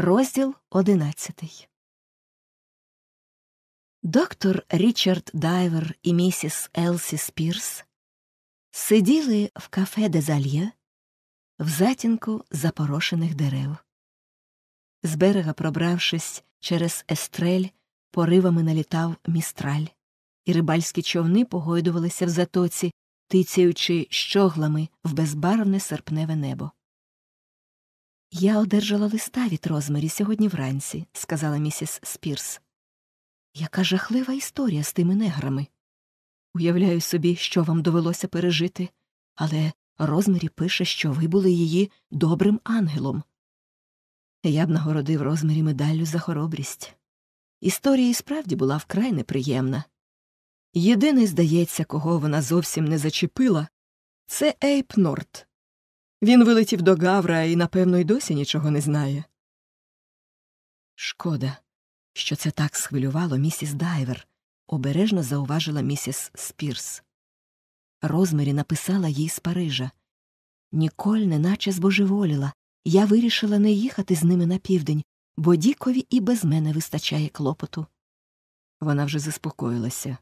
Розділ одинадцятий. Доктор Річард Дайвер і місіс Елсі Спірс сиділи в кафе Дезальє в затінку запорошених дерев. З берега, пробравшись через естрель, поривами налітав містраль, і рибальські човни погойдувалися в затоці, тицяючи щоглами в безбарвне серпневе небо. Я одержала листа від розмарі сьогодні вранці, сказала місіс Спірс. Яка жахлива історія з тими неграми. Уявляю собі, що вам довелося пережити, але Розмарі пише, що ви були її добрим ангелом. Я б нагородив розмарі медаллю за хоробрість. Історія і справді була вкрай неприємна. Єдиний, здається, кого вона зовсім не зачепила, це Ейп Норт, він вилетів до Гавра і, напевно, й досі нічого не знає. Шкода, що це так схвилювало місіс Дайвер, обережно зауважила місіс Спірс. Розмері написала їй з Парижа. Ніколь неначе збожеволіла. Я вирішила не їхати з ними на південь, бо Дікові і без мене вистачає клопоту. Вона вже заспокоїлася.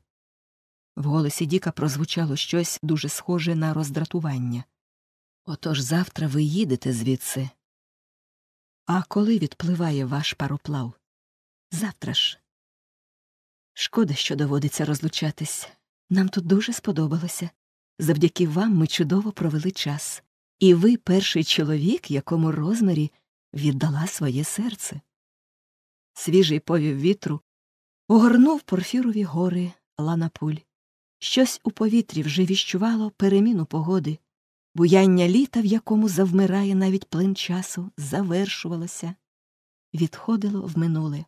В голосі Діка прозвучало щось дуже схоже на роздратування. Отож завтра ви їдете звідси. А коли відпливає ваш пароплав? Завтра ж. Шкода, що доводиться розлучатись. Нам тут дуже сподобалося. Завдяки вам ми чудово провели час. І ви перший чоловік, якому розмарі віддала своє серце. Свіжий повів вітру огорнув порфірові гори ланапуль. Щось у повітрі вже віщувало переміну погоди. Буяння літа, в якому завмирає навіть плин часу, завершувалося, відходило в минуле.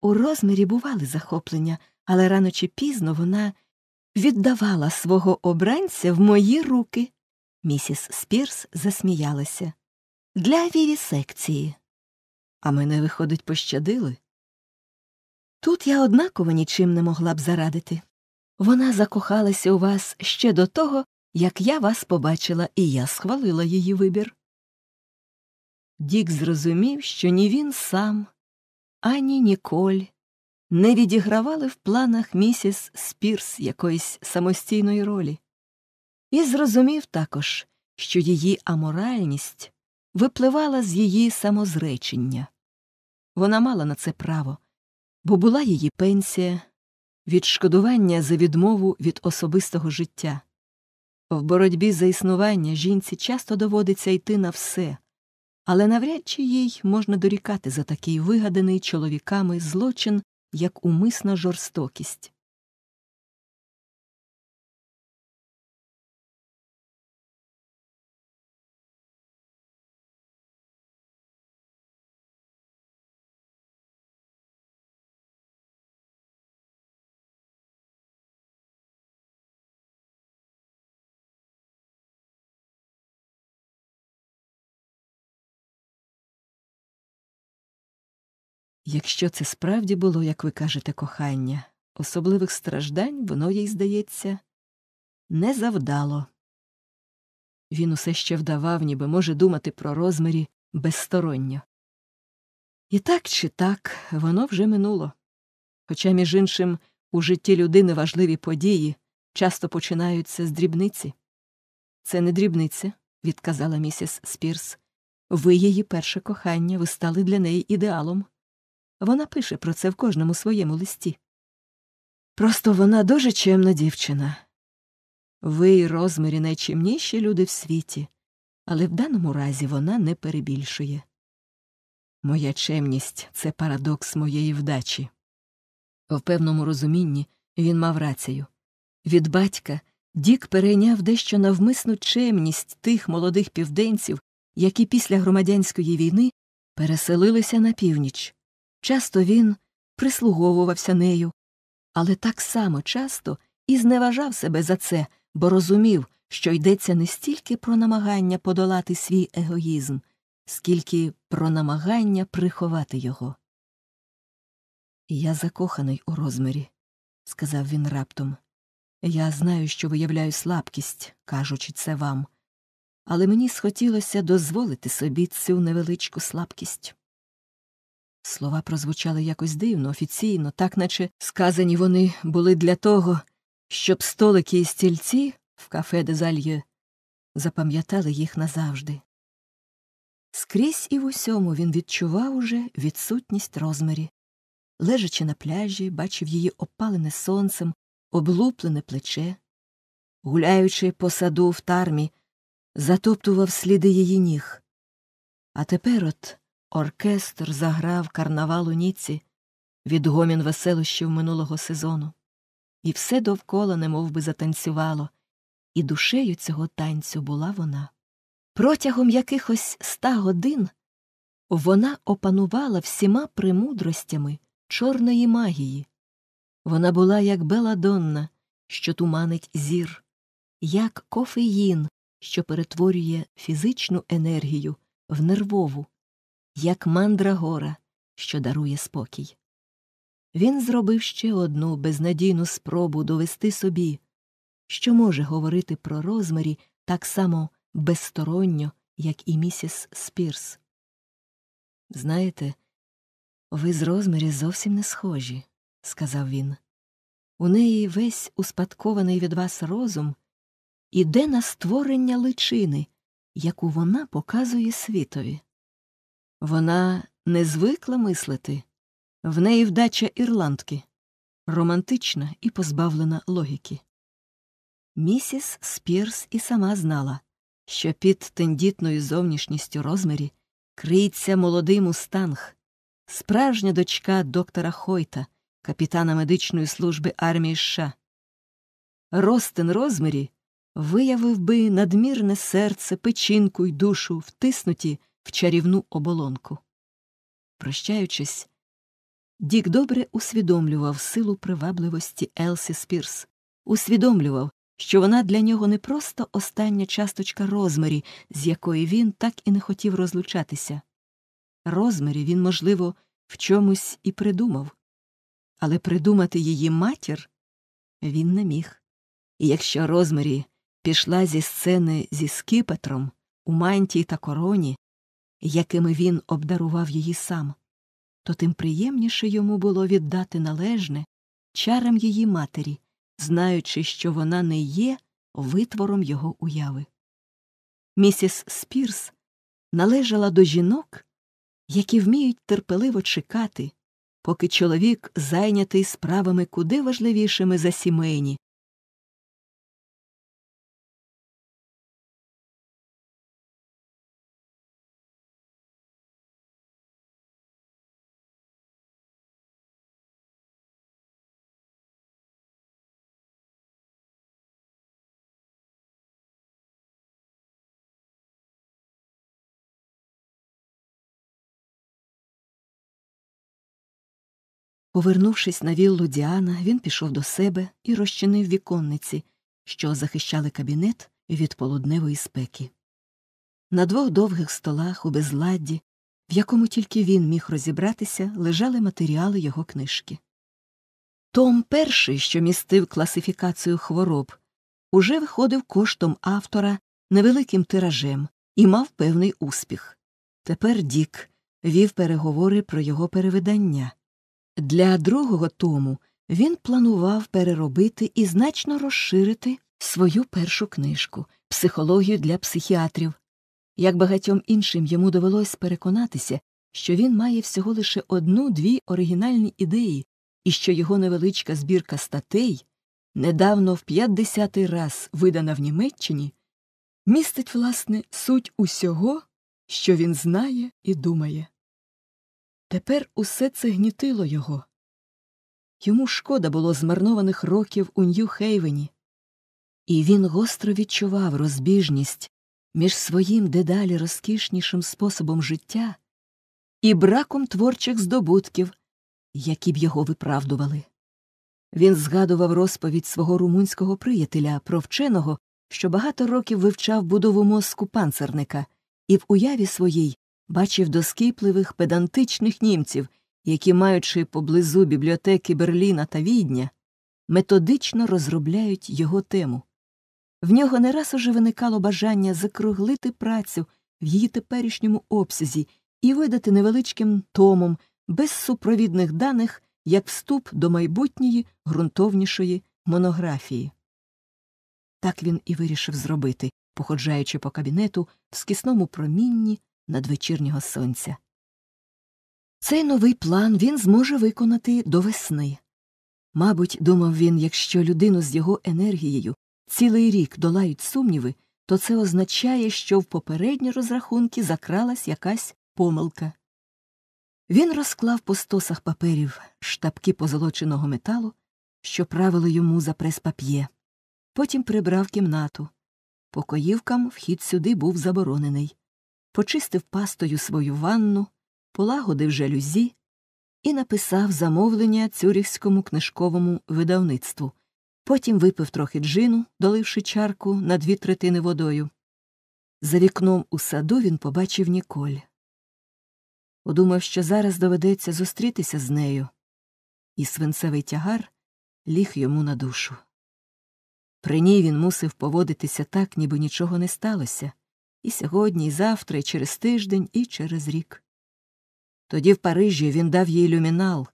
У розмірі бували захоплення, але рано чи пізно вона віддавала свого обранця в мої руки. Місіс Спірс засміялася. Для вівісекції. А мене, виходить, пощадили. Тут я однаково нічим не могла б зарадити. Вона закохалася у вас ще до того, як я вас побачила, і я схвалила її вибір. Дік зрозумів, що ні він сам, ані Ніколь не відігравали в планах місіс Спірс якоїсь самостійної ролі, і зрозумів також, що її аморальність випливала з її самозречення. Вона мала на це право, бо була її пенсія, відшкодування за відмову від особистого життя. В боротьбі за існування жінці часто доводиться йти на все, але навряд чи їй можна дорікати за такий вигаданий чоловіками злочин, як умисна жорстокість. Якщо це справді було, як ви кажете, кохання, особливих страждань воно їй здається не завдало. Він усе ще вдавав, ніби може думати про розмірі безсторонньо. І так чи так, воно вже минуло. Хоча, між іншим, у житті людини важливі події часто починаються з дрібниці. Це не дрібниця, відказала місіс Спірс. Ви її перше кохання, ви стали для неї ідеалом. Вона пише про це в кожному своєму листі. Просто вона дуже чемна дівчина. Ви й розмірі найчимніші люди в світі, але в даному разі вона не перебільшує. Моя чемність це парадокс моєї вдачі. В певному розумінні він мав рацію. Від батька Дік перейняв дещо навмисну чемність тих молодих південців, які після громадянської війни переселилися на північ. Часто він прислуговувався нею, але так само часто і зневажав себе за це, бо розумів, що йдеться не стільки про намагання подолати свій егоїзм, скільки про намагання приховати його. Я закоханий у розмірі, сказав він раптом. Я знаю, що виявляю слабкість, кажучи це вам, але мені схотілося дозволити собі цю невеличку слабкість. Слова прозвучали якось дивно, офіційно, так наче сказані вони були для того, щоб столики і стільці в кафе Дезальє запам'ятали їх назавжди. Скрізь і в усьому він відчував уже відсутність розмірі. Лежачи на пляжі, бачив її опалене сонцем, облуплене плече, гуляючи по саду в тармі, затоптував сліди її ніг. А тепер от Оркестр заграв карнавал у ніці, відгомін веселощів минулого сезону, і все довкола немов би затанцювало, і душею цього танцю була вона. Протягом якихось ста годин вона опанувала всіма премудростями чорної магії. Вона була як беладонна, що туманить зір, як кофеїн, що перетворює фізичну енергію в нервову як мандрагора, що дарує спокій. Він зробив ще одну безнадійну спробу довести собі, що може говорити про розмірі так само безсторонньо, як і місіс Спірс. Знаєте, ви з розмірі зовсім не схожі, сказав він. У неї весь успадкований від вас розум іде на створення личини, яку вона показує світові. Вона не звикла мислити, в неї вдача ірландки, романтична і позбавлена логіки. Місіс Спірс і сама знала, що під тендітною зовнішністю розмірі криється молодий мустанг, справжня дочка доктора Хойта, капітана медичної служби армії США. Ростин розмірі виявив би надмірне серце, печінку й душу, втиснуті в чарівну оболонку. Прощаючись, Дік добре усвідомлював силу привабливості Елсі Спірс, усвідомлював, що вона для нього не просто остання часточка розмарі, з якої він так і не хотів розлучатися. Розмарі він, можливо, в чомусь і придумав, але придумати її матір він не міг. І якщо розмарі пішла зі сцени зі Скипетром у мантії та короні, якими він обдарував її сам, то тим приємніше йому було віддати належне чарам її матері, знаючи, що вона не є витвором його уяви. Місіс Спірс належала до жінок, які вміють терпеливо чекати, поки чоловік зайнятий справами куди важливішими за сімейні, Повернувшись на віллу Діана, він пішов до себе і розчинив віконниці, що захищали кабінет від полудневої спеки. На двох довгих столах у безладді, в якому тільки він міг розібратися, лежали матеріали його книжки. Том перший, що містив класифікацію хвороб, уже виходив коштом автора невеликим тиражем і мав певний успіх. Тепер Дік вів переговори про його перевидання. Для другого тому він планував переробити і значно розширити свою першу книжку Психологію для психіатрів. Як багатьом іншим йому довелось переконатися, що він має всього лише одну-дві оригінальні ідеї і що його невеличка збірка статей, недавно в 50 раз видана в Німеччині, містить, власне, суть усього, що він знає і думає. Тепер усе це гнітило його. Йому шкода було змарнованих років у Нью-Хейвені, і він гостро відчував розбіжність між своїм дедалі розкішнішим способом життя і браком творчих здобутків, які б його виправдували. Він згадував розповідь свого румунського приятеля про вченого, що багато років вивчав будову мозку панцерника, і в уяві своїй бачив доскіпливих педантичних німців, які, маючи поблизу бібліотеки Берліна та Відня, методично розробляють його тему. В нього не раз уже виникало бажання закруглити працю в її теперішньому обсязі і видати невеличким томом без супровідних даних як вступ до майбутньої ґрунтовнішої монографії. Так він і вирішив зробити, походжаючи по кабінету в скісному промінні надвечірнього сонця. Цей новий план він зможе виконати до весни. Мабуть, думав він, якщо людину з його енергією цілий рік долають сумніви, то це означає, що в попередні розрахунки закралась якась помилка. Він розклав по стосах паперів штабки позолоченого металу, що правило йому за прес-пап'є. Потім прибрав кімнату. Покоївкам вхід сюди був заборонений почистив пастою свою ванну, полагодив жалюзі і написав замовлення цюріхському книжковому видавництву. Потім випив трохи джину, доливши чарку на дві третини водою. За вікном у саду він побачив Ніколь. Подумав, що зараз доведеться зустрітися з нею, і свинцевий тягар ліг йому на душу. При ній він мусив поводитися так, ніби нічого не сталося, і сьогодні, і завтра, і через тиждень, і через рік. Тоді в Парижі він дав їй люмінал,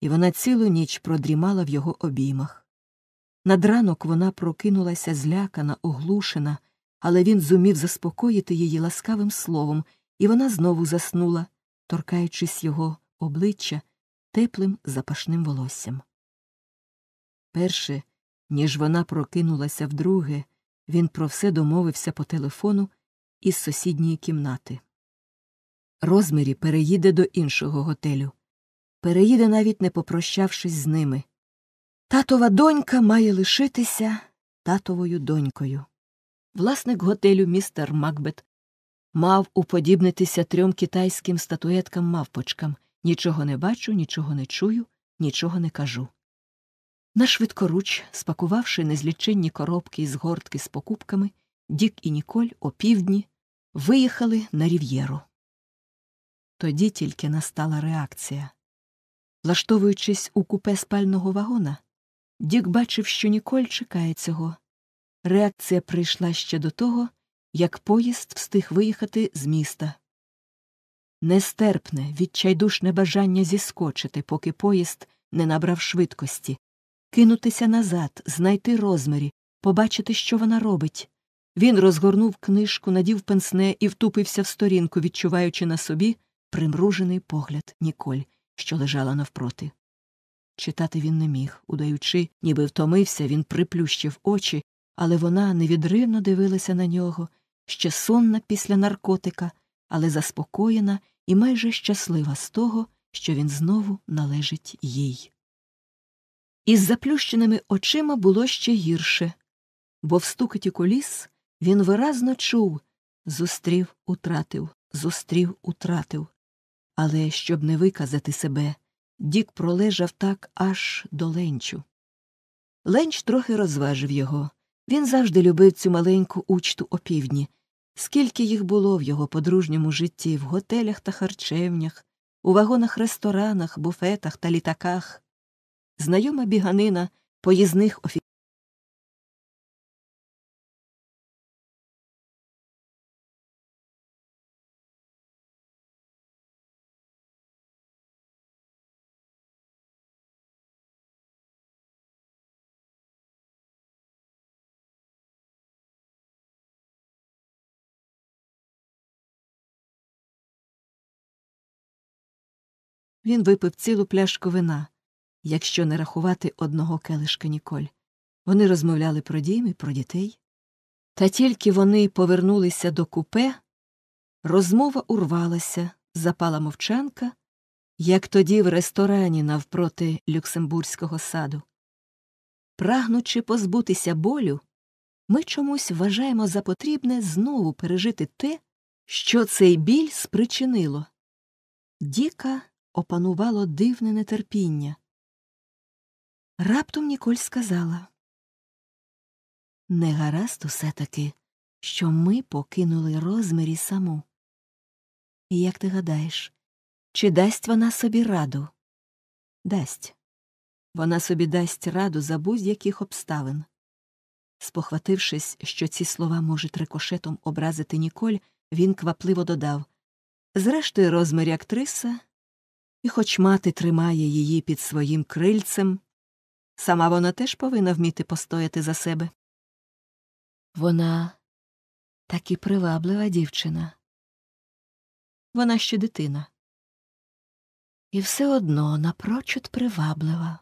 і вона цілу ніч продрімала в його обіймах. Над ранок вона прокинулася злякана, оглушена, але він зумів заспокоїти її ласкавим словом, і вона знову заснула, торкаючись його обличчя теплим запашним волоссям. Перше, ніж вона прокинулася вдруге, він про все домовився по телефону із сусідньої кімнати. Розмірі переїде до іншого готелю. Переїде, навіть не попрощавшись з ними. Татова донька має лишитися татовою донькою. Власник готелю містер Макбет мав уподібнитися трьом китайським статуеткам мавпочкам нічого не бачу, нічого не чую, нічого не кажу. На швидкоруч, спакувавши незліченні коробки і згортки з покупками, Дік і Ніколь опівдні виїхали на Рів'єру. Тоді тільки настала реакція. Влаштовуючись у купе спального вагона, Дік бачив, що Ніколь чекає цього. Реакція прийшла ще до того, як поїзд встиг виїхати з міста. Нестерпне, відчайдушне бажання зіскочити, поки поїзд не набрав швидкості, кинутися назад, знайти розмірі, побачити, що вона робить. Він розгорнув книжку, надів пенсне і втупився в сторінку, відчуваючи на собі примружений погляд Ніколь, що лежала навпроти. Читати він не міг, удаючи, ніби втомився, він приплющив очі, але вона невідривно дивилася на нього, ще сонна після наркотика, але заспокоєна і майже щаслива з того, що він знову належить їй. Із заплющеними очима було ще гірше, бо в стукоті коліс він виразно чув зустрів, утратив, зустрів, утратив. Але щоб не виказати себе, Дік пролежав так аж до ленчу. Ленч трохи розважив його. Він завжди любив цю маленьку учту опівдні, скільки їх було в його подружньому житті в готелях та харчевнях, у вагонах ресторанах, буфетах та літаках. Знайома біганина поїзних офіцерів. Він випив цілу пляшку вина, якщо не рахувати одного келишка Ніколь. Вони розмовляли про дім і про дітей. Та тільки вони повернулися до купе, розмова урвалася, запала мовчанка, як тоді в ресторані навпроти Люксембурзького саду. Прагнучи позбутися болю, ми чомусь вважаємо за потрібне знову пережити те, що цей біль спричинило. Діка опанувало дивне нетерпіння. Раптом Ніколь сказала Негаразд усе таки, що ми покинули розмірі саму. І як ти гадаєш, чи дасть вона собі раду? Дасть. Вона собі дасть раду за будь-яких обставин. Спохватившись, що ці слова можуть рикошетом образити Ніколь, він квапливо додав Зрештою, розмірі актриса і хоч мати тримає її під своїм крильцем, сама вона теж повинна вміти постояти за себе. Вона таки приваблива дівчина. Вона ще дитина. І все одно напрочуд приваблива.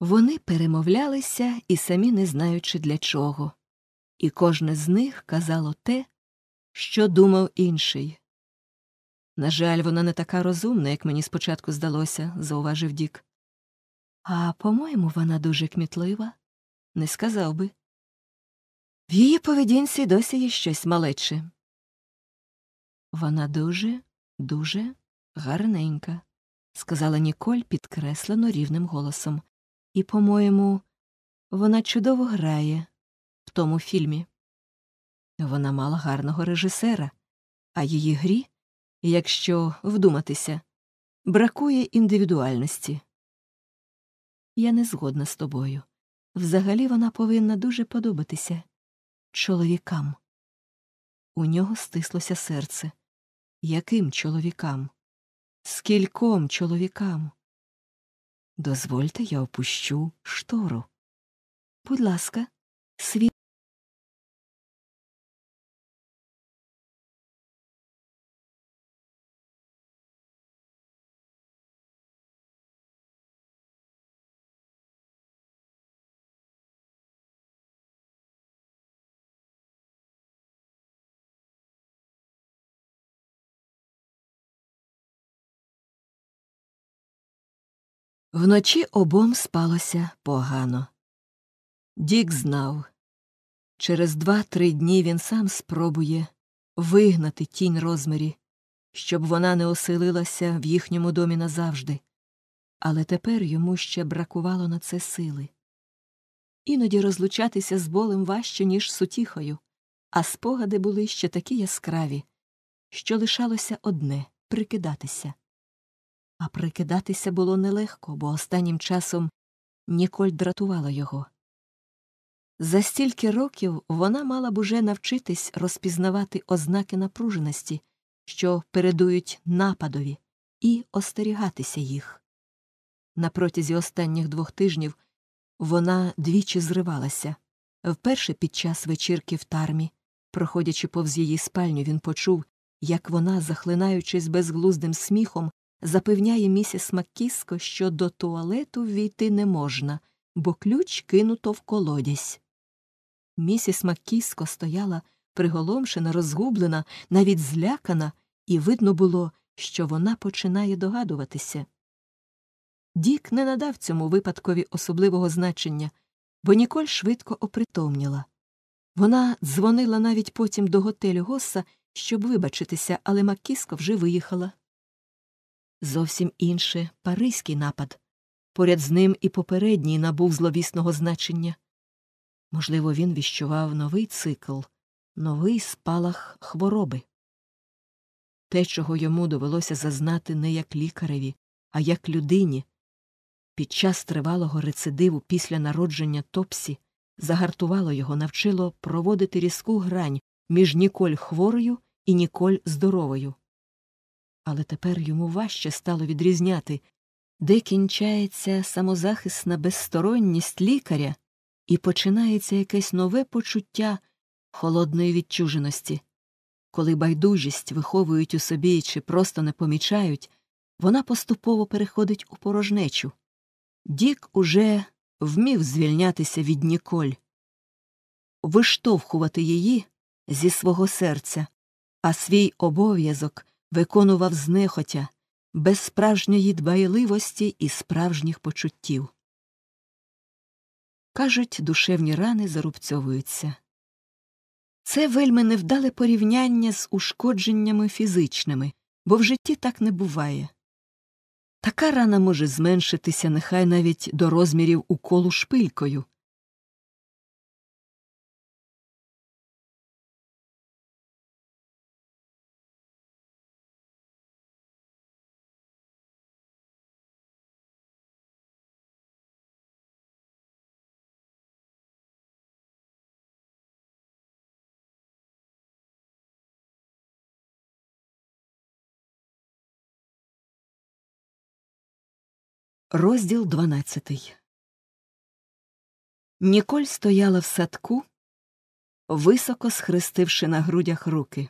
Вони перемовлялися і самі не знаючи для чого, і кожне з них казало те, що думав інший. На жаль, вона не така розумна, як мені спочатку здалося, зауважив Дік. А, по-моєму, вона дуже кмітлива, не сказав би. В її поведінці досі є щось малече. Вона дуже, дуже гарненька, сказала Ніколь підкреслено рівним голосом. І, по-моєму, вона чудово грає в тому фільмі. Вона мала гарного режисера, а її грі якщо вдуматися, бракує індивідуальності. Я не згодна з тобою. Взагалі вона повинна дуже подобатися чоловікам. У нього стислося серце. Яким чоловікам? Скільком чоловікам? Дозвольте, я опущу штору. Будь ласка, світ. Вночі обом спалося погано. Дік знав. Через два-три дні він сам спробує вигнати тінь розмірі, щоб вона не оселилася в їхньому домі назавжди, але тепер йому ще бракувало на це сили. Іноді розлучатися з болем важче, ніж з сутіхою, а спогади були ще такі яскраві, що лишалося одне прикидатися. А прикидатися було нелегко, бо останнім часом Ніколь дратувала його. За стільки років вона мала б уже навчитись розпізнавати ознаки напруженості, що передують нападові, і остерігатися їх. На протязі останніх двох тижнів вона двічі зривалася. Вперше під час вечірки в тармі, проходячи повз її спальню, він почув, як вона, захлинаючись безглуздим сміхом, запевняє місіс Маккіско, що до туалету війти не можна, бо ключ кинуто в колодязь. Місіс Маккіско стояла приголомшена, розгублена, навіть злякана, і видно було, що вона починає догадуватися. Дік не надав цьому випадкові особливого значення, бо Ніколь швидко опритомніла. Вона дзвонила навіть потім до готелю Госса, щоб вибачитися, але Маккіско вже виїхала. Зовсім інше паризький напад. Поряд з ним і попередній набув зловісного значення. Можливо, він віщував новий цикл, новий спалах хвороби. Те, чого йому довелося зазнати не як лікареві, а як людині. Під час тривалого рецидиву після народження Топсі загартувало його, навчило проводити різку грань між Ніколь хворою і Ніколь здоровою але тепер йому важче стало відрізняти, де кінчається самозахисна безсторонність лікаря і починається якесь нове почуття холодної відчуженості. Коли байдужість виховують у собі чи просто не помічають, вона поступово переходить у порожнечу. Дік уже вмів звільнятися від Ніколь, виштовхувати її зі свого серця, а свій обов'язок виконував знехотя, без справжньої дбайливості і справжніх почуттів. Кажуть, душевні рани зарубцьовуються. Це вельми невдале порівняння з ушкодженнями фізичними, бо в житті так не буває. Така рана може зменшитися нехай навіть до розмірів уколу шпилькою, Розділ 12 Ніколь стояла в садку, високо схрестивши на грудях руки.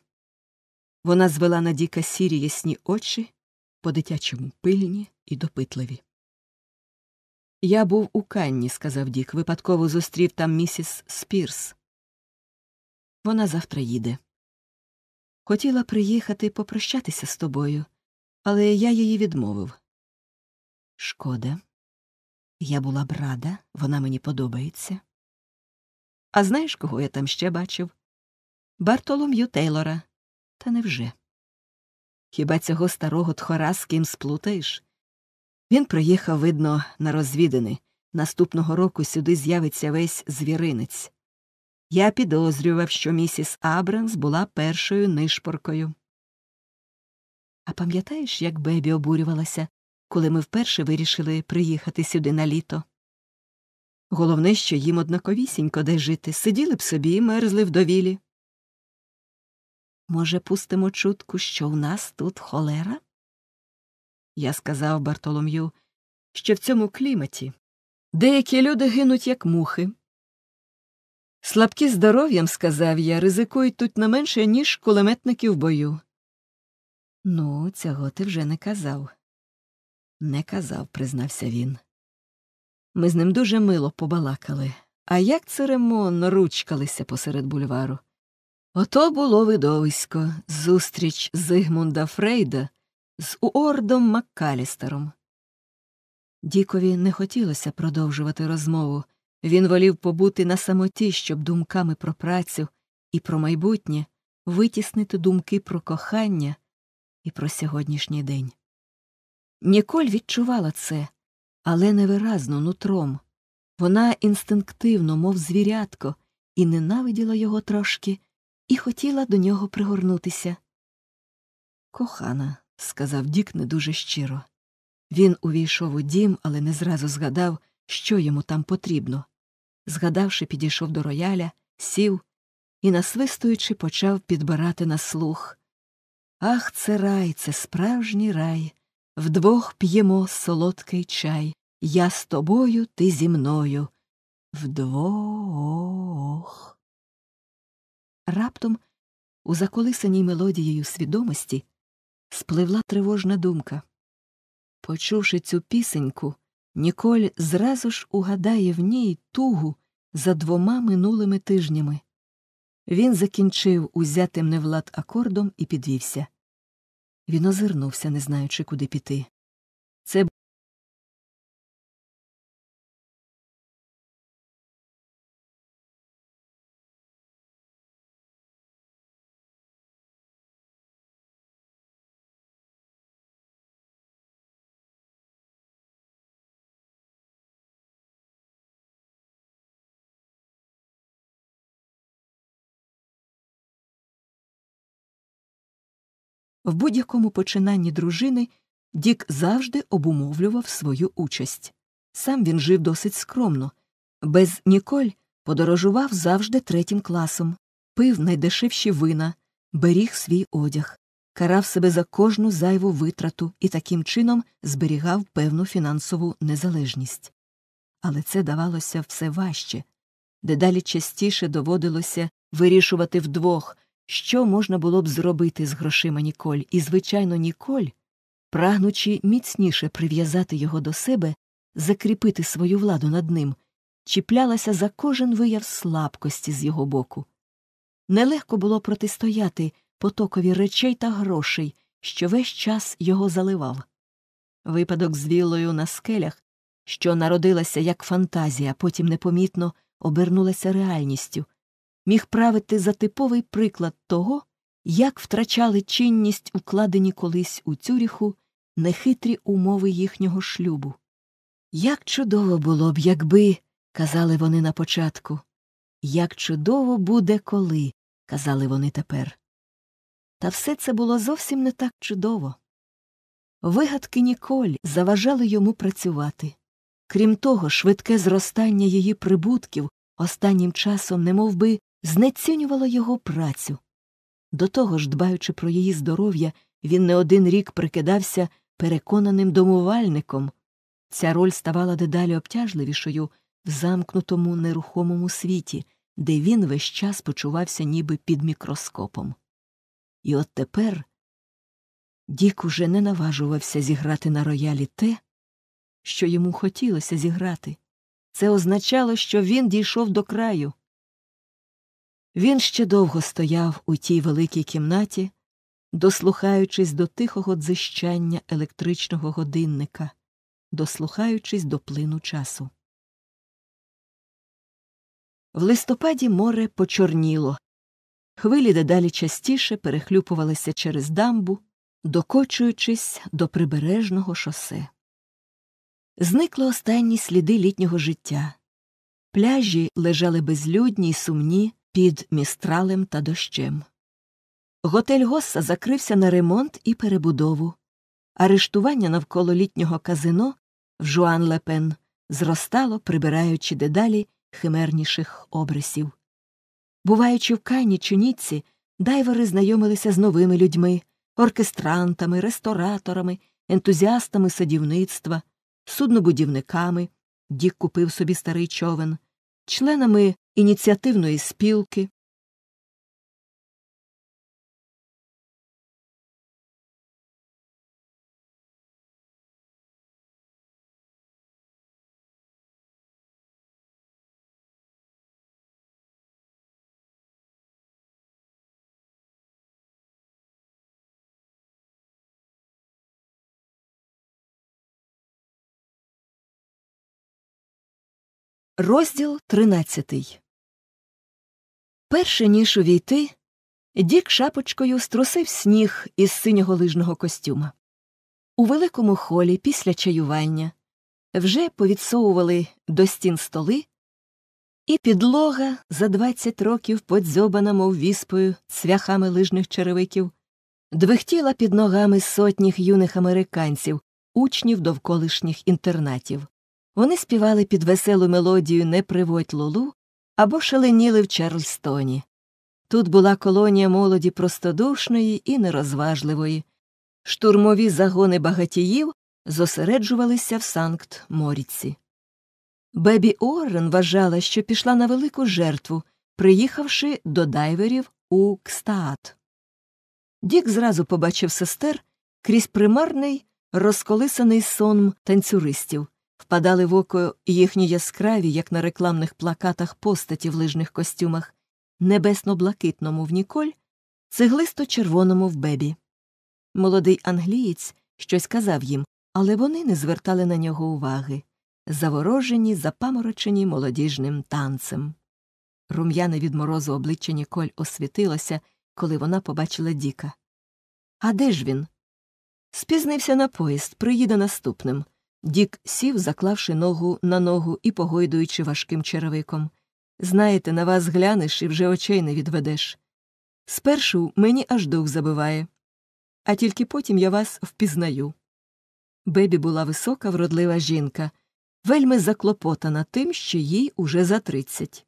Вона звела на Діка сірі ясні очі, по дитячому пильні і допитливі. Я був у Канні, сказав Дік, випадково зустрів там місіс Спірс. Вона завтра їде. Хотіла приїхати попрощатися з тобою, але я її відмовив. Шкода, я була б рада, вона мені подобається. А знаєш, кого я там ще бачив? Бартолом'ю Тейлора. Та невже? Хіба цього старого тхора з ким сплутаєш? Він приїхав, видно, на розвідини. Наступного року сюди з'явиться весь звіринець. Я підозрював, що місіс Абрамс була першою нишпоркою. А пам'ятаєш, як Бебі обурювалася, коли ми вперше вирішили приїхати сюди на літо. Головне, що їм однаковісінько де жити, сиділи б собі і мерзли довілі. Може, пустимо чутку, що в нас тут холера? Я сказав Бартолом'ю, що в цьому кліматі деякі люди гинуть, як мухи. Слабкі здоров'ям, сказав я, ризикують тут не менше, ніж кулеметники в бою. Ну, цього ти вже не казав. Не казав, признався він. Ми з ним дуже мило побалакали, а як церемонно ручкалися посеред бульвару. Ото було видовисько зустріч Зигмунда Фрейда з Уордом Маккалістером. Дікові не хотілося продовжувати розмову. Він волів побути на самоті, щоб думками про працю і про майбутнє витіснити думки про кохання і про сьогоднішній день. Ніколь відчувала це, але невиразно нутром. Вона інстинктивно, мов звірятко, і ненавиділа його трошки, і хотіла до нього пригорнутися. Кохана, сказав Дік не дуже щиро. Він увійшов у дім, але не зразу згадав, що йому там потрібно. Згадавши, підійшов до рояля, сів і, насвистуючи, почав підбирати на слух. Ах, це рай, це справжній рай. Вдвох п'ємо солодкий чай, я з тобою, ти зі мною. Вдвох. Раптом, у заколисаній мелодією свідомості, спливла тривожна думка. Почувши цю пісеньку, Ніколь зразу ж угадає в ній тугу за двома минулими тижнями. Він закінчив узятим невлад акордом і підвівся. Він озирнувся, не знаючи, куди піти. В будь-якому починанні дружини Дік завжди обумовлював свою участь. Сам він жив досить скромно. Без Ніколь подорожував завжди третім класом, пив найдешевші вина, беріг свій одяг, карав себе за кожну зайву витрату і таким чином зберігав певну фінансову незалежність. Але це давалося все важче, дедалі частіше доводилося вирішувати вдвох, що можна було б зробити з грошима Ніколь, і, звичайно, Ніколь, прагнучи міцніше прив'язати його до себе, закріпити свою владу над ним, чіплялася за кожен вияв слабкості з його боку. Нелегко було протистояти потокові речей та грошей, що весь час його заливав. Випадок з вілою на скелях, що народилася як фантазія, потім непомітно обернулася реальністю, міг правити за типовий приклад того, як втрачали чинність, укладені колись у Цюріху, нехитрі умови їхнього шлюбу. Як чудово було б, якби, казали вони на початку, як чудово буде коли, казали вони тепер. Та все це було зовсім не так чудово. Вигадки Ніколь заважали йому працювати. Крім того, швидке зростання її прибутків останнім часом, немовби. Знецінювало його працю. До того ж, дбаючи про її здоров'я, він не один рік прикидався переконаним домувальником. Ця роль ставала дедалі обтяжливішою в замкнутому нерухомому світі, де він весь час почувався ніби під мікроскопом. І от тепер Дік уже не наважувався зіграти на роялі те, що йому хотілося зіграти. Це означало, що він дійшов до краю. Він ще довго стояв у тій великій кімнаті, дослухаючись до тихого дзищання електричного годинника, дослухаючись до плину часу. В листопаді море почорніло. Хвилі дедалі частіше перехлюпувалися через дамбу, докочуючись до прибережного шосе. Зникли останні сліди літнього життя. Пляжі лежали безлюдні й сумні під містралем та дощем. Готель Госса закрився на ремонт і перебудову. Арештування навколо літнього казино в Жуан Лепен зростало, прибираючи дедалі химерніших обрисів. Буваючи в Кані чи дайвери знайомилися з новими людьми, оркестрантами, рестораторами, ентузіастами садівництва, суднобудівниками, Дік купив собі старий човен, членами ініціативної спілки. Розділ тринадцятий. Перше ніж увійти, Дік шапочкою струсив сніг із синього лижного костюма. У великому холі після чаювання вже повідсовували до стін столи, і підлога за двадцять років подзьобана, мов віспою, цвяхами лижних черевиків, двихтіла під ногами сотніх юних американців, учнів довколишніх інтернатів. Вони співали під веселу мелодію Не приводь лолу або шаленіли в Чарльстоні. Тут була колонія молоді простодушної і нерозважливої. Штурмові загони багатіїв зосереджувалися в Санкт Моріці. Бебі Орен вважала, що пішла на велику жертву, приїхавши до дайверів у Кстаат. Дік зразу побачив сестер крізь примарний розколисаний сон танцюристів впадали в око їхні яскраві, як на рекламних плакатах постаті в лижних костюмах, небесно-блакитному в Ніколь, цеглисто-червоному в бебі. Молодий англієць щось казав їм, але вони не звертали на нього уваги заворожені, запаморочені молодіжним танцем. Рум'яне від морозу обличчя Ніколь освітилося, коли вона побачила Діка. А де ж він? Спізнився на поїзд, приїде наступним, Дік сів, заклавши ногу на ногу і погойдуючи важким черевиком. Знаєте, на вас глянеш і вже очей не відведеш. Спершу мені аж дух забиває, а тільки потім я вас впізнаю. Бебі була висока, вродлива жінка, вельми заклопотана тим, що їй уже за тридцять.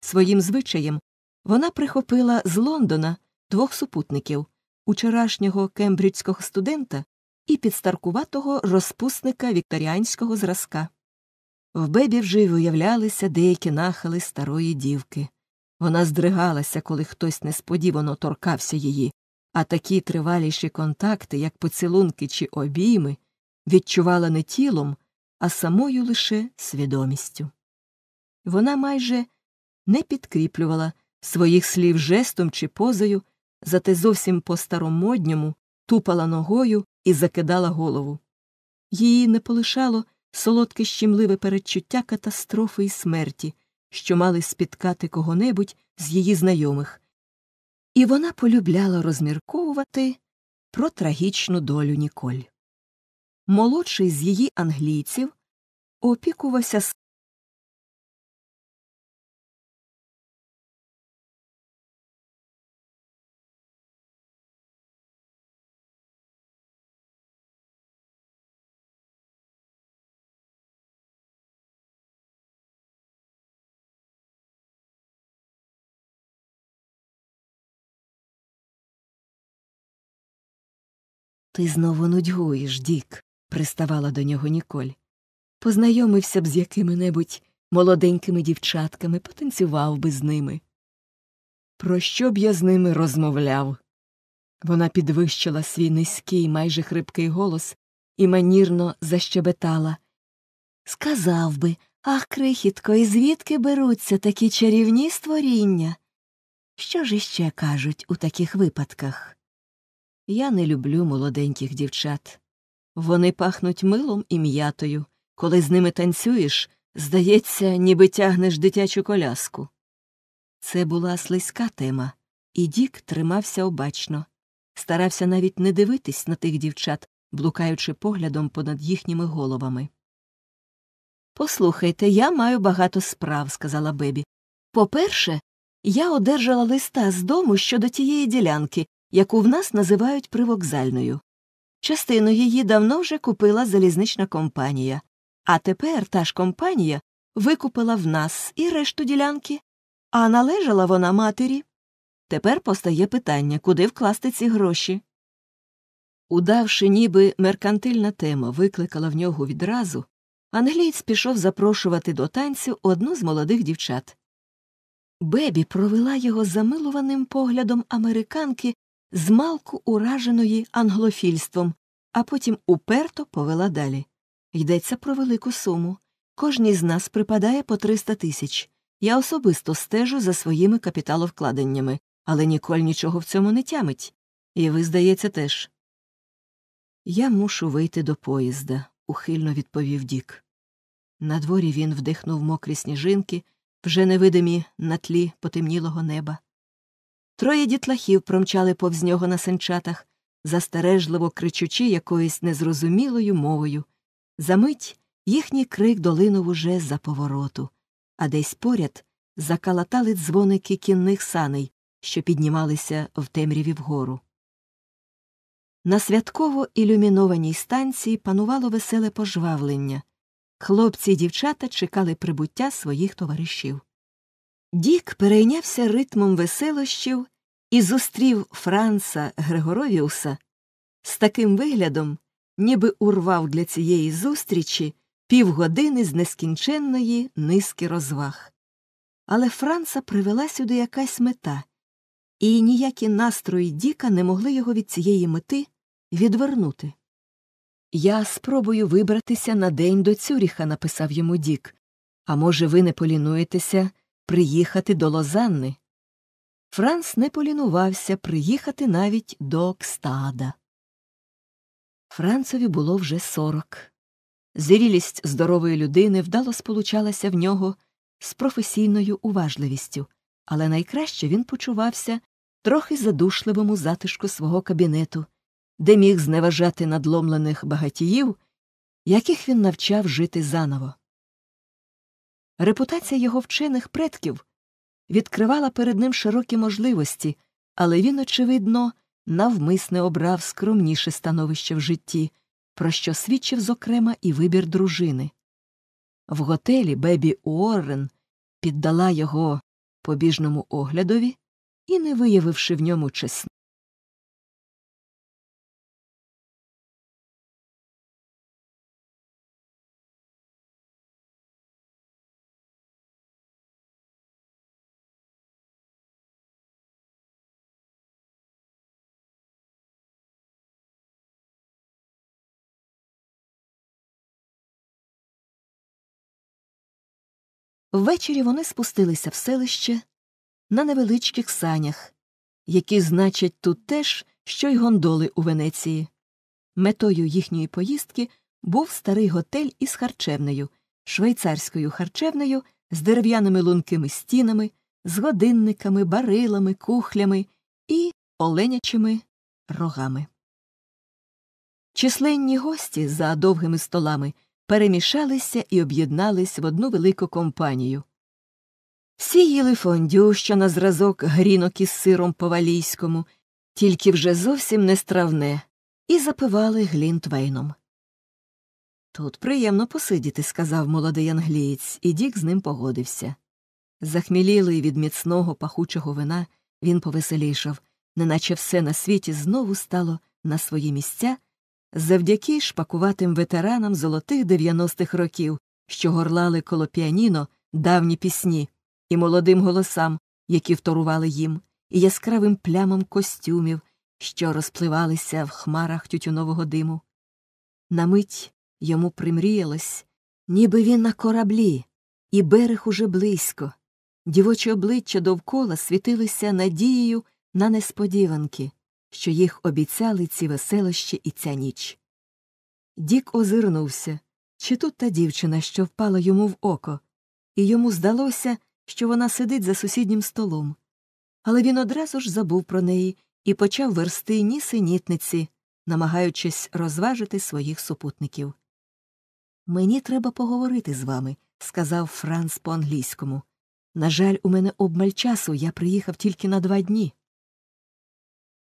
Своїм звичаєм вона прихопила з Лондона двох супутників учорашнього кембриджського студента і підстаркуватого розпусника вікторіанського зразка. В бебі вже й виявлялися деякі нахили старої дівки. Вона здригалася, коли хтось несподівано торкався її, а такі триваліші контакти, як поцілунки чи обійми, відчувала не тілом, а самою лише свідомістю. Вона майже не підкріплювала своїх слів жестом чи позою, зате зовсім по старомодньому тупала ногою і закидала голову. Її не полишало солодке щемливе передчуття катастрофи і смерті, що мали спіткати кого-небудь з її знайомих. І вона полюбляла розмірковувати про трагічну долю Ніколь. Молодший з її англійців опікувався Ти знову нудьгуєш, Дік, приставала до нього Ніколь. Познайомився б з якими-небудь молоденькими дівчатками, потанцював би з ними. Про що б я з ними розмовляв? Вона підвищила свій низький, майже хрипкий голос і манірно защебетала. Сказав би, ах, крихітко, і звідки беруться такі чарівні створіння? Що ж іще кажуть у таких випадках? Я не люблю молоденьких дівчат. Вони пахнуть милом і м'ятою. Коли з ними танцюєш, здається, ніби тягнеш дитячу коляску. Це була слизька тема, і Дік тримався обачно, старався навіть не дивитись на тих дівчат, блукаючи поглядом понад їхніми головами. Послухайте, я маю багато справ, сказала Бебі. По перше, я одержала листа з дому щодо тієї ділянки, яку в нас називають привокзальною. Частину її давно вже купила залізнична компанія, а тепер та ж компанія викупила в нас і решту ділянки, а належала вона матері. Тепер постає питання, куди вкласти ці гроші. Удавши, ніби меркантильна тема викликала в нього відразу, англієць пішов запрошувати до танцю одну з молодих дівчат. Бебі провела його замилуваним поглядом американки змалку ураженої англофільством, а потім уперто повела далі. Йдеться про велику суму. Кожній з нас припадає по 300 тисяч. Я особисто стежу за своїми капіталовкладеннями, але Ніколь нічого в цьому не тямить. І ви, здається, теж. Я мушу вийти до поїзда, ухильно відповів Дік. На дворі він вдихнув мокрі сніжинки, вже невидимі на тлі потемнілого неба. Троє дітлахів промчали повз нього на санчатах, застережливо кричучи якоюсь незрозумілою мовою. Замить їхній крик долинув уже за повороту, а десь поряд закалатали дзвоники кінних саней, що піднімалися в темряві вгору. На святково ілюмінованій станції панувало веселе пожвавлення. Хлопці й дівчата чекали прибуття своїх товаришів. Дік перейнявся ритмом веселощів і зустрів Франца Грегоровіуса з таким виглядом, ніби урвав для цієї зустрічі півгодини з нескінченної низки розваг. Але Франца привела сюди якась мета, і ніякі настрої Діка не могли його від цієї мети відвернути. Я спробую вибратися на день до Цюріха, написав йому Дік. А може, ви не полінуєтеся приїхати до Лозанни. Франц не полінувався приїхати навіть до Кстада. Францові було вже сорок. Зрілість здорової людини вдало сполучалася в нього з професійною уважливістю, але найкраще він почувався трохи задушливому затишку свого кабінету, де міг зневажати надломлених багатіїв, яких він навчав жити заново. Репутація його вчених предків відкривала перед ним широкі можливості, але він, очевидно, навмисне обрав скромніше становище в житті, про що свідчив, зокрема, і вибір дружини. В готелі Бебі Уоррен піддала його побіжному оглядові і, не виявивши в ньому чесні, Ввечері вони спустилися в селище на невеличких санях, які значать тут теж, що й гондоли у Венеції. Метою їхньої поїздки був старий готель із харчевнею, швейцарською харчевнею з дерев'яними лункими стінами, з годинниками, барилами, кухлями і оленячими рогами. Численні гості за довгими столами перемішалися і об'єднались в одну велику компанію. Всі їли фондю, що на зразок грінок із сиром по валійському, тільки вже зовсім не стравне, і запивали глінтвейном. Тут приємно посидіти, сказав молодий англієць, і Дік з ним погодився. Захмілілий від міцного пахучого вина, він повеселішав, неначе все на світі знову стало на свої місця завдяки шпакуватим ветеранам золотих 90-х років, що горлали коло піаніно давні пісні, і молодим голосам, які вторували їм, і яскравим плямам костюмів, що розпливалися в хмарах тютюнового диму. На мить йому примріялось, ніби він на кораблі, і берег уже близько. Дівочі обличчя довкола світилися надією на несподіванки що їх обіцяли ці веселощі і ця ніч. Дік озирнувся чи тут та дівчина, що впала йому в око, і йому здалося, що вона сидить за сусіднім столом. Але він одразу ж забув про неї і почав версти нісенітниці, намагаючись розважити своїх супутників. Мені треба поговорити з вами, сказав Франц по англійському. На жаль, у мене обмаль часу, я приїхав тільки на два дні.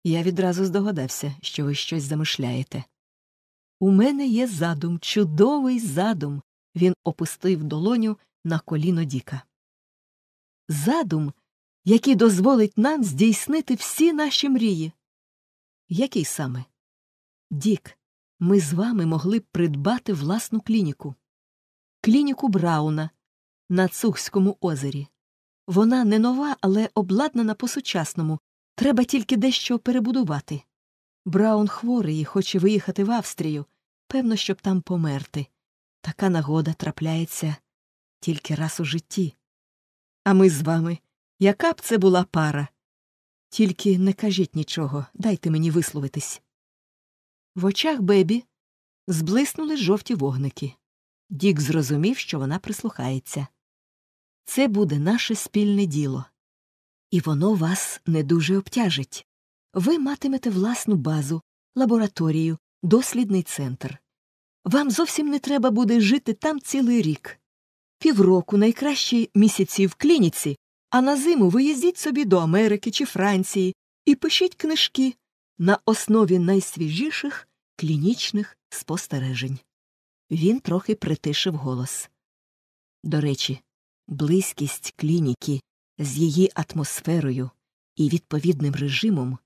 Я відразу здогадався, що ви щось замишляєте. У мене є задум, чудовий задум. Він опустив долоню на коліно Діка. Задум, який дозволить нам здійснити всі наші мрії. Який саме? Дік, ми з вами могли б придбати власну клініку. Клініку Брауна на Цухському озері. Вона не нова, але обладнана по сучасному, Треба тільки дещо перебудувати. Браун хворий і хоче виїхати в Австрію, певно, щоб там померти. Така нагода трапляється тільки раз у житті. А ми з вами. Яка б це була пара? Тільки не кажіть нічого, дайте мені висловитись. В очах бебі зблиснули жовті вогники. Дік зрозумів, що вона прислухається. Це буде наше спільне діло і воно вас не дуже обтяжить. Ви матимете власну базу, лабораторію, дослідний центр. Вам зовсім не треба буде жити там цілий рік. Півроку найкращі місяці в клініці, а на зиму виїздіть собі до Америки чи Франції і пишіть книжки на основі найсвіжіших клінічних спостережень. Він трохи притишив голос. До речі, близькість клініки з її атмосферою і відповідним режимом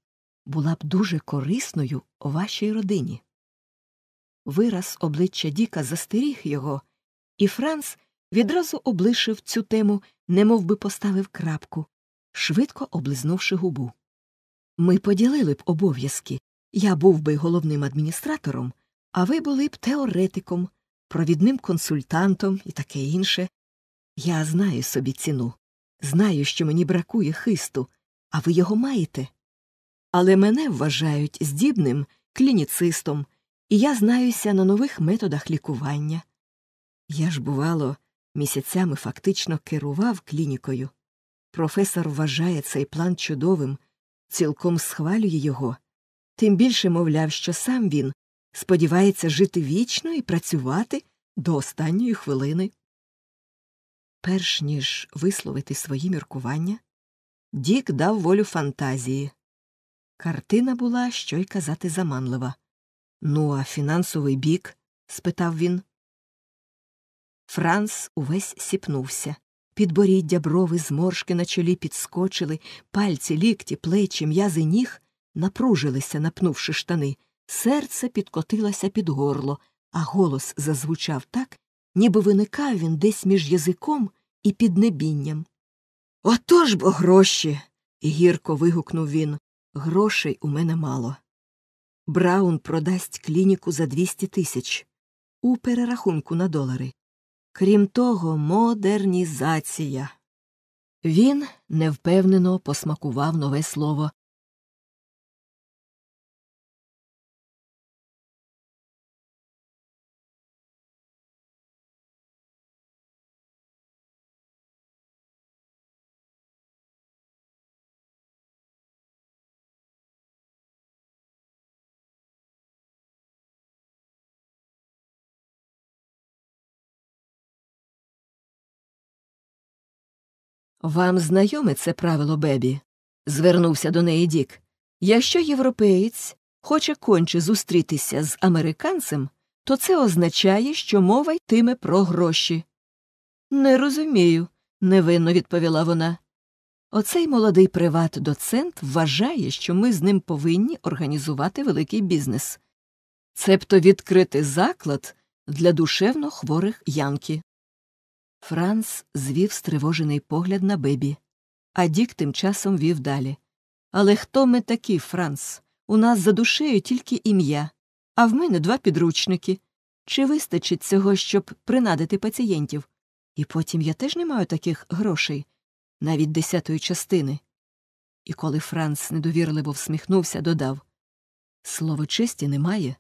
була б дуже корисною вашій родині. Вираз обличчя Діка застеріг його, і Франц відразу облишив цю тему, немов би поставив крапку, швидко облизнувши губу. Ми поділили б обов'язки я був би головним адміністратором, а ви були б теоретиком, провідним консультантом і таке інше. Я знаю собі ціну. Знаю, що мені бракує хисту, а ви його маєте. Але мене вважають здібним клініцистом, і я знаюся на нових методах лікування. Я ж, бувало, місяцями фактично керував клінікою. Професор вважає цей план чудовим, цілком схвалює його, тим більше, мовляв, що сам він сподівається жити вічно і працювати до останньої хвилини. Перш ніж висловити свої міркування, Дік дав волю фантазії. Картина була, що й казати, заманлива. Ну, а фінансовий бік? спитав він. Франц увесь сіпнувся. Підборіддя, брови, зморшки на чолі підскочили, пальці, лікті, плечі, м'язи ніг напружилися, напнувши штани. Серце підкотилося під горло, а голос зазвучав так, ніби виникав він десь між язиком і піднебінням. ж бо гроші. гірко вигукнув він. Грошей у мене мало. Браун продасть клініку за 200 тисяч у перерахунку на долари. Крім того, модернізація. Він невпевнено посмакував нове слово Вам знайоме це правило Бебі? звернувся до неї Дік. Якщо європеєць хоче конче зустрітися з американцем, то це означає, що мова йтиме про гроші. Не розумію, невинно відповіла вона. Оцей молодий приват доцент вважає, що ми з ним повинні організувати великий бізнес, цебто відкрити заклад для душевно хворих янки. Франц звів стривожений погляд на бебі, а Дік тим часом вів далі. Але хто ми такі, Франц? У нас за душею тільки ім'я, а в мене два підручники. Чи вистачить цього, щоб принадити пацієнтів? І потім я теж не маю таких грошей, навіть десятої частини. І коли Франц недовірливо всміхнувся, додав Слово честі немає.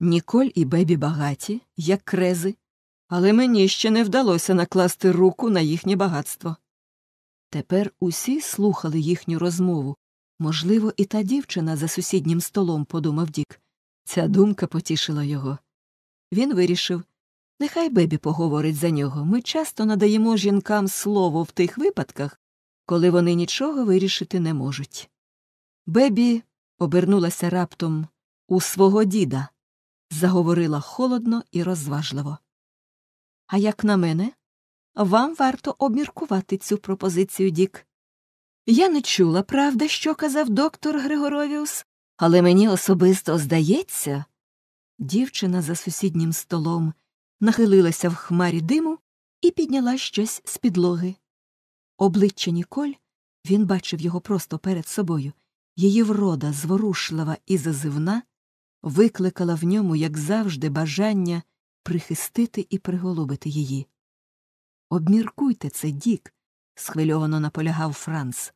Ніколь і бебі багаті, як крези, але мені ще не вдалося накласти руку на їхнє багатство. Тепер усі слухали їхню розмову. Можливо, і та дівчина за сусіднім столом, подумав Дік. Ця думка потішила його. Він вирішив нехай бебі поговорить за нього. Ми часто надаємо жінкам слово в тих випадках, коли вони нічого вирішити не можуть. Бебі обернулася раптом у свого діда, заговорила холодно і розважливо. А як на мене, вам варто обміркувати цю пропозицію, Дік. Я не чула, правда, що казав доктор Григоровіус, але мені особисто здається. Дівчина за сусіднім столом нахилилася в хмарі диму і підняла щось з підлоги. Обличчя Ніколь він бачив його просто перед собою. Її врода зворушлива і зазивна, викликала в ньому, як завжди, бажання прихистити і приголубити її. Обміркуйте це, Дік, схвильовано наполягав Франц.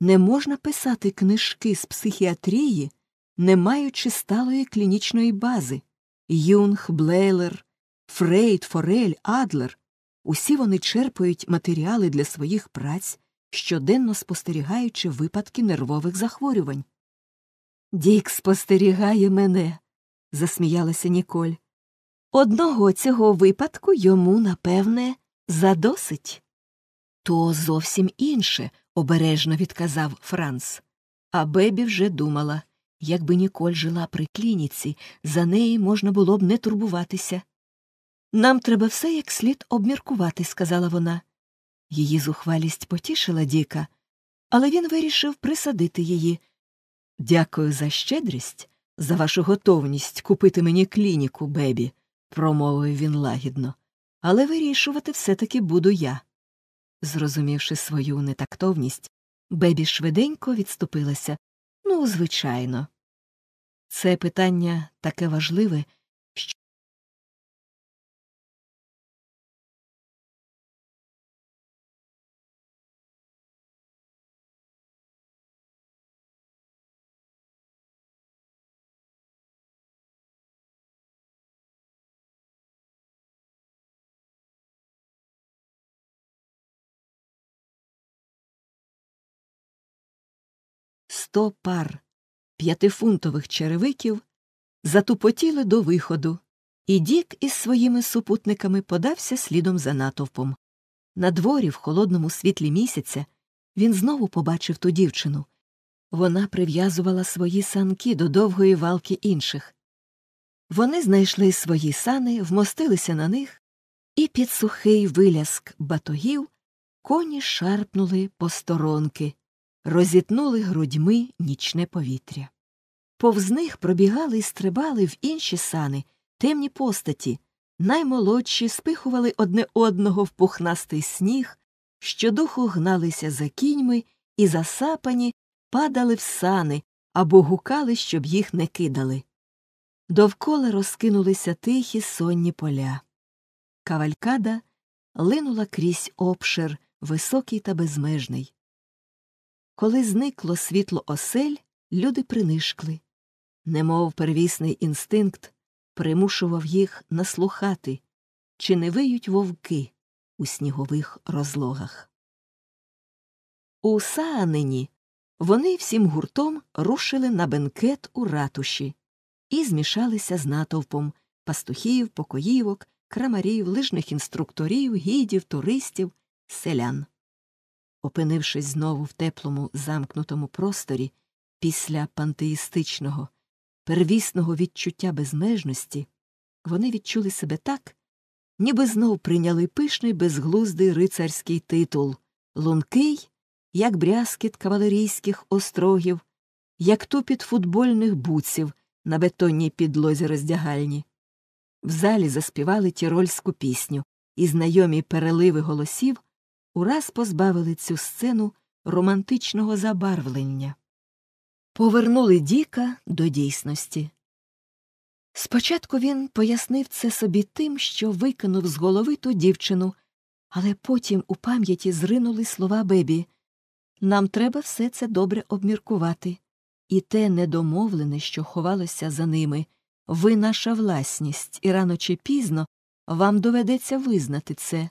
Не можна писати книжки з психіатрії, не маючи сталої клінічної бази. Юнг, Блейлер, Фрейд, Форель, Адлер. Усі вони черпають матеріали для своїх праць, щоденно спостерігаючи випадки нервових захворювань. Дік спостерігає мене, засміялася Ніколь. Одного цього випадку йому, напевне, задосить. То зовсім інше, обережно відказав Франц. А Бебі вже думала якби Ніколь жила при клініці, за неї можна було б не турбуватися. Нам треба все як слід обміркувати, сказала вона. Її зухвалість потішила Діка, але він вирішив присадити її. Дякую за щедрість, за вашу готовність купити мені клініку, Бебі промовив він лагідно, але вирішувати все таки буду я. Зрозумівши свою нетактовність, бебі швиденько відступилася. Ну, звичайно. Це питання таке важливе, сто пар п'ятифунтових черевиків затупотіли до виходу, і Дік із своїми супутниками подався слідом за натовпом. На дворі в холодному світлі місяця він знову побачив ту дівчину. Вона прив'язувала свої санки до довгої валки інших. Вони знайшли свої сани, вмостилися на них, і під сухий виляск батогів коні шарпнули посторонки розітнули грудьми нічне повітря. Повз них пробігали і стрибали в інші сани темні постаті, наймолодші спихували одне одного в пухнастий сніг, щодуху гналися за кіньми і, засапані, падали в сани або гукали, щоб їх не кидали. Довкола розкинулися тихі сонні поля. Кавалькада линула крізь обшир, високий та безмежний. Коли зникло світло осель, люди принишкли, немов первісний інстинкт примушував їх наслухати, чи не виють вовки у снігових розлогах. У Саанині вони всім гуртом рушили на бенкет у ратуші і змішалися з натовпом пастухів, покоївок, крамарів, лижних інструкторів, гідів, туристів, селян. Опинившись знову в теплому, замкнутому просторі після пантеїстичного, первісного відчуття безмежності, вони відчули себе так, ніби знов прийняли пишний безглуздий рицарський титул лункий, як брязкіт кавалерійських острогів, як тупіт футбольних буців на бетонній підлозі роздягальні. В залі заспівали тірольську пісню, і знайомі переливи голосів ураз позбавили цю сцену романтичного забарвлення, повернули Діка до дійсності. Спочатку він пояснив це собі тим, що викинув з голови ту дівчину, але потім у пам'яті зринули слова бебі Нам треба все це добре обміркувати, і те недомовлене, що ховалося за ними, ви наша власність, і рано чи пізно вам доведеться визнати це.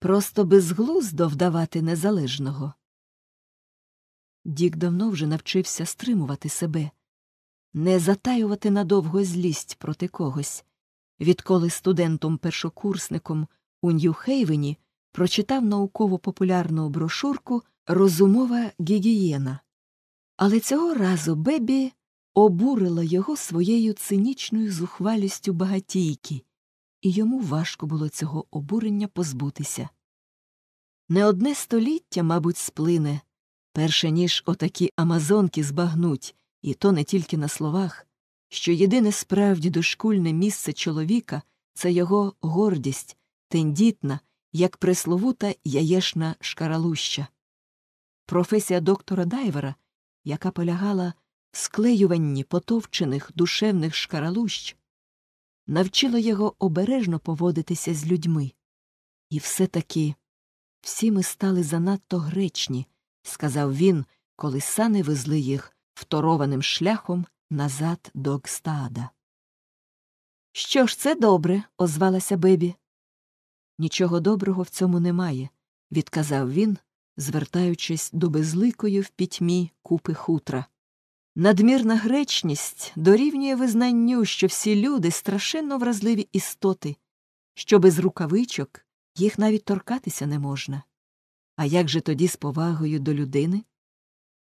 Просто безглуздо вдавати незалежного. Дік давно вже навчився стримувати себе, не затаювати надовго злість проти когось. Відколи студентом-першокурсником у Нью-Хейвені прочитав науково популярну брошурку Розумова гігієна. Але цього разу Бебі обурила його своєю цинічною зухвалістю багатійки і йому важко було цього обурення позбутися. Не одне століття, мабуть, сплине, перше ніж отакі амазонки збагнуть, і то не тільки на словах, що єдине справді дошкульне місце чоловіка це його гордість, тендітна, як пресловута яєшна шкаралуща. Професія доктора Дайвера, яка полягала в склеюванні потовчених душевних шкаралущ, навчило його обережно поводитися з людьми. І все таки всі ми стали занадто гречні, сказав він, коли сани везли їх второваним шляхом назад до Окстаада. Що ж, це добре, озвалася Бебі. Нічого доброго в цьому немає, відказав він, звертаючись до безликої в пітьмі купи хутра. Надмірна гречність дорівнює визнанню, що всі люди страшенно вразливі істоти, що без рукавичок їх навіть торкатися не можна. А як же тоді з повагою до людини?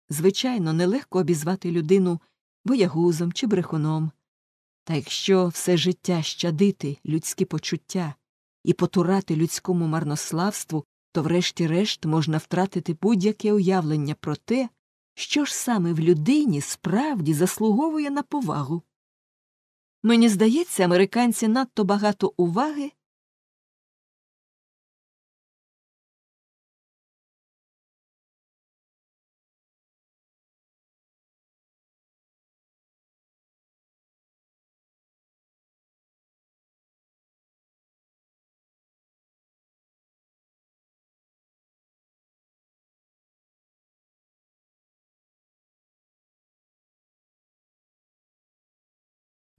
Звичайно, нелегко обізвати людину боягузом чи брехуном. Та якщо все життя щадити людські почуття і потурати людському марнославству, то врешті-решт можна втратити будь-яке уявлення про те, що ж саме в людині справді заслуговує на повагу. Мені здається, американці надто багато уваги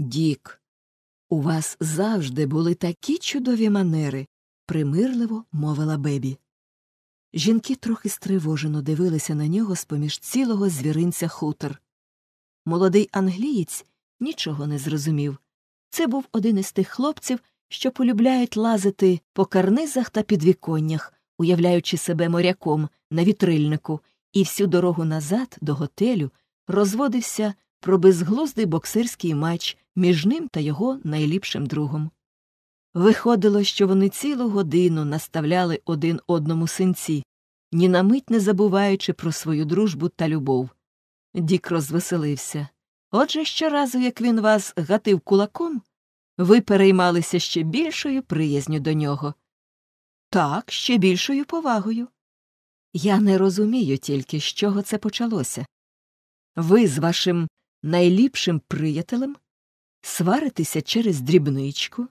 Дік. У вас завжди були такі чудові манери, примирливо мовила бебі. Жінки трохи стривожено дивилися на нього з поміж цілого звіринця хутор. Молодий англієць нічого не зрозумів. Це був один із тих хлопців, що полюбляють лазити по карнизах та підвіконнях, уявляючи себе моряком на вітрильнику, і всю дорогу назад до готелю розводився про безглуздий боксерський матч між ним та його найліпшим другом. Виходило, що вони цілу годину наставляли один одному синці, ні на мить не забуваючи про свою дружбу та любов. Дік розвеселився. Отже, щоразу, як він вас гатив кулаком, ви переймалися ще більшою приязню до нього. Так, ще більшою повагою. Я не розумію тільки, з чого це почалося. Ви з вашим найліпшим приятелем сваритися через дрібничку.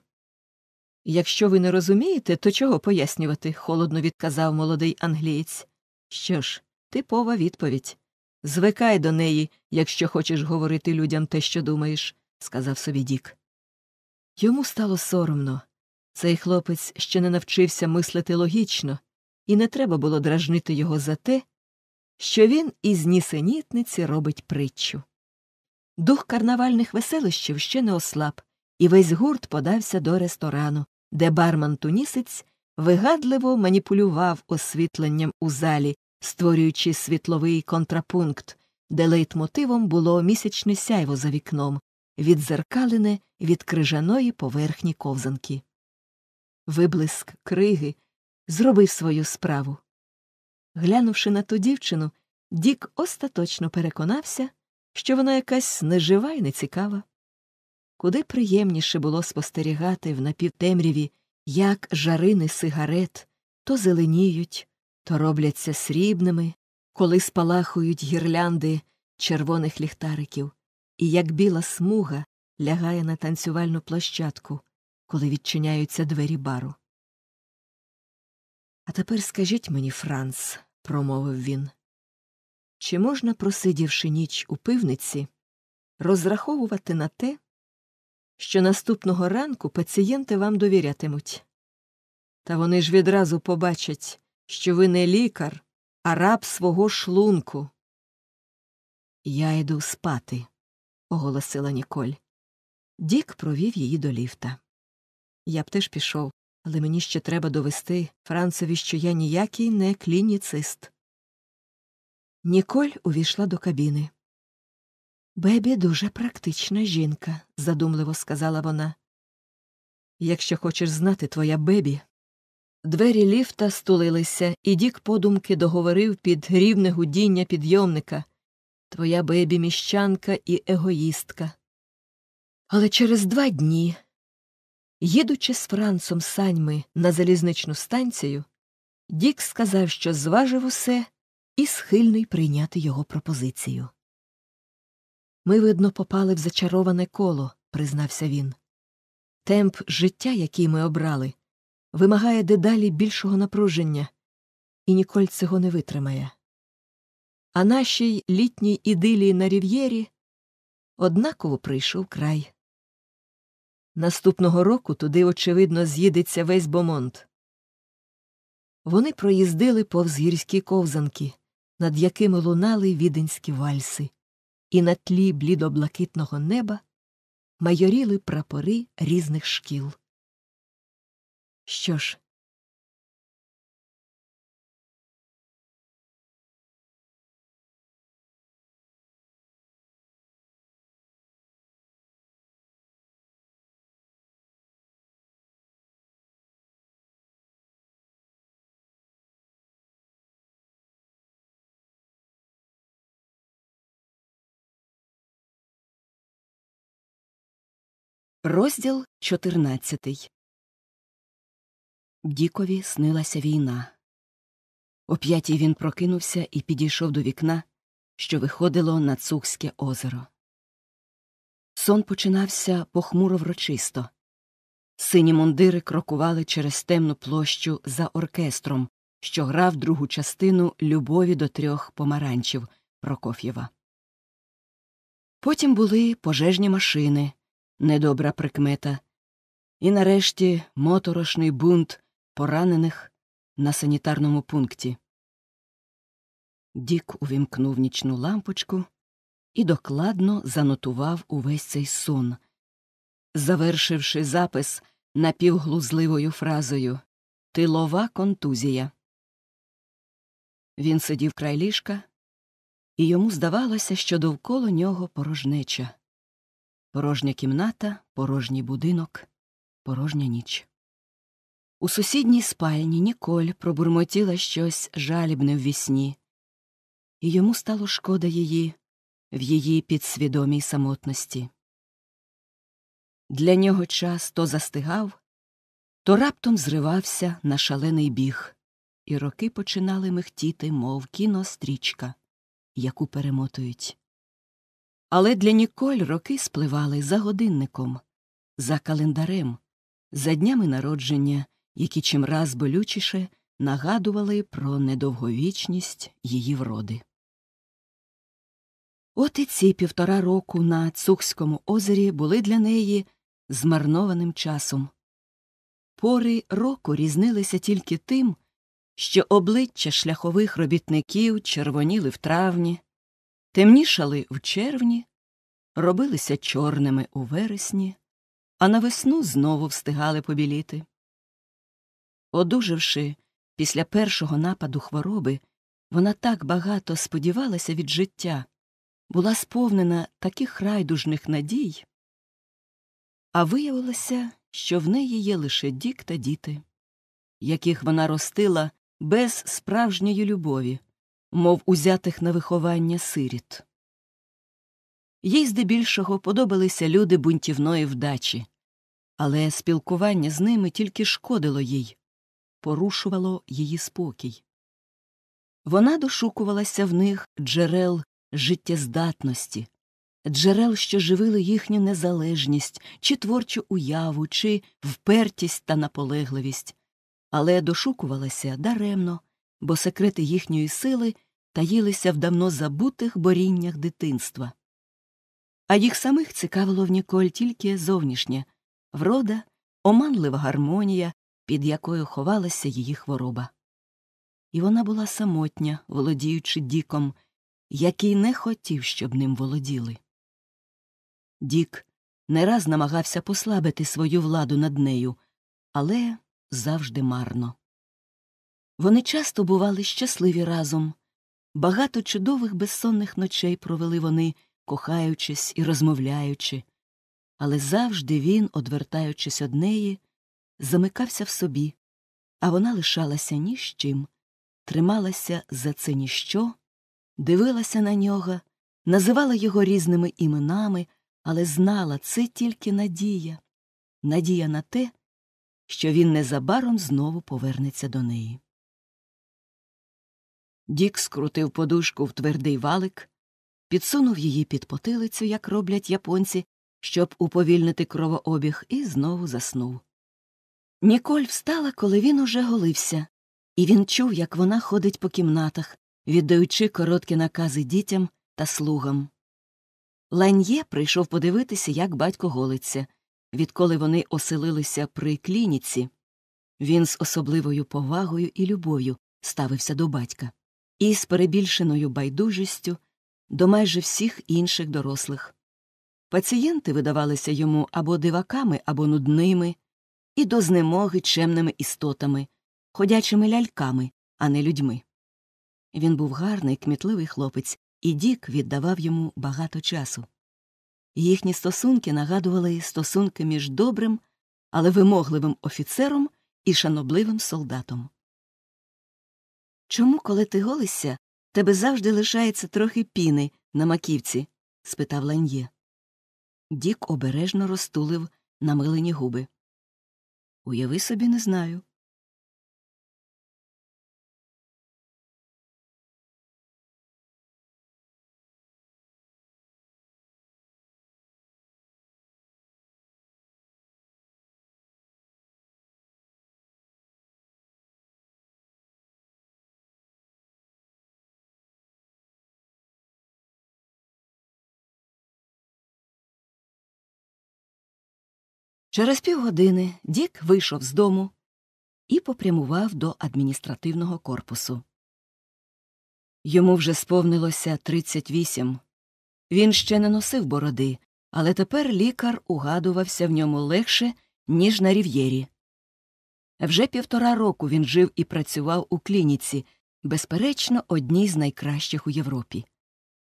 Якщо ви не розумієте, то чого пояснювати, холодно відказав молодий англієць. Що ж, типова відповідь. Звикай до неї, якщо хочеш говорити людям те, що думаєш, сказав собі Дік. Йому стало соромно. Цей хлопець ще не навчився мислити логічно, і не треба було дражнити його за те, що він із нісенітниці робить притчу. Дух карнавальних веселощів ще не ослаб, і весь гурт подався до ресторану, де барман тунісець вигадливо маніпулював освітленням у залі, створюючи світловий контрапункт, де лейтмотивом було місячне сяйво за вікном, відзеркалене від крижаної поверхні ковзанки. Виблиск криги зробив свою справу. Глянувши на ту дівчину, Дік остаточно переконався що вона якась нежива і нецікава. Куди приємніше було спостерігати в напівтемряві, як жарини сигарет то зеленіють, то робляться срібними, коли спалахують гірлянди червоних ліхтариків, і як біла смуга лягає на танцювальну площадку, коли відчиняються двері бару. А тепер скажіть мені, Франц, промовив він, чи можна, просидівши ніч у пивниці, розраховувати на те, що наступного ранку пацієнти вам довірятимуть? Та вони ж відразу побачать, що ви не лікар, а раб свого шлунку. Я йду спати, оголосила Ніколь. Дік провів її до ліфта. Я б теж пішов, але мені ще треба довести Францеві, що я ніякий не клініцист. Ніколь увійшла до кабіни. Бебі дуже практична жінка, задумливо сказала вона. Якщо хочеш знати твоя бебі. Двері ліфта стулилися, і Дік подумки договорив під рівне гудіння підйомника Твоя бебі міщанка і егоїстка. Але через два дні, їдучи з Францом саньми на залізничну станцію, Дік сказав, що зважив усе і схильний прийняти його пропозицію. Ми, видно, попали в зачароване коло, признався він. Темп життя, який ми обрали, вимагає дедалі більшого напруження, і Ніколь цього не витримає. А нашій літній ідилії на рів'єрі однаково прийшов край. Наступного року туди, очевидно, з'їдеться весь бомонт. Вони проїздили повз гірські ковзанки, над якими лунали віденські вальси, і на тлі блідоблакитного неба майоріли прапори різних шкіл. Що ж, Розділ 14 Дікові снилася війна. О п'ятій він прокинувся і підійшов до вікна, що виходило на Цухське озеро. Сон починався похмуро врочисто. Сині мундири крокували через темну площу за оркестром, що грав другу частину любові до трьох помаранчів Прокоф'єва. Потім були пожежні машини недобра прикмета, і нарешті моторошний бунт поранених на санітарному пункті. Дік увімкнув нічну лампочку і докладно занотував увесь цей сон, завершивши запис напівглузливою фразою Тилова контузія. Він сидів край ліжка, і йому здавалося, що довкола нього порожнеча. Порожня кімната, порожній будинок, порожня ніч. У сусідній спальні Ніколь пробурмотіла щось жалібне в вісні, і йому стало шкода її в її підсвідомій самотності. Для нього час то застигав, то раптом зривався на шалений біг, і роки починали михтіти, мов кінострічка, яку перемотують. Але для Ніколь роки спливали за годинником, за календарем, за днями народження, які чимраз болючіше нагадували про недовговічність її вроди. От і ці півтора року на Цухському озері були для неї змарнованим часом. Пори року різнилися тільки тим, що обличчя шляхових робітників червоніли в травні. Темнішали в червні, робилися чорними у вересні, а на весну знову встигали побіліти. Одужавши після першого нападу хвороби, вона так багато сподівалася від життя, була сповнена таких райдужних надій, а виявилося, що в неї є лише дік та діти, яких вона ростила без справжньої любові мов узятих на виховання сиріт. Їй здебільшого подобалися люди бунтівної вдачі, але спілкування з ними тільки шкодило їй, порушувало її спокій. Вона дошукувалася в них джерел життєздатності, джерел, що живили їхню незалежність, чи творчу уяву, чи впертість та наполегливість, але дошукувалася даремно бо секрети їхньої сили таїлися в давно забутих боріннях дитинства. А їх самих цікавило в Ніколь тільки зовнішнє врода, оманлива гармонія, під якою ховалася її хвороба. І вона була самотня, володіючи Діком, який не хотів, щоб ним володіли. Дік не раз намагався послабити свою владу над нею, але завжди марно. Вони часто бували щасливі разом. Багато чудових безсонних ночей провели вони, кохаючись і розмовляючи, але завжди він, одвертаючись од неї, замикався в собі, а вона лишалася ні з чим, трималася за це ніщо, дивилася на нього, називала його різними іменами, але знала це тільки надія, надія на те, що він незабаром знову повернеться до неї. Дік скрутив подушку в твердий валик, підсунув її під потилицю, як роблять японці, щоб уповільнити кровообіг, і знову заснув. Ніколь встала, коли він уже голився, і він чув, як вона ходить по кімнатах, віддаючи короткі накази дітям та слугам. Ланьє прийшов подивитися, як батько голиться, відколи вони оселилися при клініці. Він з особливою повагою і любов'ю ставився до батька і з перебільшеною байдужістю до майже всіх інших дорослих. Пацієнти видавалися йому або диваками, або нудними, і до знемоги чемними істотами, ходячими ляльками, а не людьми. Він був гарний, кмітливий хлопець, і Дік віддавав йому багато часу. Їхні стосунки нагадували стосунки між добрим, але вимогливим офіцером і шанобливим солдатом. Чому, коли ти голишся, тебе завжди лишається трохи піни на маківці? спитав ланьє. Дік обережно розтулив намилені губи. Уяви собі, не знаю. Через півгодини Дік вийшов з дому і попрямував до адміністративного корпусу. Йому вже сповнилося 38. Він ще не носив бороди, але тепер лікар угадувався в ньому легше, ніж на рів'єрі. Вже півтора року він жив і працював у клініці, безперечно, одній з найкращих у Європі.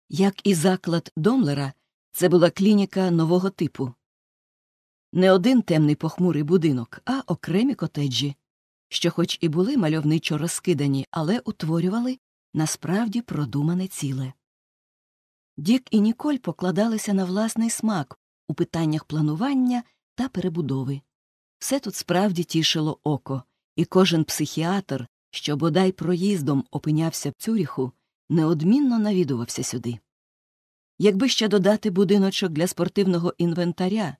Як і заклад Домлера, це була клініка нового типу не один темний похмурий будинок, а окремі котеджі, що, хоч і були мальовничо розкидані, але утворювали насправді продумане ціле. Дік і Ніколь покладалися на власний смак у питаннях планування та перебудови. Все тут справді тішило око, і кожен психіатр, що бодай проїздом опинявся в Цюріху, неодмінно навідувався сюди. Якби ще додати будиночок для спортивного інвентаря,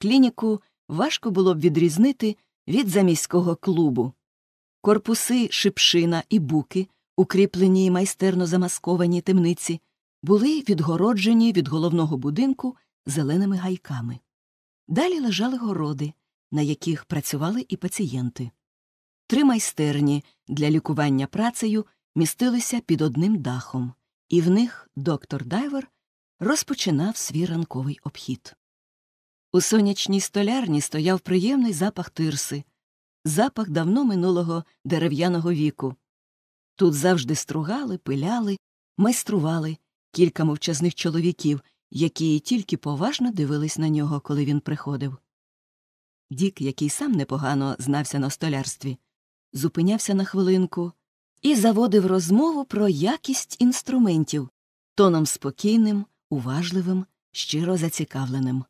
клініку важко було б відрізнити від заміського клубу. Корпуси шипшина і буки, укріплені і майстерно замасковані темниці, були відгороджені від головного будинку зеленими гайками. Далі лежали городи, на яких працювали і пацієнти. Три майстерні для лікування працею містилися під одним дахом, і в них доктор Дайвер розпочинав свій ранковий обхід. У сонячній столярні стояв приємний запах тирси, запах давно минулого дерев'яного віку. Тут завжди стругали, пиляли, майстрували кілька мовчазних чоловіків, які тільки поважно дивились на нього, коли він приходив. Дік, який сам непогано знався на столярстві, зупинявся на хвилинку і заводив розмову про якість інструментів тоном спокійним, уважливим, щиро зацікавленим.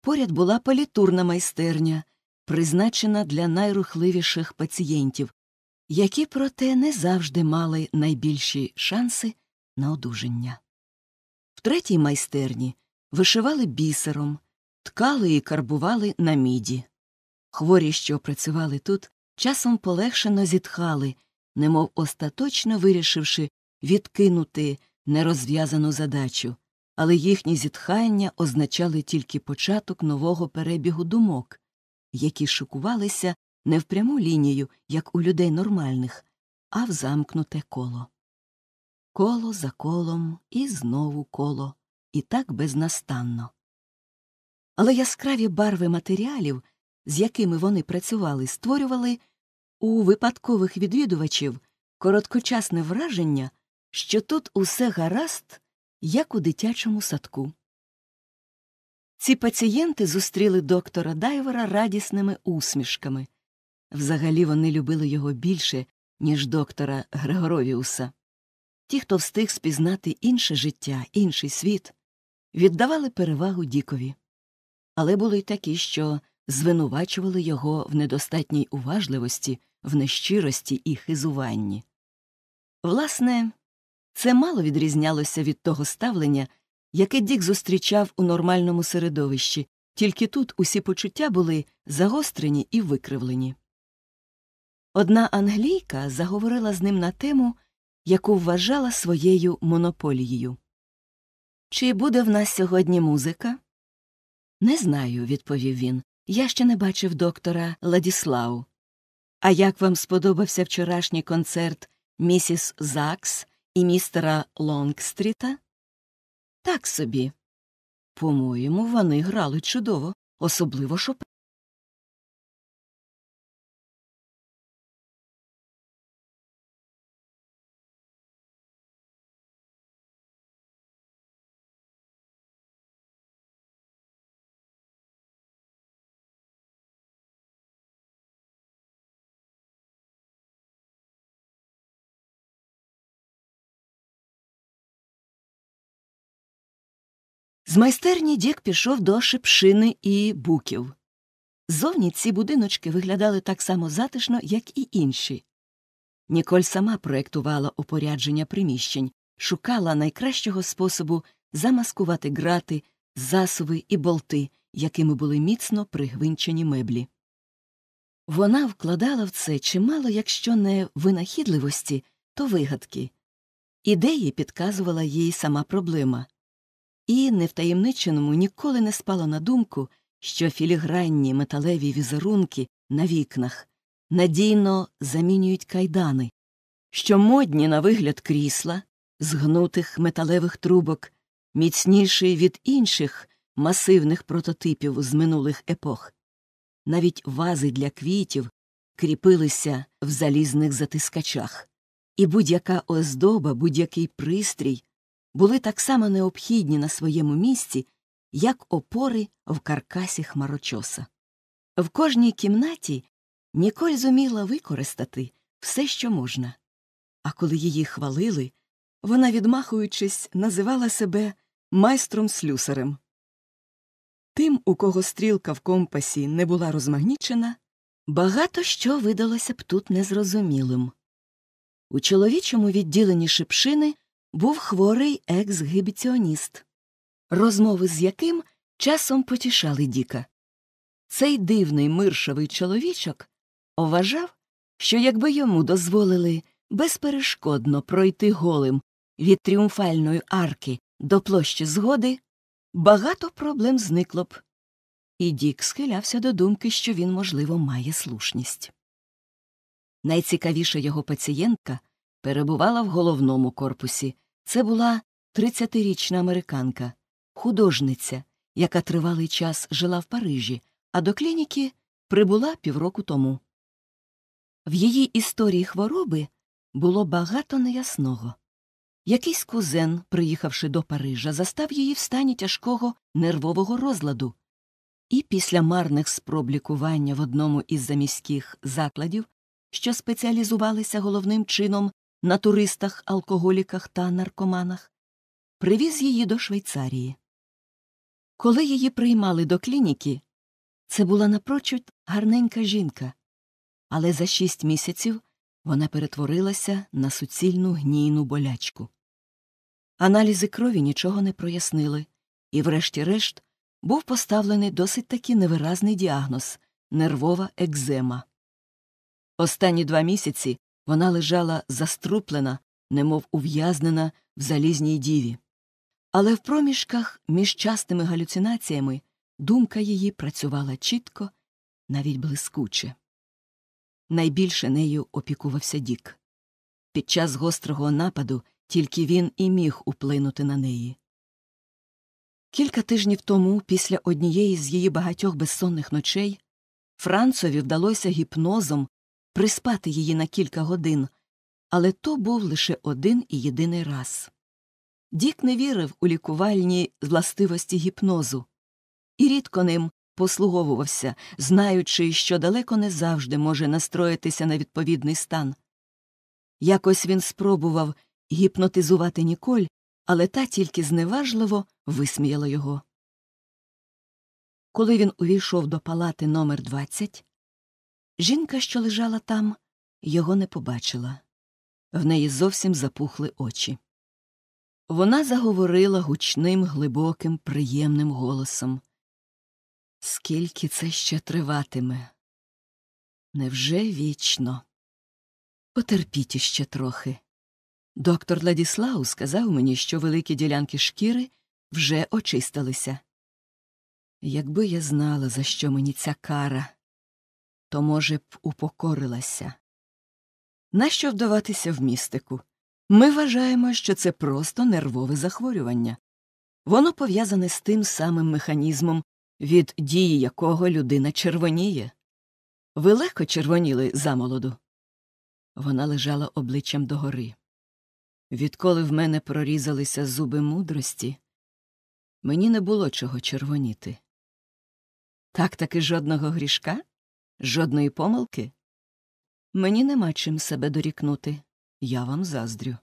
Поряд була палітурна майстерня, призначена для найрухливіших пацієнтів, які, проте, не завжди мали найбільші шанси на одужання. В третій майстерні вишивали бісером, ткали і карбували на міді. Хворі, що працювали тут, часом полегшено зітхали, немов остаточно вирішивши відкинути нерозв'язану задачу але їхні зітхання означали тільки початок нового перебігу думок, які шикувалися не в пряму лінію, як у людей нормальних, а в замкнуте коло. Коло за колом і знову коло, і так безнастанно. Але яскраві барви матеріалів, з якими вони працювали, створювали у випадкових відвідувачів короткочасне враження, що тут усе гаразд як у дитячому садку. Ці пацієнти зустріли доктора Дайвера радісними усмішками. Взагалі вони любили його більше, ніж доктора Грегоровіуса. Ті, хто встиг спізнати інше життя, інший світ, віддавали перевагу Дікові. Але були й такі, що звинувачували його в недостатній уважливості, в нещирості і хизуванні. Власне, це мало відрізнялося від того ставлення, яке Дік зустрічав у нормальному середовищі, тільки тут усі почуття були загострені і викривлені. Одна англійка заговорила з ним на тему, яку вважала своєю монополією. Чи буде в нас сьогодні музика? Не знаю, відповів він. Я ще не бачив доктора Ладіслау. А як вам сподобався вчорашній концерт місіс Закс і містера Лонгстріта? Так собі. По-моєму, вони грали чудово, особливо Шопен. З майстерні Дік пішов до шипшини і буків. Зовні ці будиночки виглядали так само затишно, як і інші. Ніколь сама проєктувала опорядження приміщень, шукала найкращого способу замаскувати грати, засови і болти, якими були міцно пригвинчені меблі. Вона вкладала в це чимало, якщо не винахідливості, то вигадки. Ідеї підказувала їй сама проблема і невтаємниченому ніколи не спало на думку, що філігранні металеві візерунки на вікнах надійно замінюють кайдани, що модні на вигляд крісла, згнутих металевих трубок, міцніші від інших масивних прототипів з минулих епох. Навіть вази для квітів кріпилися в залізних затискачах, і будь-яка оздоба, будь-який пристрій були так само необхідні на своєму місці, як опори в каркасі хмарочоса. В кожній кімнаті Ніколь зуміла використати все, що можна. А коли її хвалили, вона, відмахуючись, називала себе майстром слюсарем. Тим, у кого стрілка в компасі не була розмагнічена, багато що видалося б тут незрозумілим. У чоловічому відділенні шипшини був хворий ексгибіціоніст, розмови з яким часом потішали Діка. Цей дивний миршавий чоловічок вважав, що якби йому дозволили безперешкодно пройти голим від тріумфальної арки до площі згоди, багато проблем зникло б. І Дік схилявся до думки, що він, можливо, має слушність. Найцікавіша його пацієнтка перебувала в головному корпусі. Це була 30-річна американка, художниця, яка тривалий час жила в Парижі, а до клініки прибула півроку тому. В її історії хвороби було багато неясного. Якийсь кузен, приїхавши до Парижа, застав її в стані тяжкого нервового розладу, і після марних спроб лікування в одному із заміських закладів, що спеціалізувалися головним чином на туристах, алкоголіках та наркоманах, привіз її до Швейцарії. Коли її приймали до клініки, це була напрочуд гарненька жінка, але за шість місяців вона перетворилася на суцільну гнійну болячку. Аналізи крові нічого не прояснили, і, врешті-решт, був поставлений досить таки невиразний діагноз нервова екзема. Останні два місяці вона лежала заструплена, немов ув'язнена в залізній діві. Але в проміжках між частими галюцинаціями думка її працювала чітко, навіть блискуче. Найбільше нею опікувався Дік. Під час гострого нападу тільки він і міг уплинути на неї. Кілька тижнів тому, після однієї з її багатьох безсонних ночей, Францові вдалося гіпнозом приспати її на кілька годин, але то був лише один і єдиний раз. Дік не вірив у лікувальні властивості гіпнозу і рідко ним послуговувався, знаючи, що далеко не завжди може настроїтися на відповідний стан. Якось він спробував гіпнотизувати Ніколь, але та тільки зневажливо висміяла його. Коли він увійшов до палати номер 20 Жінка, що лежала там, його не побачила. В неї зовсім запухли очі. Вона заговорила гучним, глибоким, приємним голосом. Скільки це ще триватиме? Невже вічно? Потерпіть іще трохи. Доктор Ладіслау сказав мені, що великі ділянки шкіри вже очистилися. Якби я знала, за що мені ця кара то, може б, упокорилася. Нащо вдаватися в містику? Ми вважаємо, що це просто нервове захворювання. Воно пов'язане з тим самим механізмом, від дії якого людина червоніє. Ви легко червоніли замолоду. Вона лежала обличчям догори. Відколи в мене прорізалися зуби мудрості, мені не було чого червоніти. Так таки жодного грішка? Жодної помилки? Мені нема чим себе дорікнути. Я вам заздрю.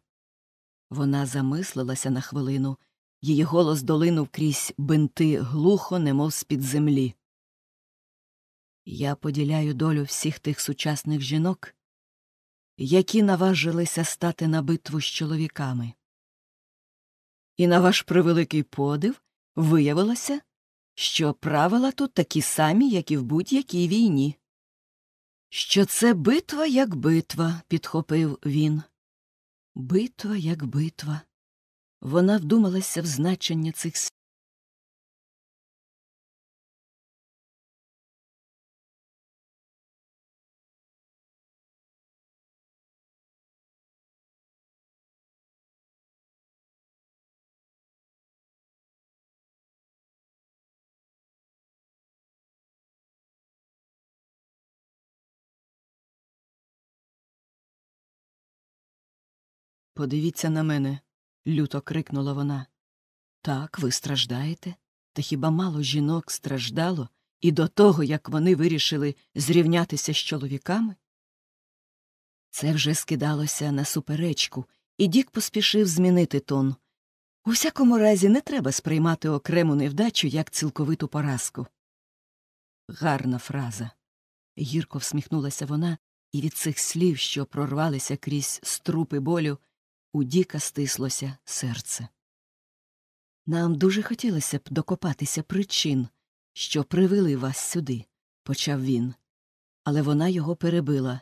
Вона замислилася на хвилину. Її голос долинув крізь бинти глухо, немов з під землі. Я поділяю долю всіх тих сучасних жінок, які наважилися стати на битву з чоловіками. І на ваш превеликий подив виявилося, що правила тут такі самі, як і в будь-якій війні що це битва як битва, підхопив він. Битва як битва. Вона вдумалася в значення цих слів. Подивіться на мене, люто крикнула вона. Так, ви страждаєте? Та хіба мало жінок страждало і до того, як вони вирішили зрівнятися з чоловіками? Це вже скидалося на суперечку, і Дік поспішив змінити тон. У всякому разі, не треба сприймати окрему невдачу як цілковиту поразку. Гарна фраза. гірко всміхнулася вона, і від цих слів, що прорвалися крізь струпи болю, у Діка стислося серце. Нам дуже хотілося б докопатися причин, що привели вас сюди, почав він, але вона його перебила.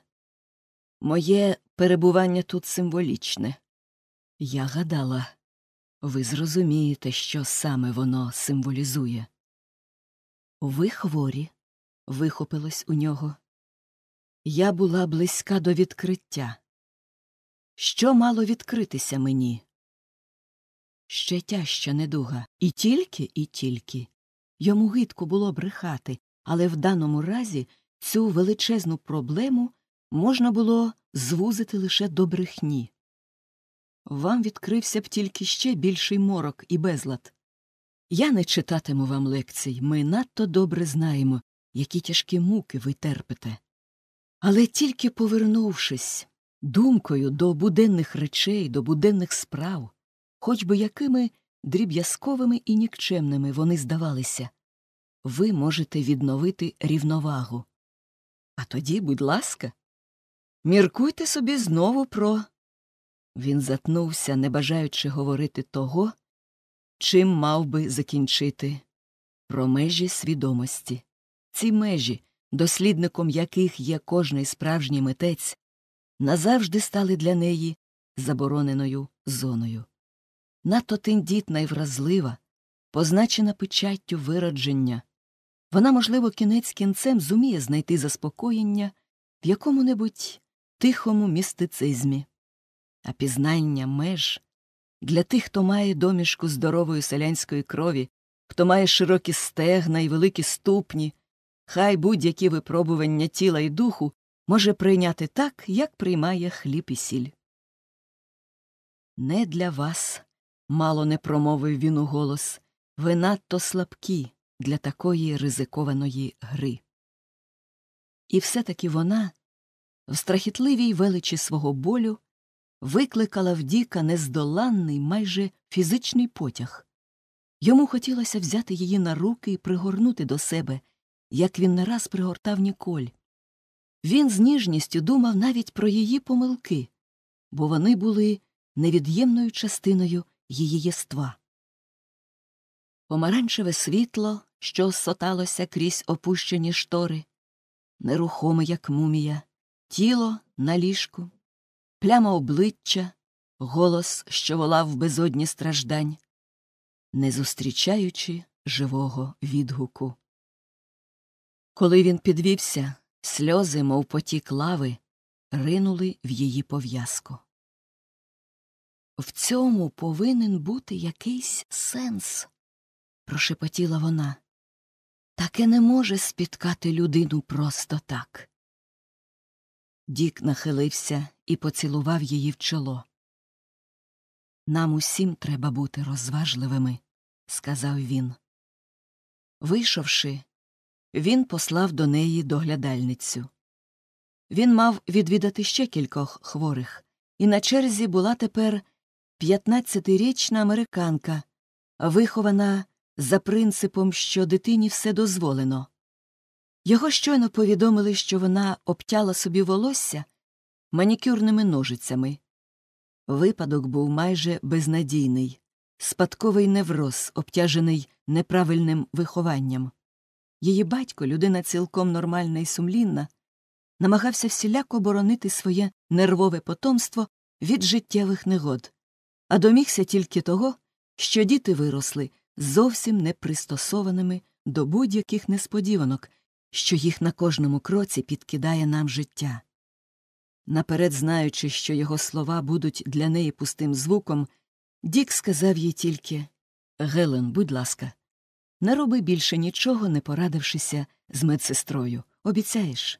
Моє перебування тут символічне. Я гадала, ви зрозумієте, що саме воно символізує. Ви хворі, вихопилось у нього. Я була близька до відкриття. Що мало відкритися мені? Ще тяжча недуга, і тільки, і тільки. Йому гидко було брехати, але в даному разі цю величезну проблему можна було звузити лише до брехні. Вам відкрився б тільки ще більший морок і безлад. Я не читатиму вам лекцій, ми надто добре знаємо, які тяжкі муки ви терпите. Але тільки повернувшись, думкою до буденних речей, до буденних справ, хоч би якими дріб'язковими і нікчемними вони здавалися, ви можете відновити рівновагу. А тоді, будь ласка, міркуйте собі знову про. Він затнувся, не бажаючи говорити того, чим мав би закінчити про межі свідомості. Ці межі, дослідником яких є кожний справжній митець, назавжди стали для неї забороненою зоною. Надто тендітна і вразлива, позначена печаттю виродження. вона, можливо, кінець кінцем зуміє знайти заспокоєння в якому небудь тихому містицизмі, а пізнання меж для тих, хто має домішку здорової селянської крові, хто має широкі стегна і великі ступні, хай будь-які випробування тіла і духу може прийняти так, як приймає хліб і сіль. Не для вас, мало не промовив він у голос, ви надто слабкі для такої ризикованої гри. І все таки вона, в страхітливій величі свого болю, викликала в Діка нездоланний майже фізичний потяг. Йому хотілося взяти її на руки і пригорнути до себе, як він не раз пригортав Ніколь, він з ніжністю думав навіть про її помилки, бо вони були невід'ємною частиною її єства. Помаранчеве світло, що соталося крізь опущені штори, нерухоме, як мумія, тіло на ліжку, пляма обличчя, голос, що волав в безодні страждань, не зустрічаючи живого відгуку. Коли він підвівся, Сльози, мов потік лави, ринули в її пов'язку. В цьому повинен бути якийсь сенс, прошепотіла вона. Таке не може спіткати людину просто так. Дік нахилився і поцілував її в чоло. Нам усім треба бути розважливими, сказав він. Вийшовши, він послав до неї доглядальницю. Він мав відвідати ще кількох хворих, і на черзі була тепер 15-річна американка, вихована за принципом, що дитині все дозволено. Його щойно повідомили, що вона обтяла собі волосся манікюрними ножицями. Випадок був майже безнадійний, спадковий невроз, обтяжений неправильним вихованням. Її батько, людина цілком нормальна і сумлінна, намагався всіляко боронити своє нервове потомство від життєвих негод, а домігся тільки того, що діти виросли зовсім не пристосованими до будь-яких несподіванок, що їх на кожному кроці підкидає нам життя. Наперед, знаючи, що його слова будуть для неї пустим звуком, Дік сказав їй тільки Гелен, будь ласка. Не роби більше нічого, не порадившися з медсестрою. Обіцяєш.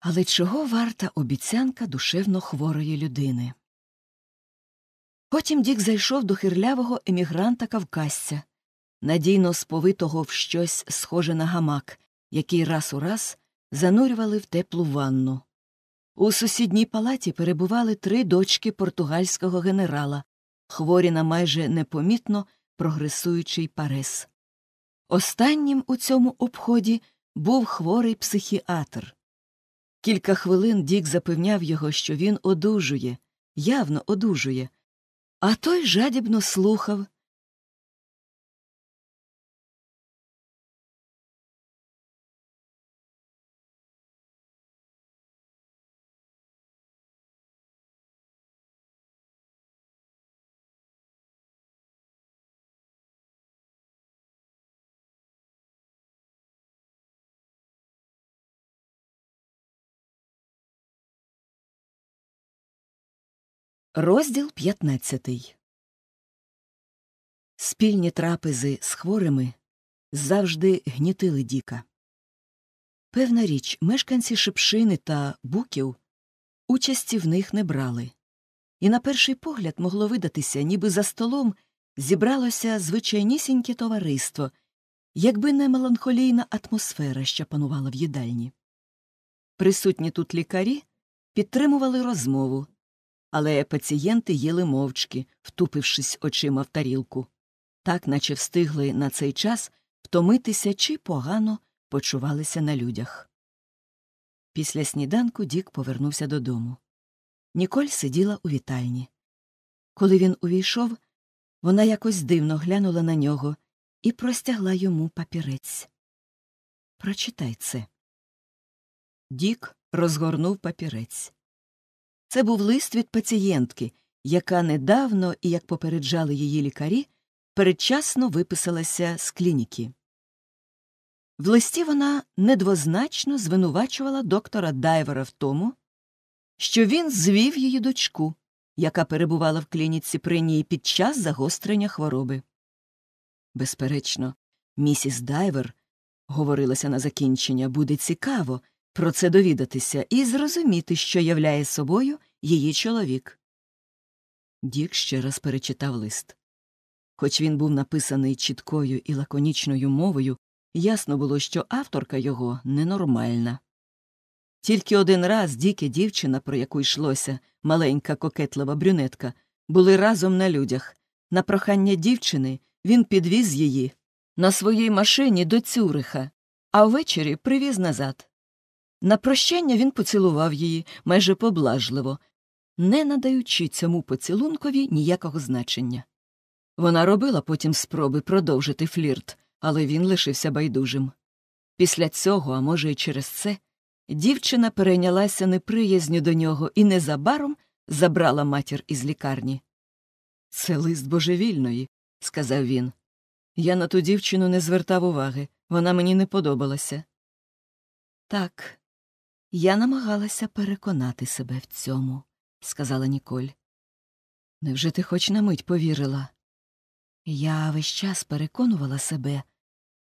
Але чого варта обіцянка душевно хворої людини? Потім Дік зайшов до хирлявого емігранта кавказця, надійно сповитого в щось схоже на гамак, який раз у раз занурювали в теплу ванну. У сусідній палаті перебували три дочки португальського генерала, хворі на майже непомітно прогресуючий Парис. Останнім у цьому обході був хворий психіатр. Кілька хвилин Дік запевняв його, що він одужує, явно одужує, а той жадібно слухав, Розділ 15 Спільні трапези з хворими завжди гнітили Діка. Певна річ, мешканці Шипшини та Буків участі в них не брали, і на перший погляд могло видатися, ніби за столом зібралося звичайнісіньке товариство, якби не меланхолійна атмосфера, що панувала в їдальні. Присутні тут лікарі підтримували розмову але пацієнти їли мовчки, втупившись очима в тарілку, так наче встигли на цей час втомитися чи погано почувалися на людях. Після сніданку Дік повернувся додому. Ніколь сиділа у вітальні. Коли він увійшов, вона якось дивно глянула на нього і простягла йому папірець. Прочитай це. Дік розгорнув папірець. Це був лист від пацієнтки, яка недавно, і як попереджали її лікарі, передчасно виписалася з клініки. В листі вона недвозначно звинувачувала доктора Дайвера в тому, що він звів її дочку, яка перебувала в клініці при ній під час загострення хвороби. Безперечно, місіс Дайвер, говорилося на закінчення, буде цікаво, про це довідатися і зрозуміти, що являє собою її чоловік. Дік ще раз перечитав лист. Хоч він був написаний чіткою і лаконічною мовою, ясно було, що авторка його ненормальна. Тільки один раз Дік і дівчина, про яку йшлося, маленька кокетлива брюнетка, були разом на людях. На прохання дівчини він підвіз її на своїй машині до Цюриха, а ввечері привіз назад. На прощання він поцілував її майже поблажливо, не надаючи цьому поцілункові ніякого значення. Вона робила потім спроби продовжити флірт, але він лишився байдужим. Після цього, а може, і через це, дівчина перейнялася неприязню до нього і незабаром забрала матір із лікарні. Це лист божевільної, сказав він. Я на ту дівчину не звертав уваги, вона мені не подобалася. Так, я намагалася переконати себе в цьому, сказала Ніколь. Невже ти хоч на мить повірила? Я весь час переконувала себе.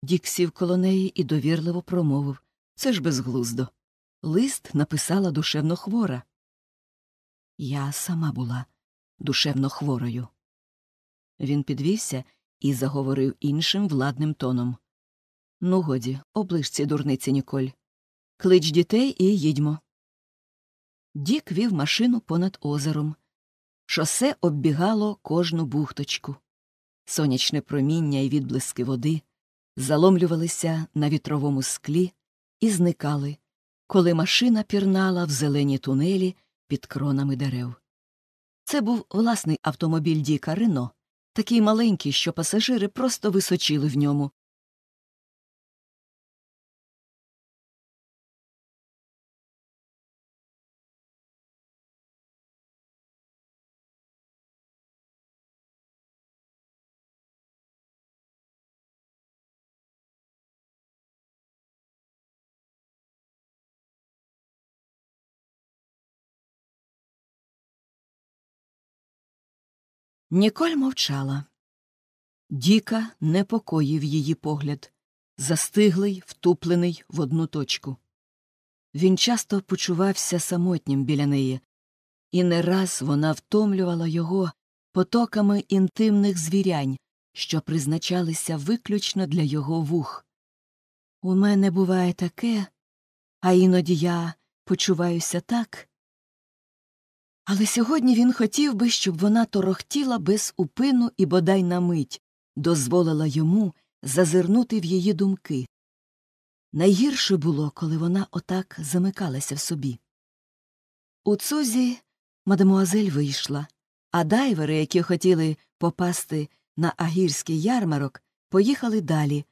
Дік сів коло неї і довірливо промовив це ж безглуздо. Лист написала душевно хвора. Я сама була душевно хворою. Він підвівся і заговорив іншим владним тоном. Ну, годі, оближ ці дурниці, Ніколь. Клич дітей і їдьмо. Дік вів машину понад озером. Шосе оббігало кожну бухточку. Сонячне проміння і відблиски води заломлювалися на вітровому склі і зникали, коли машина пірнала в зелені тунелі під кронами дерев. Це був власний автомобіль Діка Рено, такий маленький, що пасажири просто височили в ньому, Ніколь мовчала. Діка непокоїв її погляд, застиглий, втуплений в одну точку. Він часто почувався самотнім біля неї, і не раз вона втомлювала його потоками інтимних звірянь, що призначалися виключно для його вух. У мене буває таке, а іноді я почуваюся так, але сьогодні він хотів би, щоб вона торохтіла без упину і бодай на мить, дозволила йому зазирнути в її думки. Найгірше було, коли вона отак замикалася в собі. У Цузі мадемуазель вийшла, а дайвери, які хотіли попасти на агірський ярмарок, поїхали далі,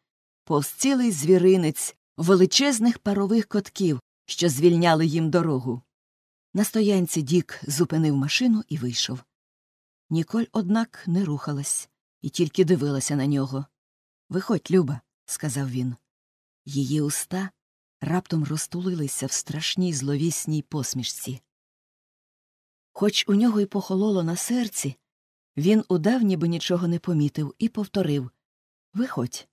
повз цілий звіринець величезних парових котків, що звільняли їм дорогу. На стоянці Дік зупинив машину і вийшов. Ніколь, однак, не рухалась і тільки дивилася на нього. Виходь, Люба, сказав він. Її уста раптом розтулилися в страшній зловісній посмішці. Хоч у нього й похололо на серці, він удав, ніби нічого не помітив, і повторив Виходь,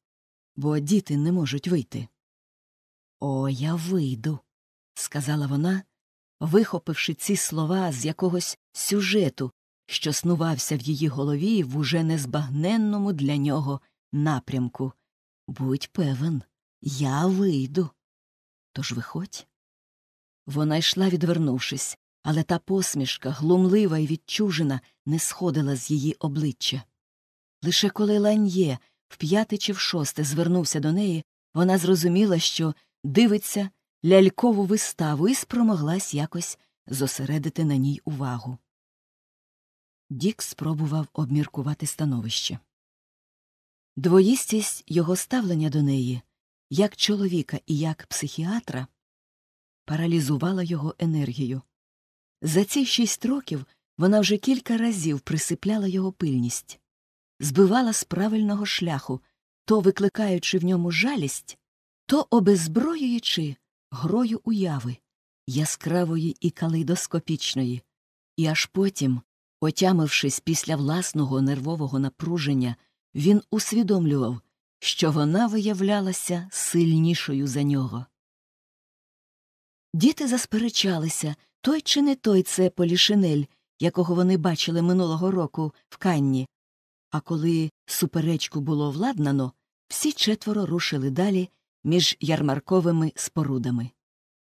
бо діти не можуть вийти. О, я вийду, сказала вона вихопивши ці слова з якогось сюжету, що снувався в її голові в уже незбагненному для нього напрямку. Будь певен, я вийду. Тож виходь. Вона йшла, відвернувшись, але та посмішка, глумлива і відчужена, не сходила з її обличчя. Лише коли ланьє в п'яте чи в шосте звернувся до неї, вона зрозуміла, що дивиться лялькову виставу і спромоглась якось зосередити на ній увагу. Дік спробував обміркувати становище. Двоїстість його ставлення до неї, як чоловіка і як психіатра, паралізувала його енергію. За ці шість років вона вже кілька разів присипляла його пильність, збивала з правильного шляху, то викликаючи в ньому жалість, то обезброюючи грою уяви яскравої і калейдоскопічної, і аж потім, отямившись після власного нервового напруження, він усвідомлював, що вона виявлялася сильнішою за нього. Діти засперечалися той чи не той це полішинель, якого вони бачили минулого року в Канні. А коли суперечку було владнано, всі четверо рушили далі між ярмарковими спорудами.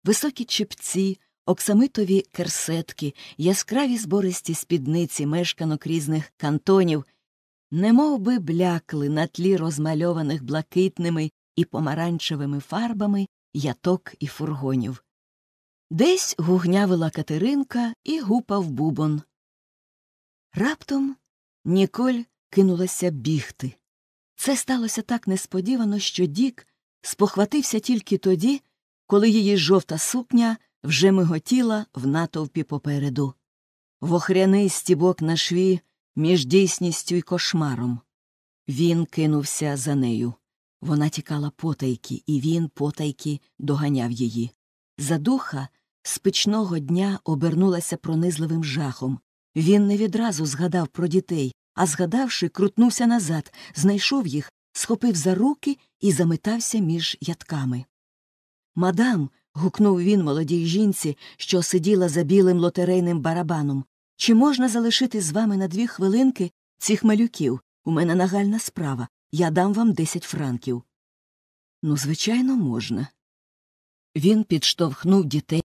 Високі чіпці, оксамитові керсетки, яскраві збористі спідниці мешканок різних кантонів, немовби блякли на тлі розмальованих блакитними і помаранчевими фарбами яток і фургонів. Десь гугнявила Катеринка і гупав бубон. Раптом Ніколь кинулася бігти. Це сталося так несподівано, що Дік спохватився тільки тоді, коли її жовта сукня вже миготіла в натовпі попереду. Вохряний стібок на шві між дійсністю і кошмаром. Він кинувся за нею. Вона тікала потайки, і він потайки доганяв її. Задуха з печного дня обернулася пронизливим жахом. Він не відразу згадав про дітей, а згадавши, крутнувся назад, знайшов їх, схопив за руки і заметався між ятками. Мадам. гукнув він молодій жінці, що сиділа за білим лотерейним барабаном, чи можна залишити з вами на дві хвилинки цих малюків? У мене нагальна справа. Я дам вам десять франків. Ну, звичайно, можна. Він підштовхнув дітей.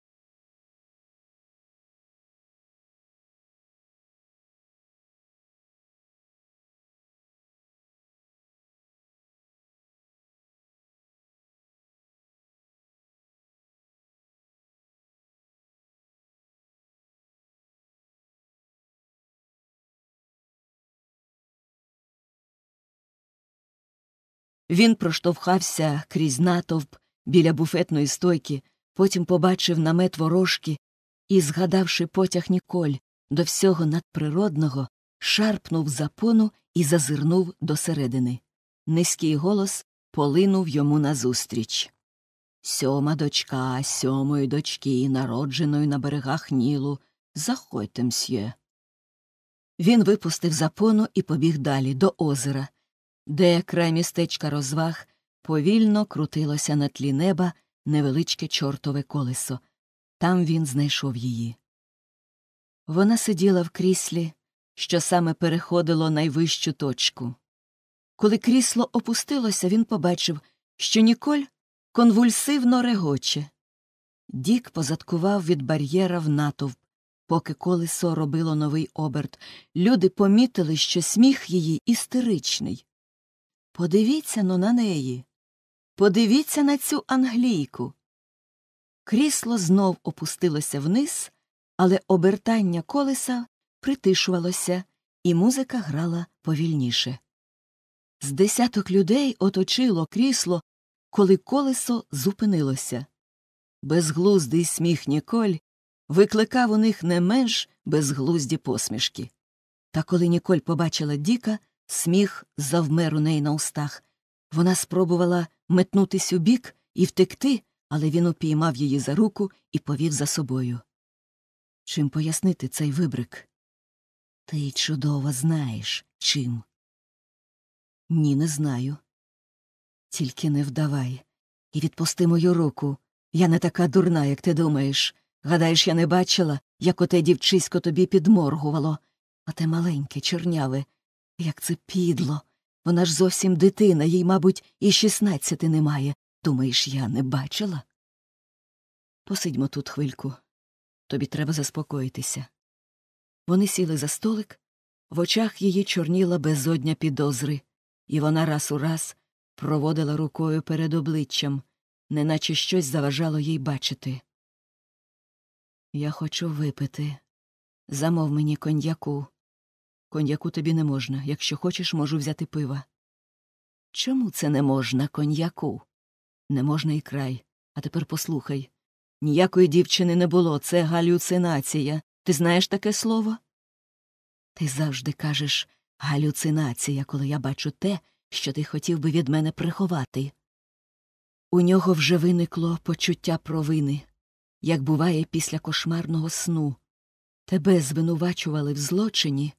Він проштовхався крізь натовп біля буфетної стойки, потім побачив намет ворожки і, згадавши потяг Ніколь до всього надприродного, шарпнув запону і зазирнув досередини. Низький голос полинув йому назустріч. Сьома дочка сьомої дочки, народженої на берегах Нілу, заходьте, мсьє. Він випустив запону і побіг далі до озера де край містечка розваг повільно крутилося на тлі неба невеличке чортове колесо. Там він знайшов її. Вона сиділа в кріслі, що саме переходило найвищу точку. Коли крісло опустилося, він побачив, що Ніколь конвульсивно регоче. Дік позадкував від бар'єра в натовп, поки колесо робило новий оберт. Люди помітили, що сміх її істеричний. Подивіться ну на неї. Подивіться на цю англійку. Крісло знов опустилося вниз, але обертання колеса притишувалося, і музика грала повільніше. З десяток людей оточило крісло, коли колесо зупинилося. Безглуздий сміх Ніколь викликав у них не менш безглузді посмішки. Та коли Ніколь побачила Діка, Сміх завмер у неї на устах. Вона спробувала метнутись у бік і втекти, але він упіймав її за руку і повів за собою. Чим пояснити цей вибрик? Ти чудово знаєш, чим? Ні, не знаю. Тільки не вдавай. І відпусти мою руку. Я не така дурна, як ти думаєш. Гадаєш, я не бачила, як оте дівчисько тобі підморгувало. А те маленьке, чорняве, як це підло. Вона ж зовсім дитина, їй, мабуть, і шістнадцяти немає. Думаєш, я не бачила? Посидьмо тут хвильку. Тобі треба заспокоїтися. Вони сіли за столик, в очах її чорніла безодня підозри, і вона раз у раз проводила рукою перед обличчям, неначе щось заважало їй бачити. Я хочу випити. Замов мені коньяку. Коньяку тобі не можна. Якщо хочеш, можу взяти пива. Чому це не можна, коньяку? Не можна і край. А тепер послухай. Ніякої дівчини не було, це галюцинація. Ти знаєш таке слово? Ти завжди кажеш галюцинація, коли я бачу те, що ти хотів би від мене приховати. У нього вже виникло почуття провини, як буває після кошмарного сну. Тебе звинувачували в злочині,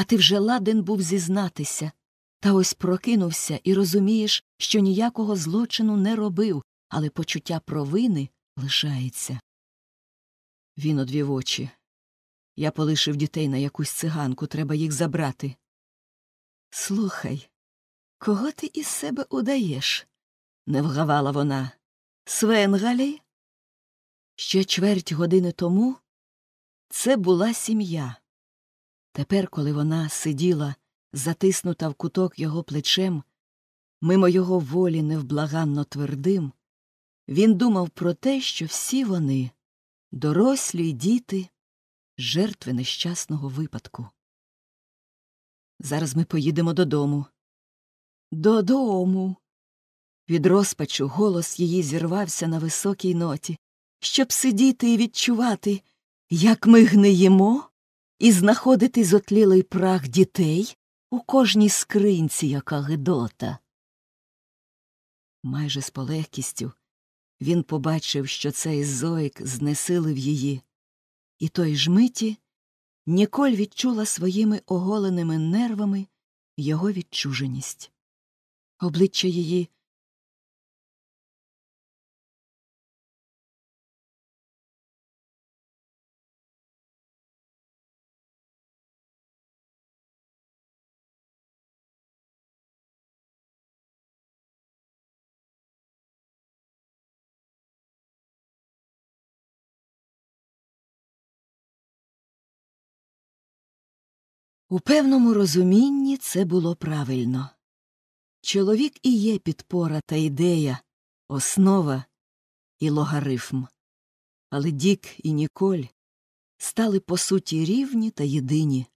а ти вже ладен був зізнатися. Та ось прокинувся і розумієш, що ніякого злочину не робив, але почуття провини лишається. Він одвів очі. Я полишив дітей на якусь циганку, треба їх забрати. Слухай, кого ти із себе удаєш? не вгавала вона. Свенгалі? Ще чверть години тому це була сім'я. Тепер, коли вона сиділа, затиснута в куток його плечем, мимо його волі невблаганно твердим, він думав про те, що всі вони, дорослі й діти, жертви нещасного випадку. Зараз ми поїдемо додому. Додому. Від розпачу голос її зірвався на високій ноті, щоб сидіти і відчувати, як ми гниємо і знаходити зотлілий прах дітей у кожній скринці, яка гидота. Майже з полегкістю він побачив, що цей зоїк знесилив її, і той ж миті Ніколь відчула своїми оголеними нервами його відчуженість. Обличчя її У певному розумінні це було правильно. Чоловік і є підпора та ідея, основа і логарифм. Але Дік і Ніколь стали по суті рівні та єдині.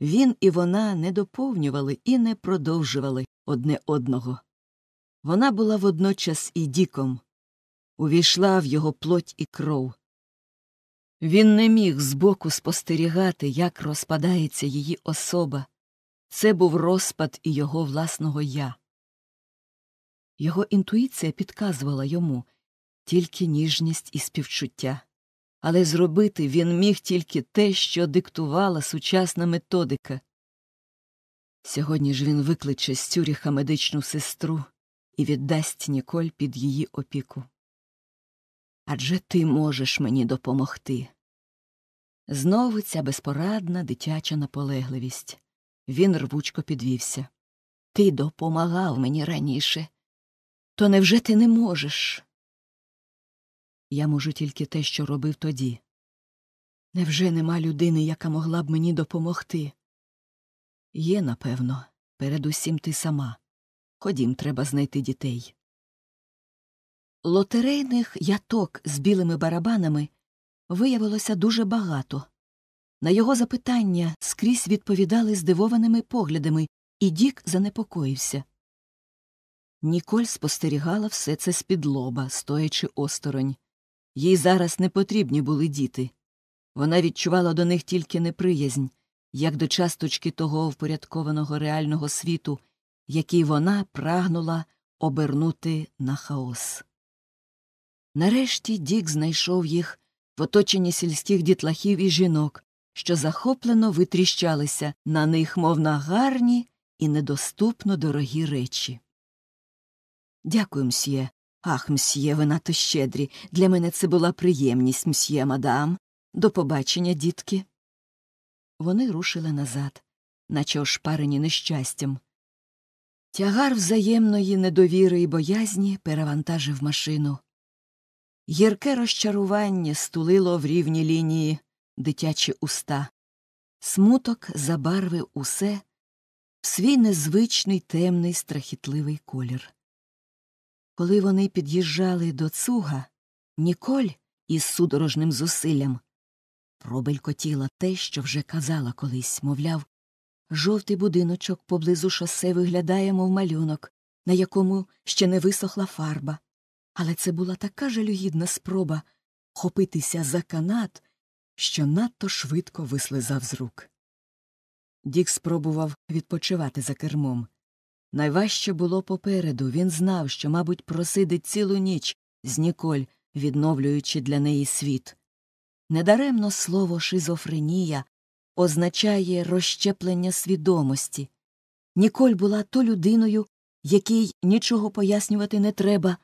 Він і вона не доповнювали і не продовжували одне одного. Вона була водночас і Діком, увійшла в його плоть і кров. Він не міг збоку спостерігати, як розпадається її особа. Це був розпад і його власного я. Його інтуїція підказувала йому тільки ніжність і співчуття, але зробити він міг тільки те, що диктувала сучасна методика. Сьогодні ж він викличе з Цюріха медичну сестру і віддасть Ніколь під її опіку адже ти можеш мені допомогти. Знову ця безпорадна дитяча наполегливість. Він рвучко підвівся. Ти допомагав мені раніше. То невже ти не можеш? Я можу тільки те, що робив тоді. Невже нема людини, яка могла б мені допомогти? Є, напевно, передусім ти сама. Ходім, треба знайти дітей. Лотерейних яток з білими барабанами виявилося дуже багато. На його запитання скрізь відповідали здивованими поглядами, і Дік занепокоївся. Ніколь спостерігала все це з-під лоба, стоячи осторонь. Їй зараз не потрібні були діти. Вона відчувала до них тільки неприязнь, як до часточки того впорядкованого реального світу, який вона прагнула обернути на хаос. Нарешті Дік знайшов їх в оточенні сільських дітлахів і жінок, що захоплено витріщалися на них, мов на гарні і недоступно дорогі речі. Дякую, мсьє. Ах, мсьє, ви надто щедрі. Для мене це була приємність, мсьє, мадам. До побачення, дітки. Вони рушили назад, наче ошпарені нещастям. Тягар взаємної недовіри і боязні перевантажив машину. Гірке розчарування стулило в рівні лінії дитячі уста. Смуток забарвив усе в свій незвичний темний страхітливий колір. Коли вони під'їжджали до цуга, Ніколь із судорожним зусиллям пробелькотіла те, що вже казала колись, мовляв, жовтий будиночок поблизу шосе виглядає, мов малюнок, на якому ще не висохла фарба. Але це була така жалюгідна спроба хопитися за канат, що надто швидко вислизав з рук. Дік спробував відпочивати за кермом. Найважче було попереду він знав, що, мабуть, просидить цілу ніч з Ніколь, відновлюючи для неї світ. Недаремно слово шизофренія означає розщеплення свідомості. Ніколь була то людиною, якій нічого пояснювати не треба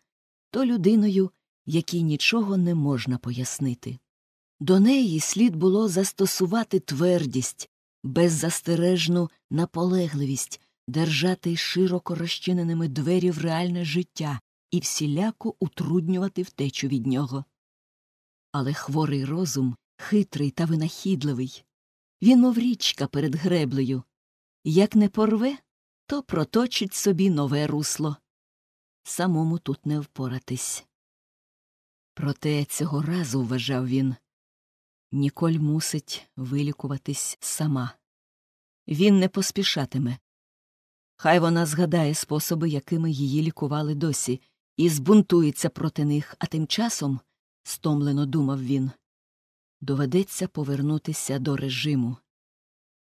то людиною, якій нічого не можна пояснити. До неї слід було застосувати твердість, беззастережну наполегливість, держати широко розчиненими двері в реальне життя і всіляко утруднювати втечу від нього. Але хворий розум хитрий та винахідливий. Він, мов річка перед греблею. Як не порве, то проточить собі нове русло самому тут не впоратись. Проте цього разу вважав він Ніколь мусить вилікуватись сама. Він не поспішатиме. Хай вона згадає способи, якими її лікували досі, і збунтується проти них, а тим часом, стомлено думав він, доведеться повернутися до режиму,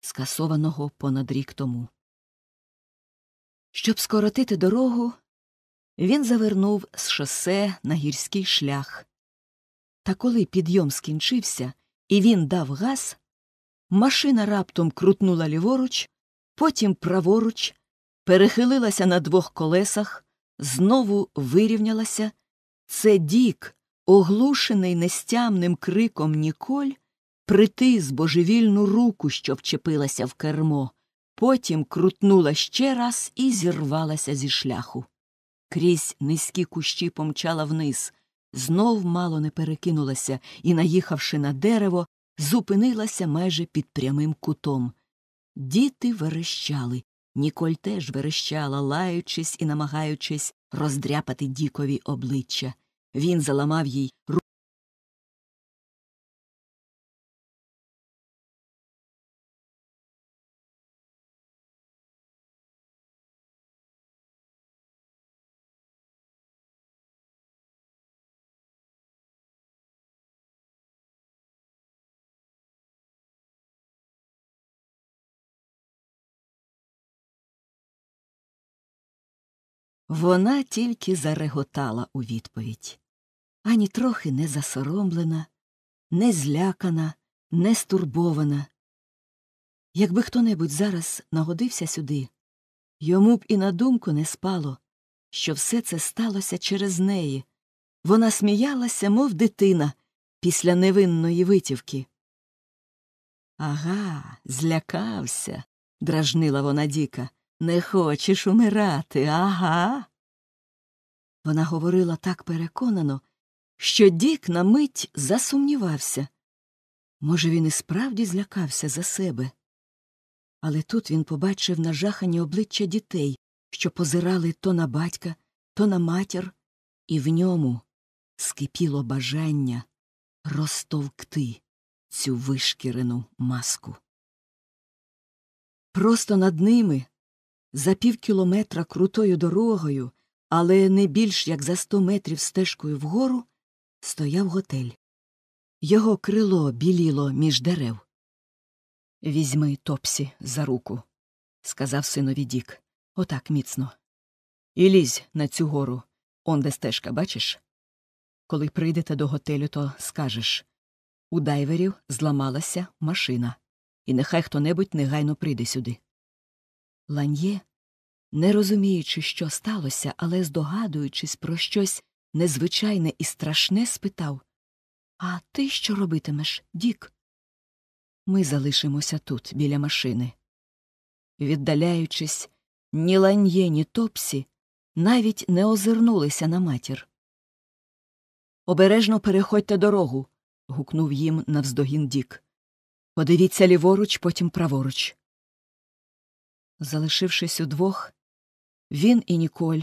скасованого понад рік тому. Щоб скоротити дорогу, він завернув з шосе на гірський шлях. Та коли підйом скінчився і він дав газ, машина раптом крутнула ліворуч, потім праворуч, перехилилася на двох колесах, знову вирівнялася. Це Дік, оглушений нестямним криком Ніколь, притис божевільну руку, що вчепилася в кермо, потім крутнула ще раз і зірвалася зі шляху. Крізь низькі кущі помчала вниз, знов мало не перекинулася і, наїхавши на дерево, зупинилася майже під прямим кутом. Діти верещали. Ніколь теж верещала, лаючись і намагаючись роздряпати Дікові обличчя. Він заламав їй руку. Вона тільки зареготала у відповідь. Ані трохи не засоромлена, не злякана, не стурбована. Якби хто небудь зараз нагодився сюди, йому б і на думку не спало, що все це сталося через неї. Вона сміялася, мов дитина, після невинної витівки. Ага, злякався, дражнила вона Діка. Не хочеш умирати, ага. Вона говорила так переконано, що Дік на мить засумнівався. Може, він і справді злякався за себе. Але тут він побачив нажахані обличчя дітей, що позирали то на батька, то на матір, і в ньому скипіло бажання розтовкти цю вишкірену маску. Просто над ними за пів кілометра крутою дорогою, але не більш як за сто метрів стежкою вгору, стояв готель. Його крило біліло між дерев. Візьми топсі за руку, сказав синові Дік. Отак міцно. І лізь на цю гору. онде стежка, бачиш? Коли прийдете до готелю, то скажеш у дайверів зламалася машина, і нехай хто небудь негайно прийде сюди. Ланьє, не розуміючи, що сталося, але здогадуючись про щось незвичайне і страшне, спитав А ти що робитимеш, Дік? Ми залишимося тут, біля машини. Віддаляючись, ні ланьє, ні топсі навіть не озирнулися на матір. Обережно переходьте дорогу. гукнув їм навздогін Дік. Подивіться ліворуч, потім праворуч. Залишившись удвох, він і Ніколь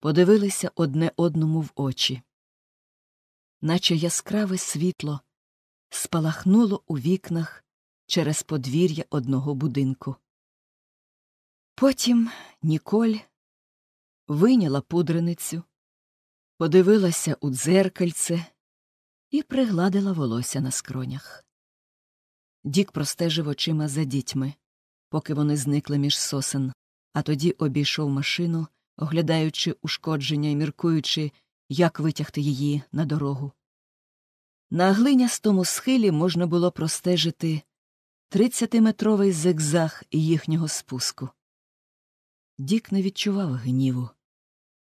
подивилися одне одному в очі, наче яскраве світло спалахнуло у вікнах через подвір'я одного будинку. Потім Ніколь вийняла пудреницю, подивилася у дзеркальце і пригладила волосся на скронях. Дік простежив очима за дітьми поки вони зникли між сосен, а тоді обійшов машину, оглядаючи ушкодження і міркуючи, як витягти її на дорогу. На глинястому схилі можна було простежити тридцятиметровий метровий зигзаг їхнього спуску. Дік не відчував гніву,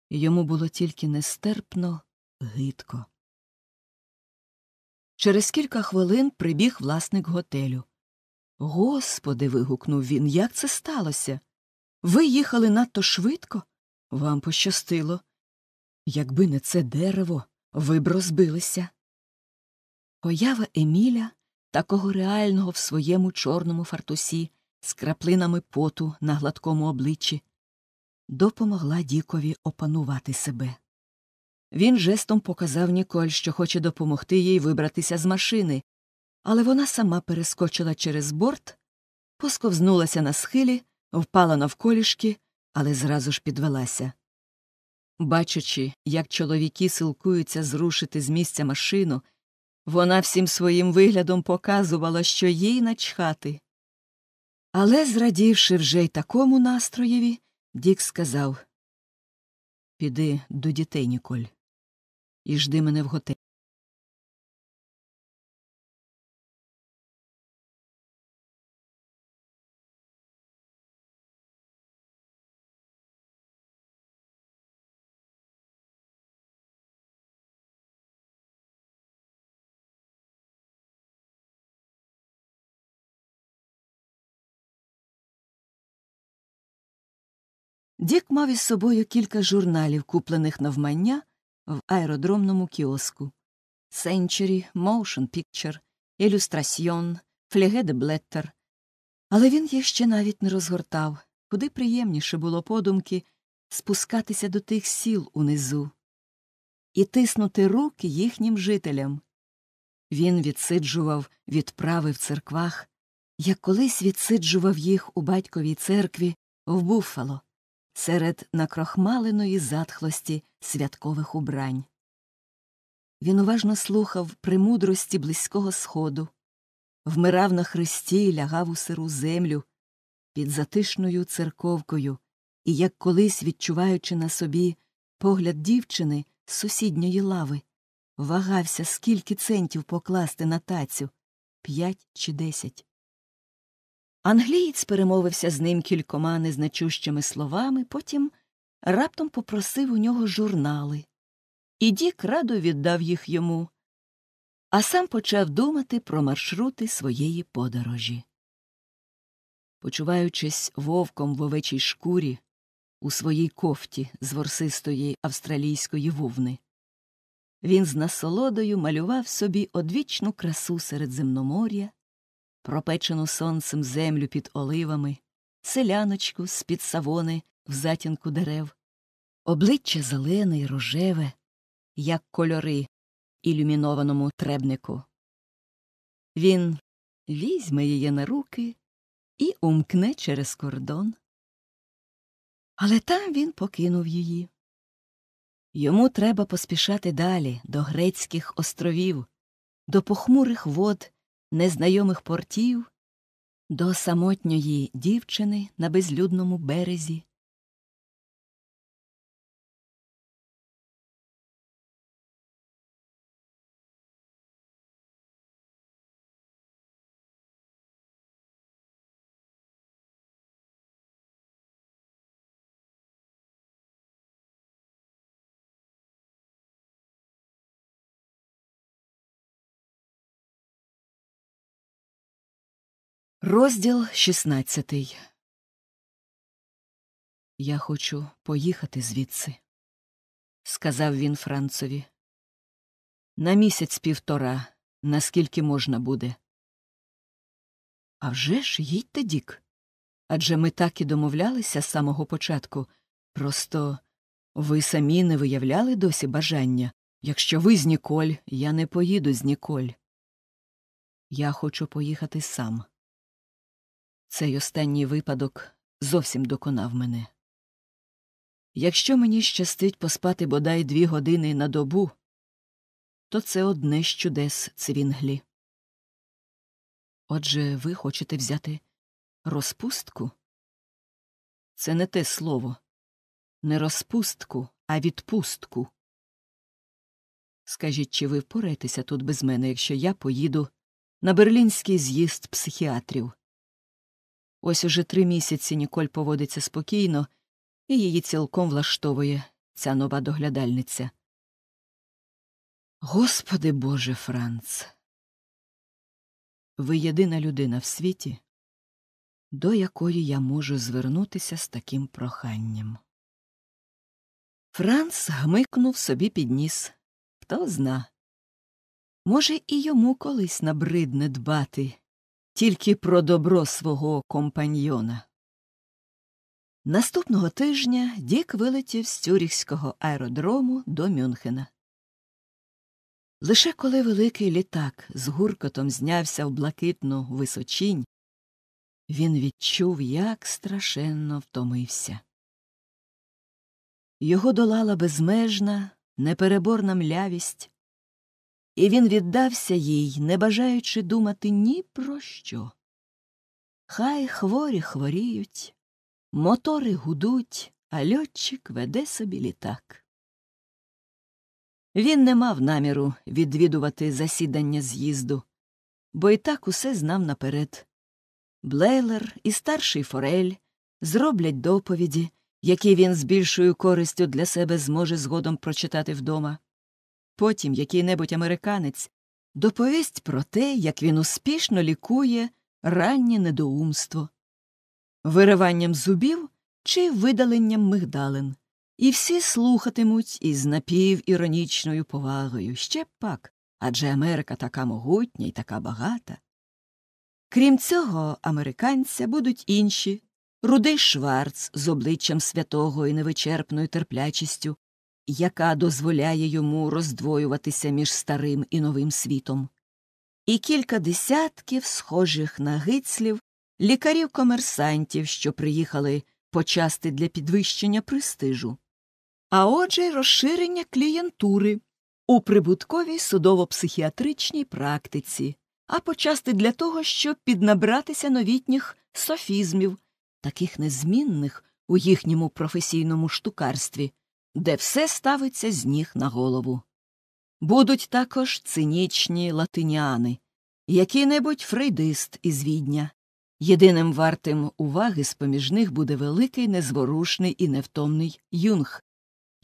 йому було тільки нестерпно гидко. Через кілька хвилин прибіг власник готелю. Господи. вигукнув він, як це сталося? Ви їхали надто швидко? Вам пощастило. Якби не це дерево, ви б розбилися. Поява Еміля, такого реального в своєму чорному фартусі, з краплинами поту на гладкому обличчі, допомогла Дікові опанувати себе. Він жестом показав Ніколь, що хоче допомогти їй вибратися з машини, але вона сама перескочила через борт, посковзнулася на схилі, впала навколішки, але зразу ж підвелася. Бачачи, як чоловіки силкуються зрушити з місця машину, вона всім своїм виглядом показувала, що їй начхати. Але, зрадівши вже й такому настроєві, Дік сказав Піди до дітей, Ніколь, і жди мене в готелі. Дік мав із собою кілька журналів, куплених навмання в аеродромному кіоску сенчері, Motion Picture, Illustration, Флеге де Блеттер. Але він їх ще навіть не розгортав, куди приємніше було подумки спускатися до тих сіл унизу і тиснути руки їхнім жителям. Він відсиджував відправи в церквах, як колись відсиджував їх у батьковій церкві в Буффало серед накрохмаленої затхлості святкових убрань. Він уважно слухав премудрості близького сходу, вмирав на хресті і лягав у сиру землю під затишною церковкою і, як колись відчуваючи на собі погляд дівчини з сусідньої лави, вагався, скільки центів покласти на тацю п'ять чи десять. Англієць перемовився з ним кількома незначущими словами, потім раптом попросив у нього журнали, і Дік радо віддав їх йому, а сам почав думати про маршрути своєї подорожі. Почуваючись вовком в овечій шкурі, у своїй кофті з ворсистої австралійської вовни, він з насолодою малював собі одвічну красу серед земноморя пропечену сонцем землю під оливами, селяночку з під савони в затінку дерев, обличчя зелене й рожеве, як кольори ілюмінованому требнику. Він візьме її на руки і умкне через кордон. Але там він покинув її. Йому треба поспішати далі до Грецьких островів, до похмурих вод незнайомих портів до самотньої дівчини на безлюдному березі, Розділ 16 Я хочу поїхати звідси, сказав він Францові. На місяць півтора, наскільки можна буде. «А вже ж їдьте, Дік. Адже ми так і домовлялися з самого початку. Просто ви самі не виявляли досі бажання. Якщо ви з Ніколь, я не поїду з Ніколь. Я хочу поїхати сам. Цей останній випадок зовсім доконав мене. Якщо мені щастить поспати бодай дві години на добу, то це одне з чудес цвінглі. Отже, ви хочете взяти розпустку? Це не те слово, не розпустку, а відпустку. Скажіть, чи ви впораєтеся тут без мене, якщо я поїду на берлінський з'їзд психіатрів? Ось уже три місяці Ніколь поводиться спокійно, і її цілком влаштовує ця нова доглядальниця. Господи Боже, Франц, ви єдина людина в світі, до якої я можу звернутися з таким проханням. Франц гмикнув собі під ніс. Хто зна. Може, і йому колись набридне дбати тільки про добро свого компаньйона. Наступного тижня Дік вилетів з Цюріхського аеродрому до Мюнхена. Лише коли великий літак з гуркотом знявся в блакитну височінь, він відчув, як страшенно втомився. Його долала безмежна, непереборна млявість, і він віддався їй, не бажаючи думати ні про що. Хай хворі хворіють, мотори гудуть, а льотчик веде собі літак. Він не мав наміру відвідувати засідання з'їзду, бо і так усе знав наперед. Блейлер і старший Форель зроблять доповіді, які він з більшою користю для себе зможе згодом прочитати вдома. Потім який-небудь американець доповість про те, як він успішно лікує раннє недоумство, вириванням зубів чи видаленням мигдалин. І всі слухатимуть із напівіронічною повагою ще пак адже Америка така могутня і така багата. Крім цього, американця будуть інші рудий Шварц з обличчям святого і невичерпною терплячістю, яка дозволяє йому роздвоюватися між старим і новим світом, і кілька десятків схожих на гицлів, лікарів комерсантів, що приїхали почасти для підвищення престижу, а отже, й розширення клієнтури у прибутковій судово-психіатричній практиці, а почасти для того, щоб піднабратися новітніх софізмів, таких незмінних у їхньому професійному штукарстві де все ставиться з ніг на голову. Будуть також цинічні латиняни, який-небудь фрейдист із відня. Єдиним вартим уваги з поміж них буде великий, незворушний і невтомний юнг,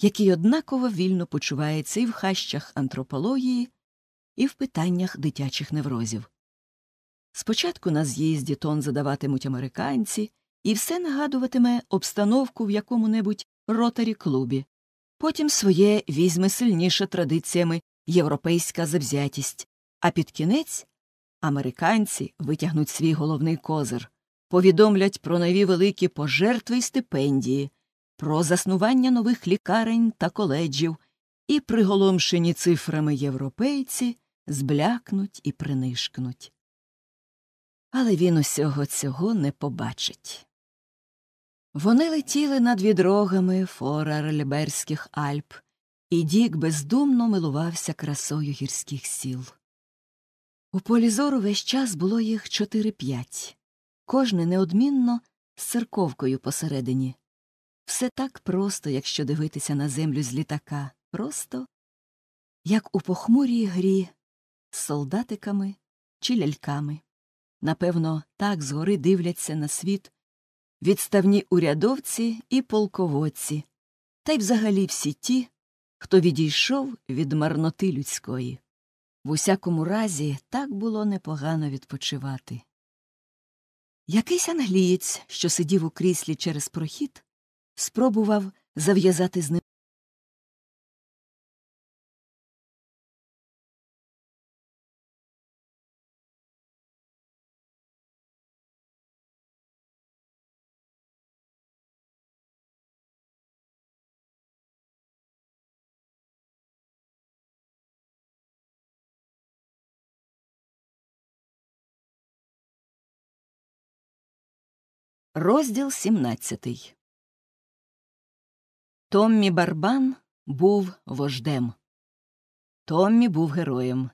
який однаково вільно почувається і в хащах антропології, і в питаннях дитячих неврозів. Спочатку на з'їзді тон задаватимуть американці, і все нагадуватиме обстановку в якому небудь ротарі клубі, Потім своє візьме сильніше традиціями європейська завзятість, а під кінець американці витягнуть свій головний козир, повідомлять про нові великі пожертви і стипендії, про заснування нових лікарень та коледжів, і, приголомшені цифрами європейці, зблякнуть і принишкнуть. Але він усього цього не побачить. Вони летіли над відрогами форарліберських Альп, і Дік бездумно милувався красою гірських сіл. У полі зору весь час було їх чотири-п'ять, кожне неодмінно з церковкою посередині. Все так просто, якщо дивитися на землю з літака, просто як у похмурій грі, з солдатиками чи ляльками. Напевно, так згори дивляться на світ відставні урядовці і полководці, та й взагалі всі ті, хто відійшов від марноти людської. В усякому разі, так було непогано відпочивати. Якийсь англієць, що сидів у кріслі через прохід, спробував зав'язати з ним. Розділ 17 Томмі Барбан був вождем. Томмі був героєм.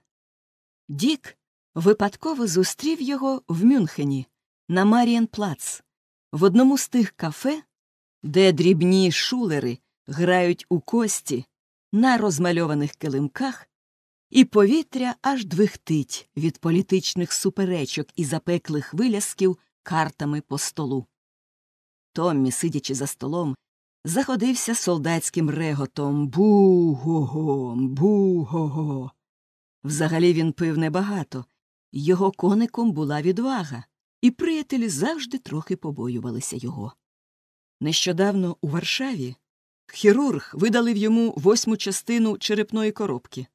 Дік випадково зустрів його в Мюнхені на Марієнплац, в одному з тих кафе, де дрібні шулери грають у кості на розмальованих килимках, і повітря аж двихтить від політичних суперечок і запеклих вилясків картами по столу. Томмі, сидячи за столом, заходився солдатським реготом бу-го-гом, бу-го-го. Взагалі він пив небагато, його коником була відвага, і приятелі завжди трохи побоювалися його. Нещодавно у Варшаві хірург видалив йому восьму частину черепної коробки.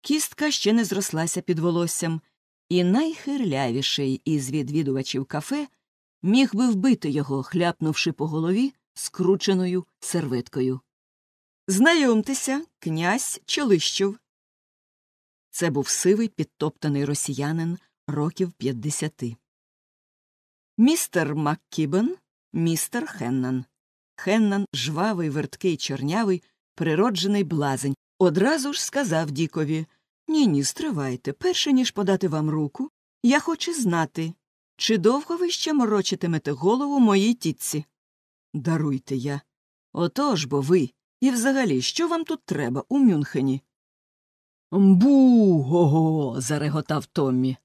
Кістка ще не зрослася під волоссям. І найхирлявіший із відвідувачів кафе міг би вбити його, хляпнувши по голові скрученою серветкою. Знайомтеся, князь Чолищів. Це був сивий підтоптаний росіянин років п'ятдесяти. Містер Маккібен, містер Хеннан. Хеннан, жвавий, верткий, чорнявий, природжений блазень, одразу ж сказав Дікові ні, ні, стривайте. Перше ніж подати вам руку, я хочу знати, чи довго ви ще морочитимете голову моїй тітці. Даруйте я. Отож бо ви. І взагалі, що вам тут треба у Мюнхені? Мбу го. го зареготав Томмі.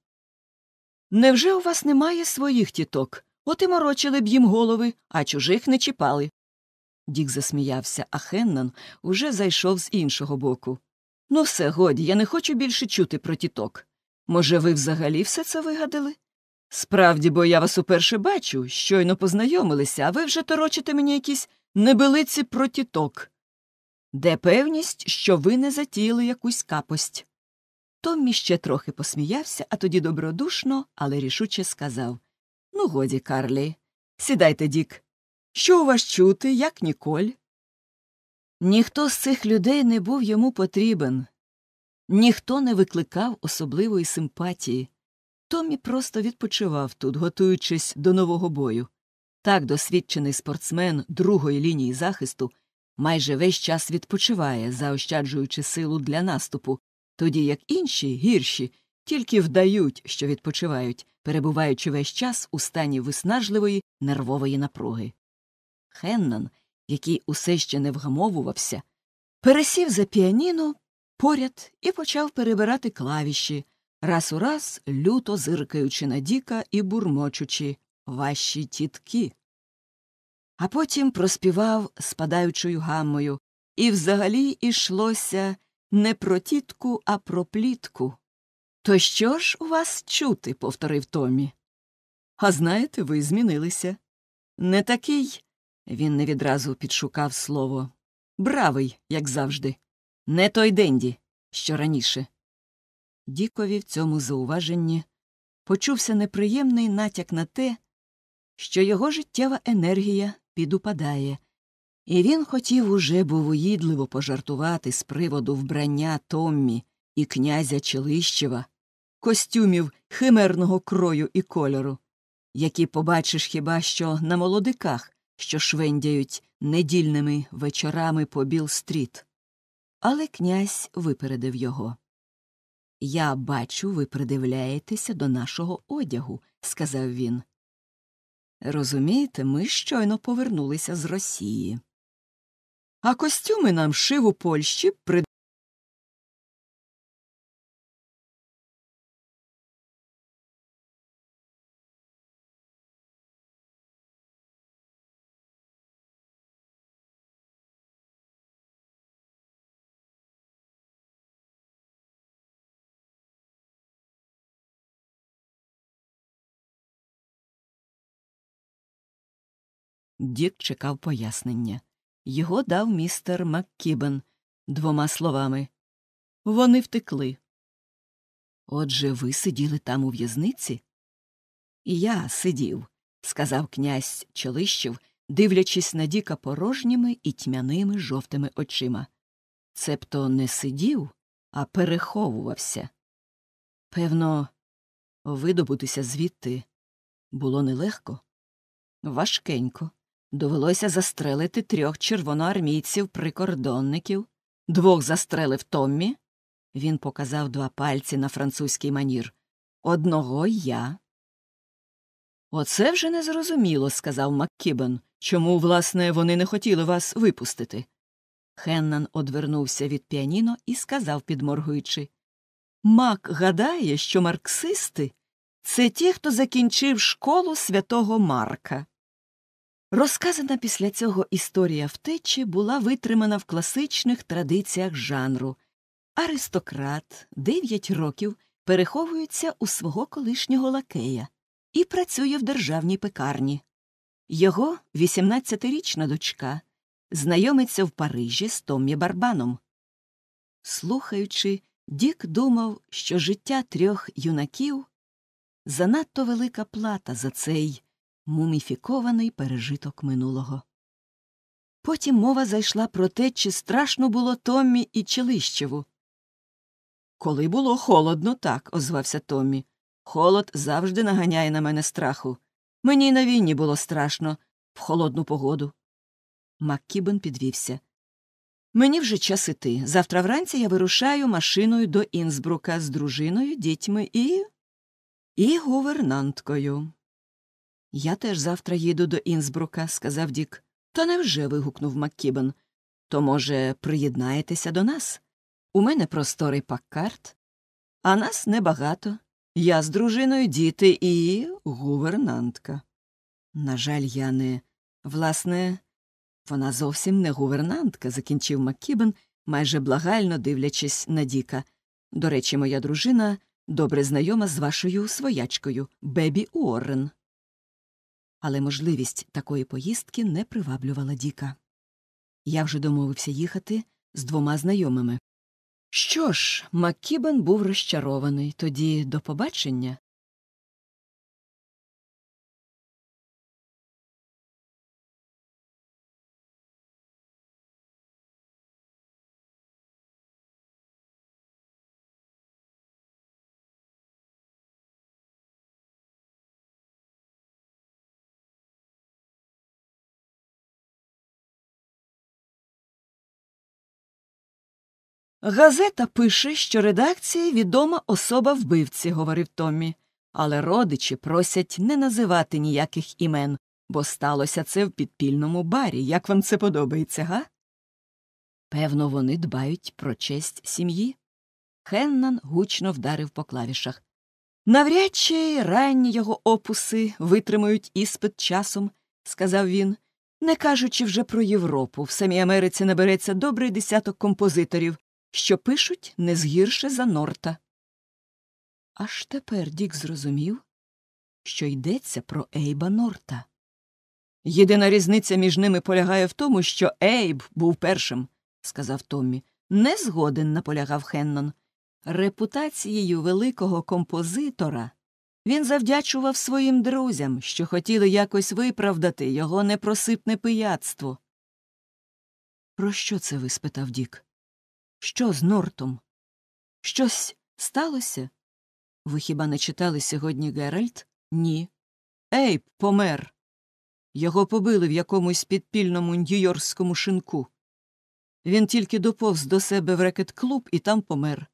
Невже у вас немає своїх тіток? От і морочили б їм голови, а чужих не чіпали. Дік засміявся, а Хеннан уже зайшов з іншого боку. Ну, все, годі, я не хочу більше чути про тіток. Може, ви взагалі все це вигадали? Справді, бо я вас уперше бачу, щойно познайомилися, а ви вже торочите мені якісь небелиці про тіток. Де певність, що ви не затіяли якусь капость? Томмі ще трохи посміявся, а тоді добродушно, але рішуче сказав Ну, годі, Карлі, сідайте, Дік. Що у вас чути, як Ніколь? Ніхто з цих людей не був йому потрібен, ніхто не викликав особливої симпатії. Томі просто відпочивав тут, готуючись до нового бою. Так досвідчений спортсмен другої лінії захисту майже весь час відпочиває, заощаджуючи силу для наступу, тоді як інші гірші тільки вдають, що відпочивають, перебуваючи весь час у стані виснажливої нервової напруги. Хеннан який усе ще не вгамовувався, пересів за піаніно поряд і почав перебирати клавіші, раз у раз люто зиркаючи на Діка і бурмочучи ваші тітки. А потім проспівав спадаючою гаммою, і взагалі ішлося не про тітку, а про плітку. То що ж у вас чути? повторив Томі. А знаєте, ви змінилися. Не такий він не відразу підшукав слово бравий, як завжди, не той Денді, що раніше. Дікові в цьому зауваженні почувся неприємний натяк на те, що його життєва енергія підупадає, і він хотів уже був уїдливо пожартувати з приводу вбрання Томмі і князя Челищева, костюмів химерного крою і кольору, які побачиш хіба що на молодиках що швендяють недільними вечорами по Біл-стріт. Але князь випередив його. Я бачу, ви придивляєтеся до нашого одягу, сказав він. Розумієте, ми щойно повернулися з Росії. А костюми нам шив у Польщі Дік чекав пояснення. Його дав містер Маккібен двома словами. Вони втекли. Отже, ви сиділи там у в'язниці? Я сидів, сказав князь Челищів, дивлячись на Діка порожніми і тьмяними жовтими очима. Цебто не сидів, а переховувався. Певно, видобутися звідти було нелегко, важкенько. Довелося застрелити трьох червоноармійців прикордонників, двох застрелив Томмі. Він показав два пальці на французький манір. Одного я. Оце вже незрозуміло, сказав Маккібен. Чому, власне, вони не хотіли вас випустити? Хеннан одвернувся від піаніно і сказав, підморгуючи. Мак гадає, що марксисти це ті, хто закінчив школу святого Марка. Розказана після цього історія втечі була витримана в класичних традиціях жанру. Аристократ 9 років переховується у свого колишнього лакея і працює в державній пекарні. Його 18-річна дочка знайомиться в Парижі з Томмі Барбаном. Слухаючи, Дік думав, що життя трьох юнаків занадто велика плата за цей муміфікований пережиток минулого. Потім мова зайшла про те, чи страшно було Томмі і Челищеву. Коли було холодно, так, озвався Томмі. Холод завжди наганяє на мене страху. Мені й на війні було страшно, в холодну погоду. Маккібен підвівся. Мені вже час іти. Завтра вранці я вирушаю машиною до Інсбрука з дружиною, дітьми і. і гувернанткою. Я теж завтра їду до Інсбрука, сказав Дік. Та невже? вигукнув Маккібен. То, може, приєднаєтеся до нас? У мене просторий паккарт, а нас небагато. Я з дружиною діти і гувернантка. На жаль, я не. Власне, вона зовсім не гувернантка, закінчив Маккібен, майже благально дивлячись на Діка. До речі, моя дружина добре знайома з вашою своячкою Бебі Уоррен але можливість такої поїздки не приваблювала Діка. Я вже домовився їхати з двома знайомими. Що ж, Маккібен був розчарований, тоді до побачення Газета пише, що редакції відома особа вбивці, говорив Томмі. Але родичі просять не називати ніяких імен, бо сталося це в підпільному барі. Як вам це подобається, га? Певно, вони дбають про честь сім'ї. Хеннан гучно вдарив по клавішах. Навряд чи ранні його опуси витримують іспит часом, сказав він, не кажучи вже про Європу. В самій Америці набереться добрий десяток композиторів, що пишуть не згірше за норта. Аж тепер Дік зрозумів, що йдеться про Ейба Норта. Єдина різниця між ними полягає в тому, що Ейб був першим, сказав Томмі. Не згоден, наполягав Хеннон. Репутацією великого композитора він завдячував своїм друзям, що хотіли якось виправдати його непросипне пияцтво. Про що це ви? спитав Дік. Що з Нортом? Щось сталося? Ви хіба не читали сьогодні Геральт? Ні. Ейп помер. Його побили в якомусь підпільному нью-йоркському шинку. Він тільки доповз до себе в рекет-клуб і там помер.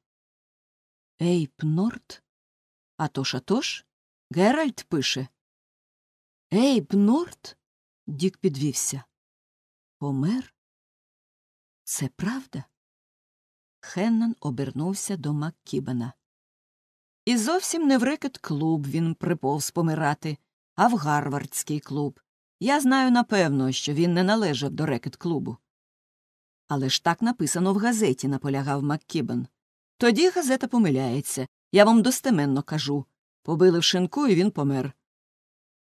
Ейп Норт? Атож, атож? Геральт пише. Ейп Норт? Дік підвівся. Помер? Це правда? Хеннон обернувся до Маккібена. І зовсім не в рекет клуб він приповз помирати, а в Гарвардський клуб. Я знаю напевно, що він не належав до рекет клубу. Але ж так написано в газеті, наполягав Маккібен. Тоді газета помиляється. Я вам достеменно кажу. Побили в шинку, і він помер.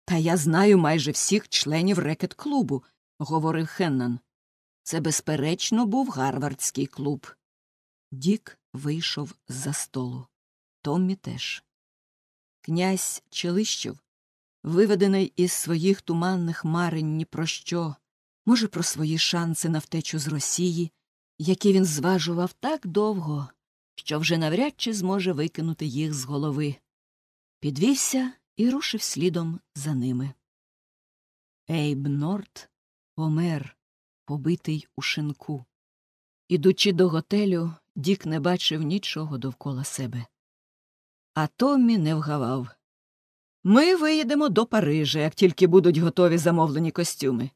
Та я знаю майже всіх членів рекет клубу, говорив Хеннан. Це, безперечно, був гарвардський клуб. Дік вийшов з за столу. Томмі теж. Князь Челищів, виведений із своїх туманних марень ні про що, може, про свої шанси на втечу з Росії, які він зважував так довго, що вже навряд чи зможе викинути їх з голови. Підвівся і рушив слідом за ними. Ейб Норт помер, побитий у шинку. Ідучи до готелю, Дік не бачив нічого довкола себе. А Томмі не вгавав. Ми виїдемо до Парижа, як тільки будуть готові замовлені костюми.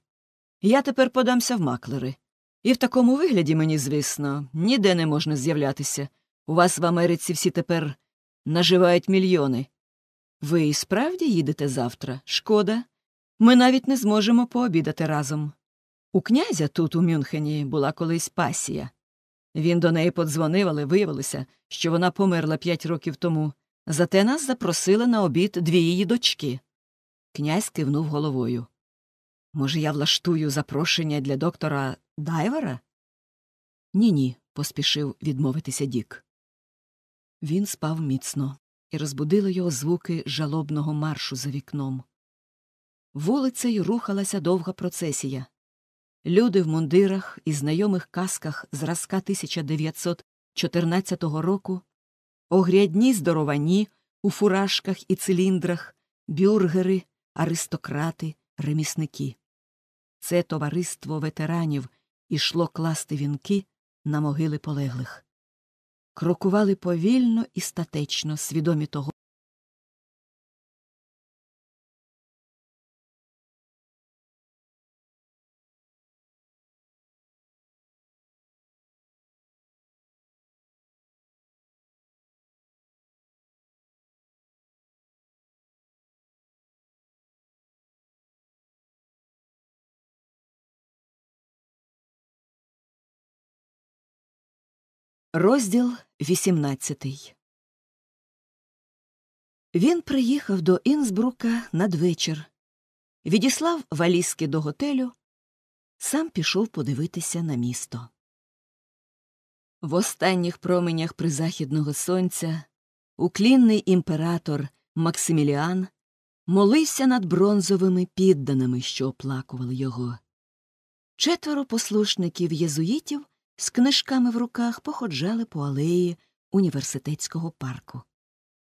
Я тепер подамся в маклери. І в такому вигляді мені, звісно, ніде не можна з'являтися. У вас в Америці всі тепер наживають мільйони. Ви і справді їдете завтра? Шкода. Ми навіть не зможемо пообідати разом. У князя тут, у Мюнхені, була колись пасія. Він до неї подзвонив, але виявилося, що вона померла п'ять років тому. Зате нас запросили на обід дві її дочки. Князь кивнув головою. Може, я влаштую запрошення для доктора дайвера? Ні, ні, поспішив відмовитися Дік. Він спав міцно, і розбудили його звуки жалобного маршу за вікном. Вулицею рухалася довга процесія. Люди в мундирах і знайомих касках зразка 1914 року, огрядні здоровані у фуражках і циліндрах, бюргери, аристократи, ремісники. Це товариство ветеранів ішло класти вінки на могили полеглих. Крокували повільно і статечно, свідомі того, Розділ 18 Він приїхав до Інсбрука надвечір, відіслав валізки до готелю, сам пішов подивитися на місто. В останніх променях призахідного сонця уклінний імператор Максиміліан молився над бронзовими підданими, що оплакували його. Четверо послушників єзуїтів з книжками в руках походжали по алеї університетського парку.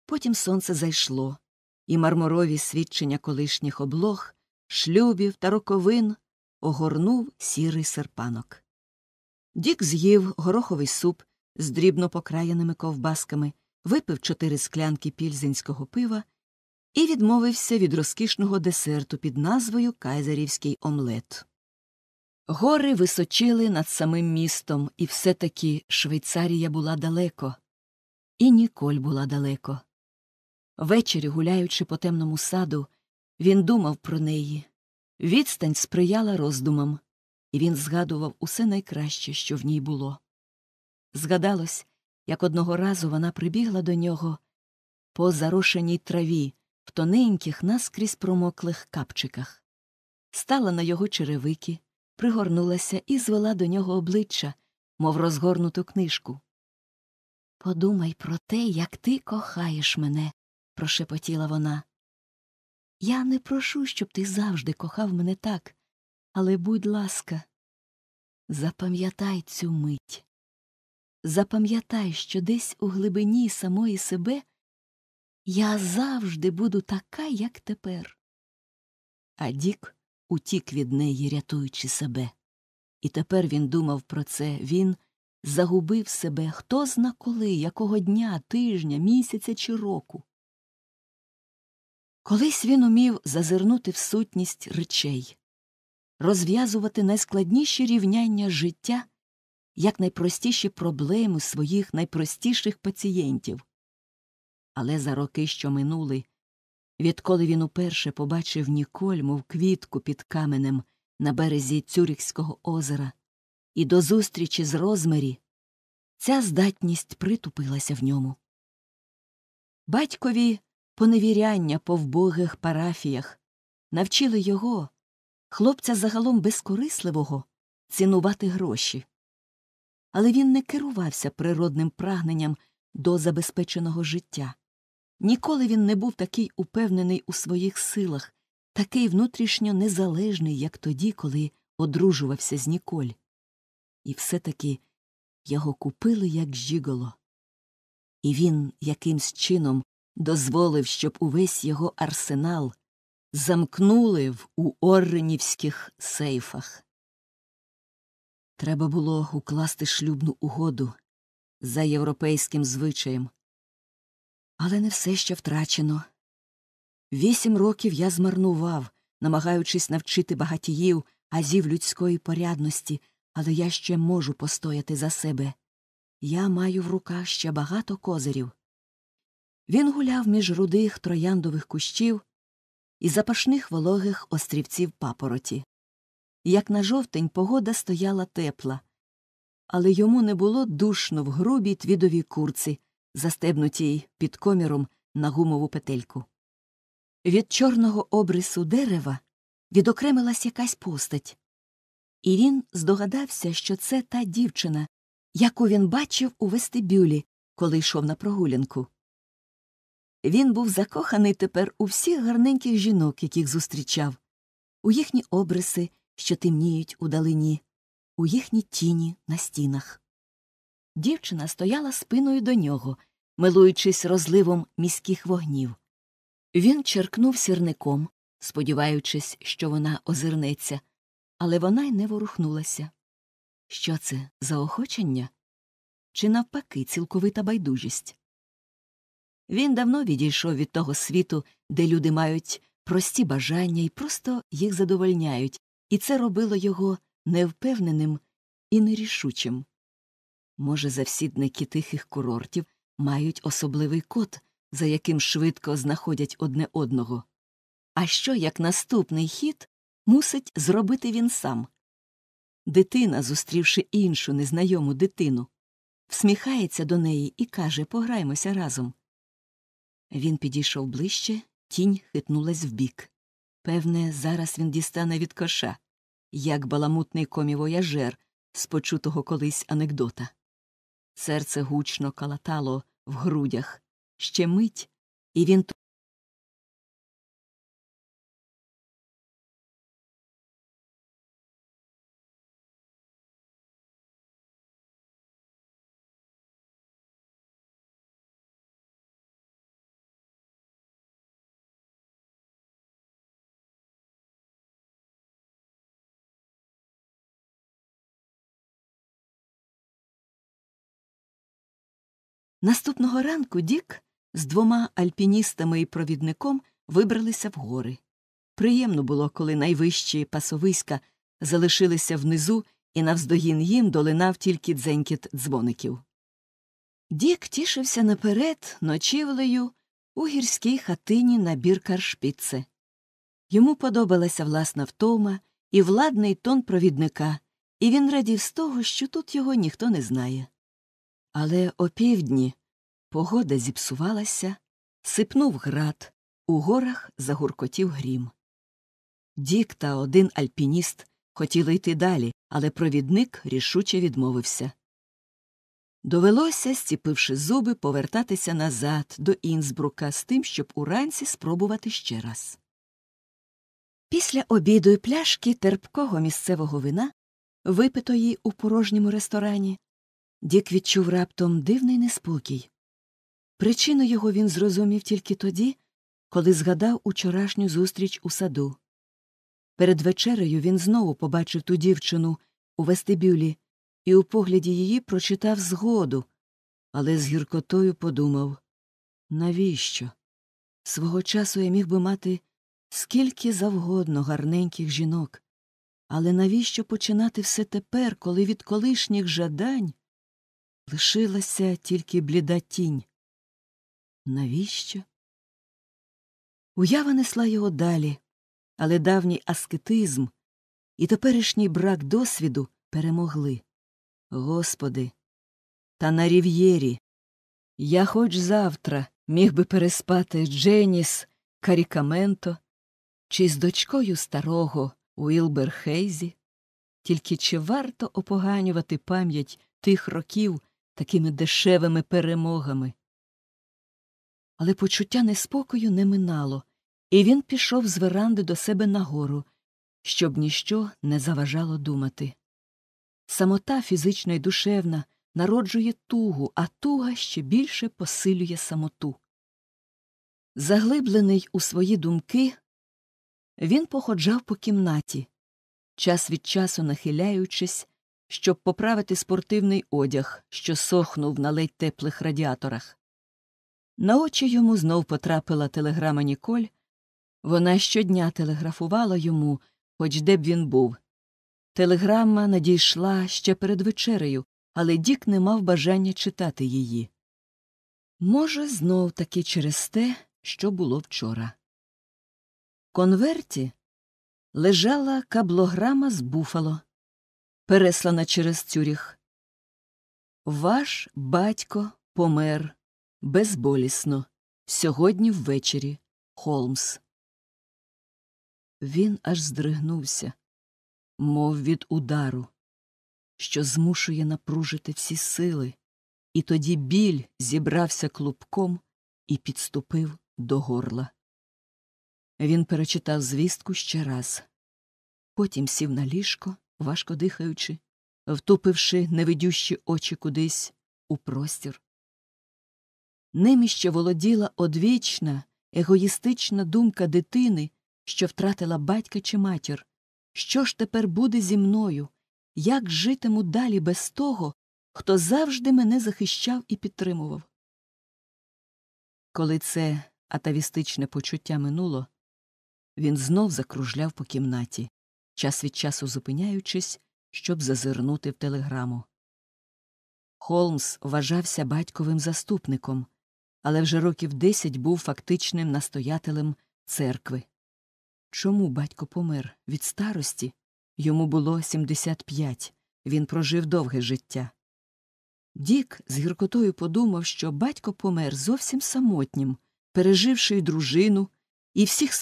Потім сонце зайшло, і мармурові свідчення колишніх облог, шлюбів та роковин огорнув сірий серпанок. Дік з'їв гороховий суп з дрібно покраєними ковбасками, випив чотири склянки пільзенського пива і відмовився від розкішного десерту під назвою Кайзерівський омлет. Гори височили над самим містом, і все таки Швейцарія була далеко, і Ніколь була далеко. Ввечері, гуляючи по темному саду, він думав про неї. Відстань сприяла роздумам, і він згадував усе найкраще, що в ній було. Згадалось, як одного разу вона прибігла до нього по зарошеній траві в тоненьких наскрізь промоклих капчиках, стала на його черевики пригорнулася і звела до нього обличчя, мов розгорнуту книжку. Подумай про те, як ти кохаєш мене, прошепотіла вона. Я не прошу, щоб ти завжди кохав мене так, але будь ласка, запам'ятай цю мить. Запам'ятай, що десь у глибині самої себе я завжди буду така, як тепер. А Дік утік від неї, рятуючи себе. І тепер він думав про це він загубив себе хто зна коли, якого дня, тижня, місяця чи року. Колись він умів зазирнути в сутність речей, розв'язувати найскладніші рівняння життя як найпростіші проблеми своїх найпростіших пацієнтів. Але за роки, що минули, Відколи він уперше побачив Ніколь, мов квітку під каменем на березі Цюрихського озера, і до зустрічі з Розмері, ця здатність притупилася в ньому. Батькові поневіряння по вбогих парафіях навчили його, хлопця загалом безкорисливого, цінувати гроші. Але він не керувався природним прагненням до забезпеченого життя. Ніколи він не був такий упевнений у своїх силах, такий внутрішньо незалежний, як тоді, коли одружувався з Ніколь. І все таки його купили як жіголо. І він якимсь чином дозволив, щоб увесь його арсенал замкнули в уорренівських сейфах. Треба було укласти шлюбну угоду за європейським звичаєм. Але не все ще втрачено. Вісім років я змарнував, намагаючись навчити багатіїв азів людської порядності, але я ще можу постояти за себе. Я маю в руках ще багато козирів. Він гуляв між рудих трояндових кущів і запашних вологих острівців папороті. Як на жовтень погода стояла тепла, але йому не було душно в грубій твідовій курці, застебнутій під коміром на гумову петельку. Від чорного обрису дерева відокремилась якась постать, і він здогадався, що це та дівчина, яку він бачив у вестибюлі, коли йшов на прогулянку. Він був закоханий тепер у всіх гарненьких жінок, яких зустрічав, у їхні обриси, що темніють у далині, у їхні тіні на стінах. Дівчина стояла спиною до нього, милуючись розливом міських вогнів. Він черкнув сірником, сподіваючись, що вона озирнеться, але вона й не ворухнулася. Що це заохочення? Чи навпаки цілковита байдужість? Він давно відійшов від того світу, де люди мають прості бажання і просто їх задовольняють, і це робило його невпевненим і нерішучим. Може, завсідники тихих курортів мають особливий код, за яким швидко знаходять одне одного. А що як наступний хід мусить зробити він сам? Дитина, зустрівши іншу незнайому дитину, всміхається до неї і каже Пограймося разом. Він підійшов ближче, тінь хитнулась вбік. Певне, зараз він дістане від коша, як баламутний комівояжер з почутого колись анекдота. Серце гучно калатало в грудях. Ще мить, і він Наступного ранку Дік з двома альпіністами і провідником вибралися в гори. Приємно було, коли найвищі пасовиська залишилися внизу і навздогін їм долинав тільки дзенькіт дзвоників. Дік тішився наперед ночівлею у гірській хатині на біркаршпіце. Йому подобалася власна втома і владний тон провідника, і він радів з того, що тут його ніхто не знає. Але опівдні погода зіпсувалася, сипнув град, у горах загуркотів грім. Дік та один альпініст хотіли йти далі, але провідник рішуче відмовився. Довелося, зціпивши зуби, повертатися назад до Інсбрука з тим, щоб уранці спробувати ще раз. Після обіду і пляшки терпкого місцевого вина, випитої у порожньому ресторані, Дік відчув раптом дивний неспокій. Причину його він зрозумів тільки тоді, коли згадав учорашню зустріч у саду. Перед вечерею він знову побачив ту дівчину у вестибюлі і у погляді її прочитав згоду, але з гіркотою подумав навіщо? Свого часу я міг би мати скільки завгодно гарненьких жінок, але навіщо починати все тепер, коли від колишніх жадань Лишилася тільки бліда тінь. Навіщо? Уява несла його далі, але давній аскетизм і теперішній брак досвіду перемогли. Господи, та на рів'єрі. Я хоч завтра міг би переспати Дженіс Карікаменто чи з дочкою старого Уілберхейзі, тільки чи варто опоганювати пам'ять тих років? такими дешевими перемогами. Але почуття неспокою не минало, і він пішов з веранди до себе нагору, щоб ніщо не заважало думати. Самота фізична і душевна народжує тугу, а туга ще більше посилює самоту. Заглиблений у свої думки, він походжав по кімнаті, час від часу нахиляючись щоб поправити спортивний одяг, що сохнув на ледь теплих радіаторах. На очі йому знов потрапила телеграма Ніколь. Вона щодня телеграфувала йому, хоч де б він був. Телеграма надійшла ще перед вечерею, але Дік не мав бажання читати її. Може, знов таки через те, що було вчора. В конверті лежала каблограма з буфало переслана через Цюріх. Ваш батько помер безболісно. Сьогодні ввечері Холмс. Він аж здригнувся, мов від удару, що змушує напружити всі сили, і тоді біль зібрався клубком і підступив до горла. Він перечитав звістку ще раз, потім сів на ліжко важко дихаючи, втупивши невидющі очі кудись у простір. Ними ще володіла одвічна, егоїстична думка дитини, що втратила батька чи матір. Що ж тепер буде зі мною? Як житиму далі без того, хто завжди мене захищав і підтримував? Коли це атавістичне почуття минуло, він знов закружляв по кімнаті, час від часу зупиняючись, щоб зазирнути в телеграму. Холмс вважався батьковим заступником, але вже років десять був фактичним настоятелем церкви. Чому батько помер від старості? Йому було 75, він прожив довге життя. Дік з гіркотою подумав, що батько помер зовсім самотнім, переживши й дружину і всіх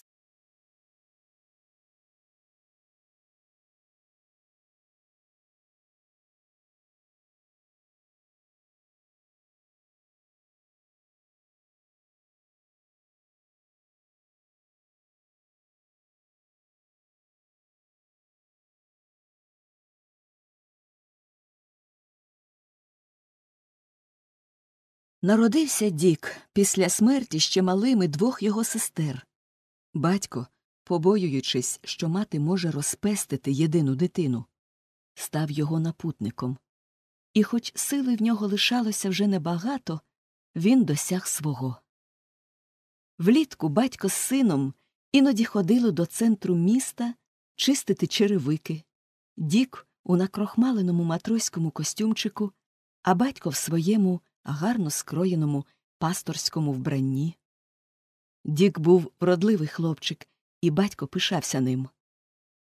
Народився Дік після смерті ще малими двох його сестер. Батько, побоюючись, що мати може розпестити єдину дитину, став його напутником. І, хоч сили в нього лишалося вже небагато, він досяг свого. Влітку батько з сином іноді ходили до центру міста чистити черевики. Дік у накрохмаленому матроському костюмчику, а батько в своєму гарно скроєному пасторському вбранні. Дік був вродливий хлопчик, і батько пишався ним.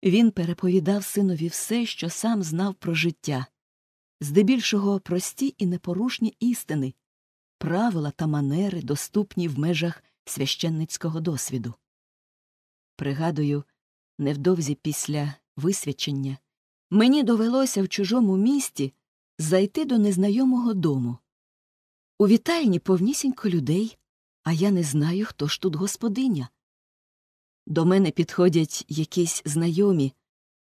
Він переповідав синові все, що сам знав про життя, здебільшого прості і непорушні істини, правила та манери, доступні в межах священницького досвіду. Пригадую, невдовзі після висвячення мені довелося в чужому місті зайти до незнайомого дому. У вітальні повнісінько людей, а я не знаю, хто ж тут господиня. До мене підходять якісь знайомі,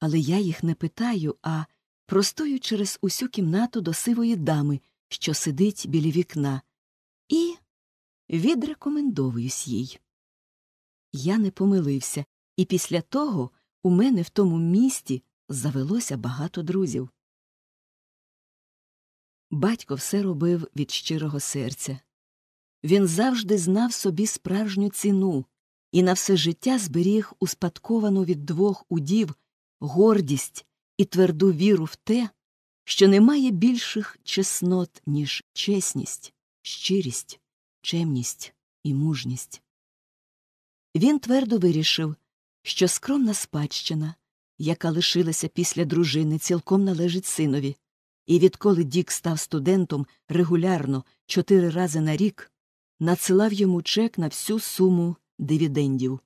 але я їх не питаю, а простою через усю кімнату до сивої дами, що сидить біля вікна, і відрекомендовуюсь їй. Я не помилився, і після того у мене в тому місті завелося багато друзів. Батько все робив від щирого серця. Він завжди знав собі справжню ціну і на все життя зберіг успадковану від двох удів гордість і тверду віру в те, що немає більших чеснот, ніж чесність, щирість, чемність і мужність. Він твердо вирішив, що скромна спадщина, яка лишилася після дружини, цілком належить синові. І відколи Дік став студентом регулярно чотири рази на рік, надсилав йому чек на всю суму дивідендів.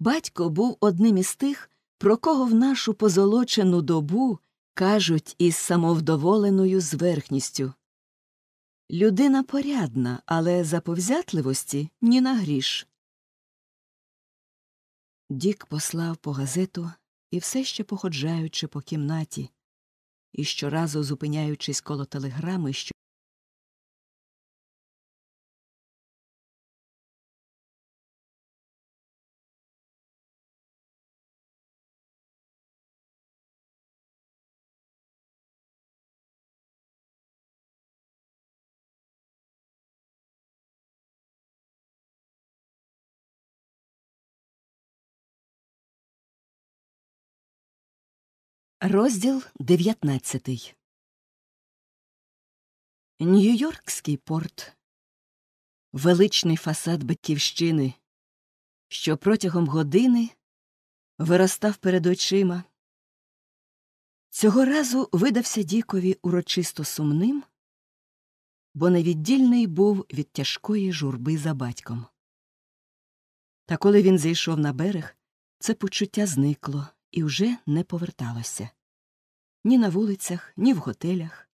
Батько був одним із тих, про кого в нашу позолочену добу кажуть із самовдоволеною зверхністю. Людина порядна, але заповзятливості ні на гріш. Дік послав по газету і все ще походжаючи по кімнаті і щоразу зупиняючись коло телеграми, що Розділ 19 Нью-Йоркський порт. Величний фасад Батьківщини, що протягом години виростав перед очима. Цього разу видався Дікові урочисто сумним, бо невіддільний був від тяжкої журби за батьком. Та коли він зайшов на берег, це почуття зникло і вже не поверталося ні на вулицях, ні в готелях,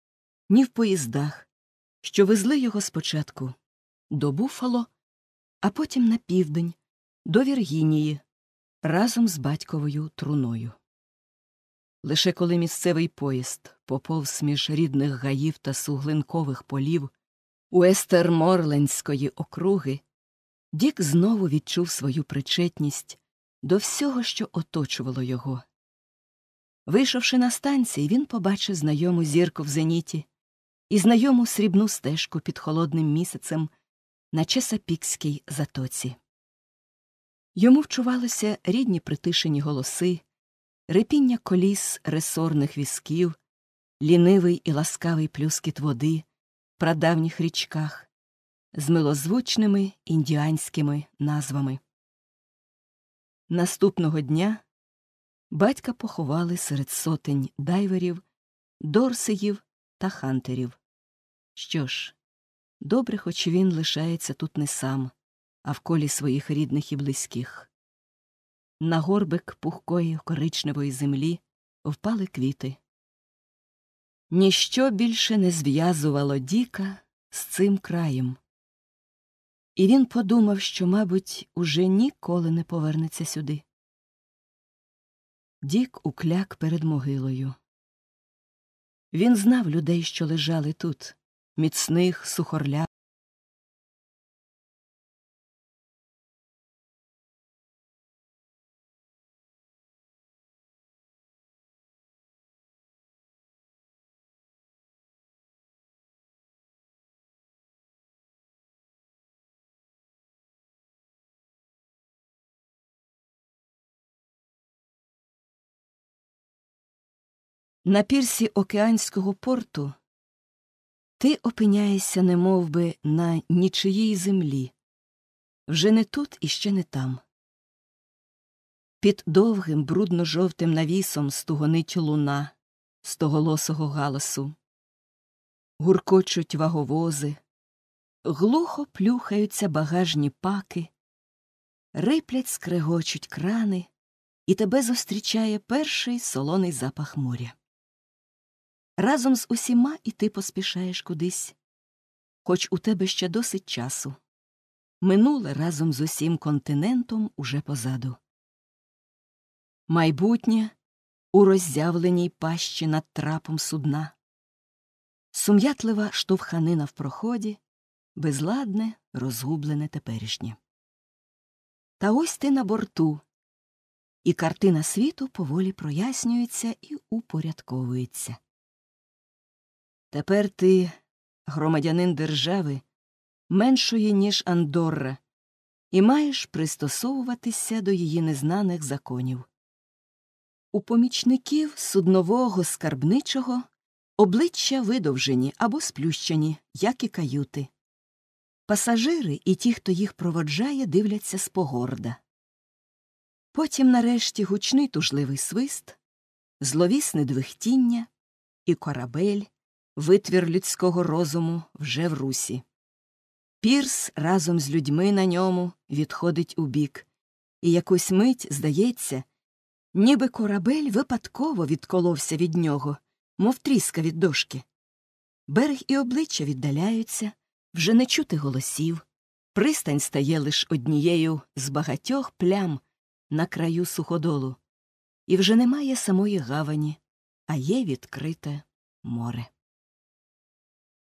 ні в поїздах, що везли його спочатку до Буфало, а потім на південь, до Віргінії, разом з батьковою труною. Лише коли місцевий поїзд поповз між рідних гаїв та суглинкових полів Уестерморлендської округи, Дік знову відчув свою причетність до всього, що оточувало його. Вийшовши на станції, він побачив знайому зірку в зеніті і знайому срібну стежку під холодним місяцем на Чесапікській затоці. Йому вчувалося рідні притишені голоси, репіння коліс ресорних візків, лінивий і ласкавий плюскіт води в прадавніх річках з милозвучними індіанськими назвами. Наступного дня батька поховали серед сотень дайверів, дорсеїв та хантерів. Що ж, добре, хоч він лишається тут не сам, а в колі своїх рідних і близьких. На горбик пухкої коричневої землі впали квіти. Ніщо більше не зв'язувало Діка з цим краєм і він подумав, що, мабуть, уже ніколи не повернеться сюди. Дік укляк перед могилою. Він знав людей, що лежали тут міцних, сухорля. На пірсі океанського порту ти опиняєшся немовби на нічиїй землі, вже не тут і ще не там. Під довгим, брудно жовтим навісом стугонить луна стоголосого галасу, гуркочуть ваговози, глухо плюхаються багажні паки, риплять, скрегочуть крани, і тебе зустрічає перший солоний запах моря. Разом з усіма і ти поспішаєш кудись, хоч у тебе ще досить часу. Минуле разом з усім континентом уже позаду. Майбутнє у роззявленій пащі над трапом судна. Сум'ятлива штовханина в проході, безладне, розгублене теперішнє. Та ось ти на борту, і картина світу поволі прояснюється і упорядковується. Тепер ти громадянин держави меншої, ніж Андорра, і маєш пристосовуватися до її незнаних законів. У помічників суднового скарбничого обличчя видовжені або сплющені, як і каюти. Пасажири і ті, хто їх проводжає, дивляться спогорда. Потім, нарешті, гучний тужливий свист, зловісне двихтіння, і корабель витвір людського розуму вже в русі. Пірс разом з людьми на ньому відходить убік, і якусь мить, здається, ніби корабель випадково відколовся від нього, мов тріска від дошки. Берег і обличчя віддаляються, вже не чути голосів. Пристань стає лише однією з багатьох плям на краю суходолу, і вже немає самої гавані, а є відкрите море.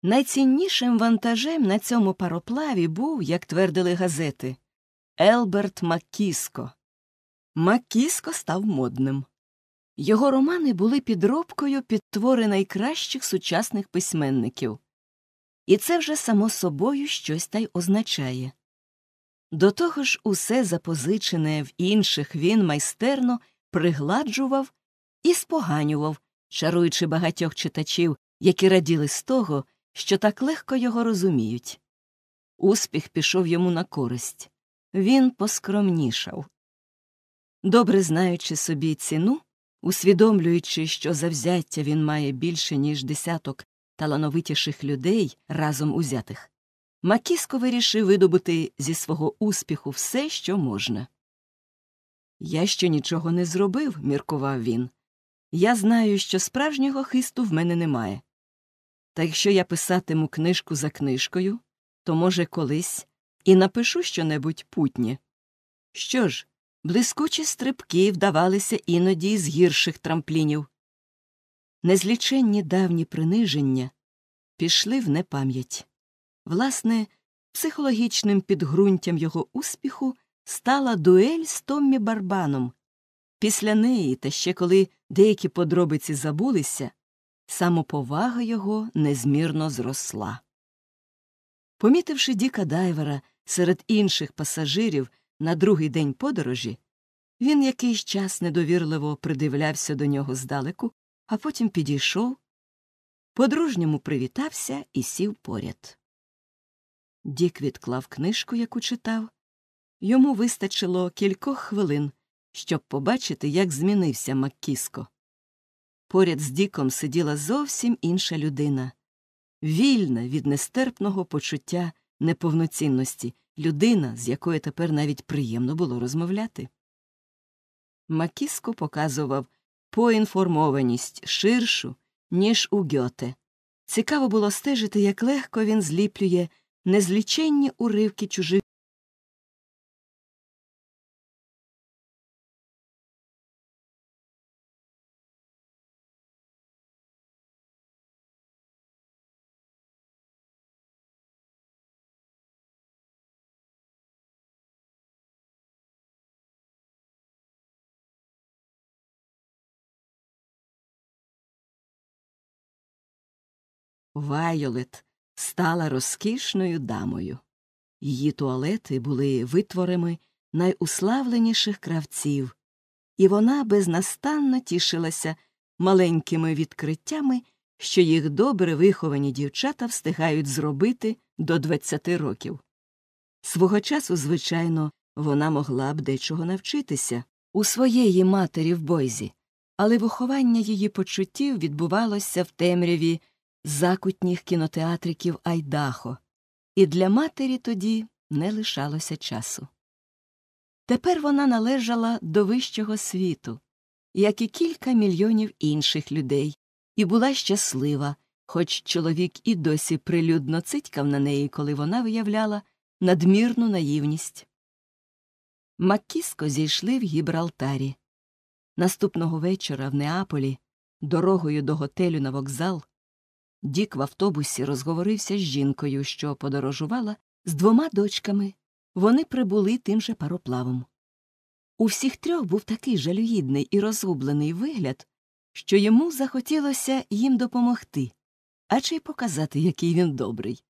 Найціннішим вантажем на цьому пароплаві був, як твердили газети, Елберт Маккіско. Маккіско став модним. Його романи були підробкою під твори найкращих сучасних письменників. І це вже само собою щось та й означає. До того ж, усе запозичене в інших він майстерно пригладжував і споганював, чаруючи багатьох читачів, які раділи з того, що так легко його розуміють. Успіх пішов йому на користь. Він поскромнішав. Добре знаючи собі ціну, усвідомлюючи, що завзяття він має більше, ніж десяток талановитіших людей разом узятих, Макіско вирішив видобути зі свого успіху все, що можна. Я ще нічого не зробив, міркував він. Я знаю, що справжнього хисту в мене немає. Та якщо я писатиму книжку за книжкою, то, може, колись і напишу щонебудь путнє. Що ж, блискучі стрибки вдавалися іноді з гірших трамплінів. Незліченні давні приниження пішли в непам'ять. Власне, психологічним підґрунтям його успіху стала дуель з Томмі Барбаном. Після неї, та ще коли деякі подробиці забулися, самоповага його незмірно зросла. Помітивши Діка Дайвера серед інших пасажирів на другий день подорожі, він якийсь час недовірливо придивлявся до нього здалеку, а потім підійшов, по-дружньому привітався і сів поряд. Дік відклав книжку, яку читав. Йому вистачило кількох хвилин, щоб побачити, як змінився Маккіско. Поряд з Діком сиділа зовсім інша людина, вільна від нестерпного почуття неповноцінності, людина, з якою тепер навіть приємно було розмовляти. Макіско показував поінформованість ширшу, ніж у Гьоте. Цікаво було стежити, як легко він зліплює незліченні уривки чужих. Вайолет стала розкішною дамою. Її туалети були витворами найуславленіших кравців, і вона безнастанно тішилася маленькими відкриттями, що їх добре виховані дівчата встигають зробити до 20 років. Свого часу, звичайно, вона могла б дечого навчитися у своєї матері в бойзі, але виховання її почуттів відбувалося в темряві закутніх кінотеатриків Айдахо, і для матері тоді не лишалося часу. Тепер вона належала до вищого світу, як і кілька мільйонів інших людей, і була щаслива, хоч чоловік і досі прилюдно цитькав на неї, коли вона виявляла надмірну наївність. Маккіско зійшли в Гібралтарі. Наступного вечора в Неаполі, дорогою до готелю на вокзал, Дік в автобусі розговорився з жінкою, що подорожувала з двома дочками. Вони прибули тим же пароплавом. У всіх трьох був такий жалюгідний і розгублений вигляд, що йому захотілося їм допомогти, а чи й показати, який він добрий.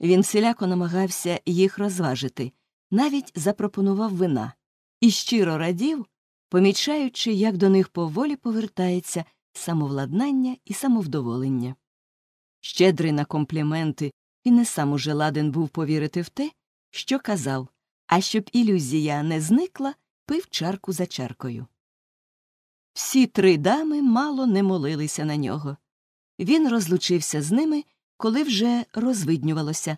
Він всіляко намагався їх розважити, навіть запропонував вина і щиро радів, помічаючи, як до них поволі повертається самовладнання і самовдоволення щедрий на компліменти, і не сам уже ладен був повірити в те, що казав, а щоб ілюзія не зникла, пив чарку за чаркою. Всі три дами мало не молилися на нього. Він розлучився з ними, коли вже розвиднювалося,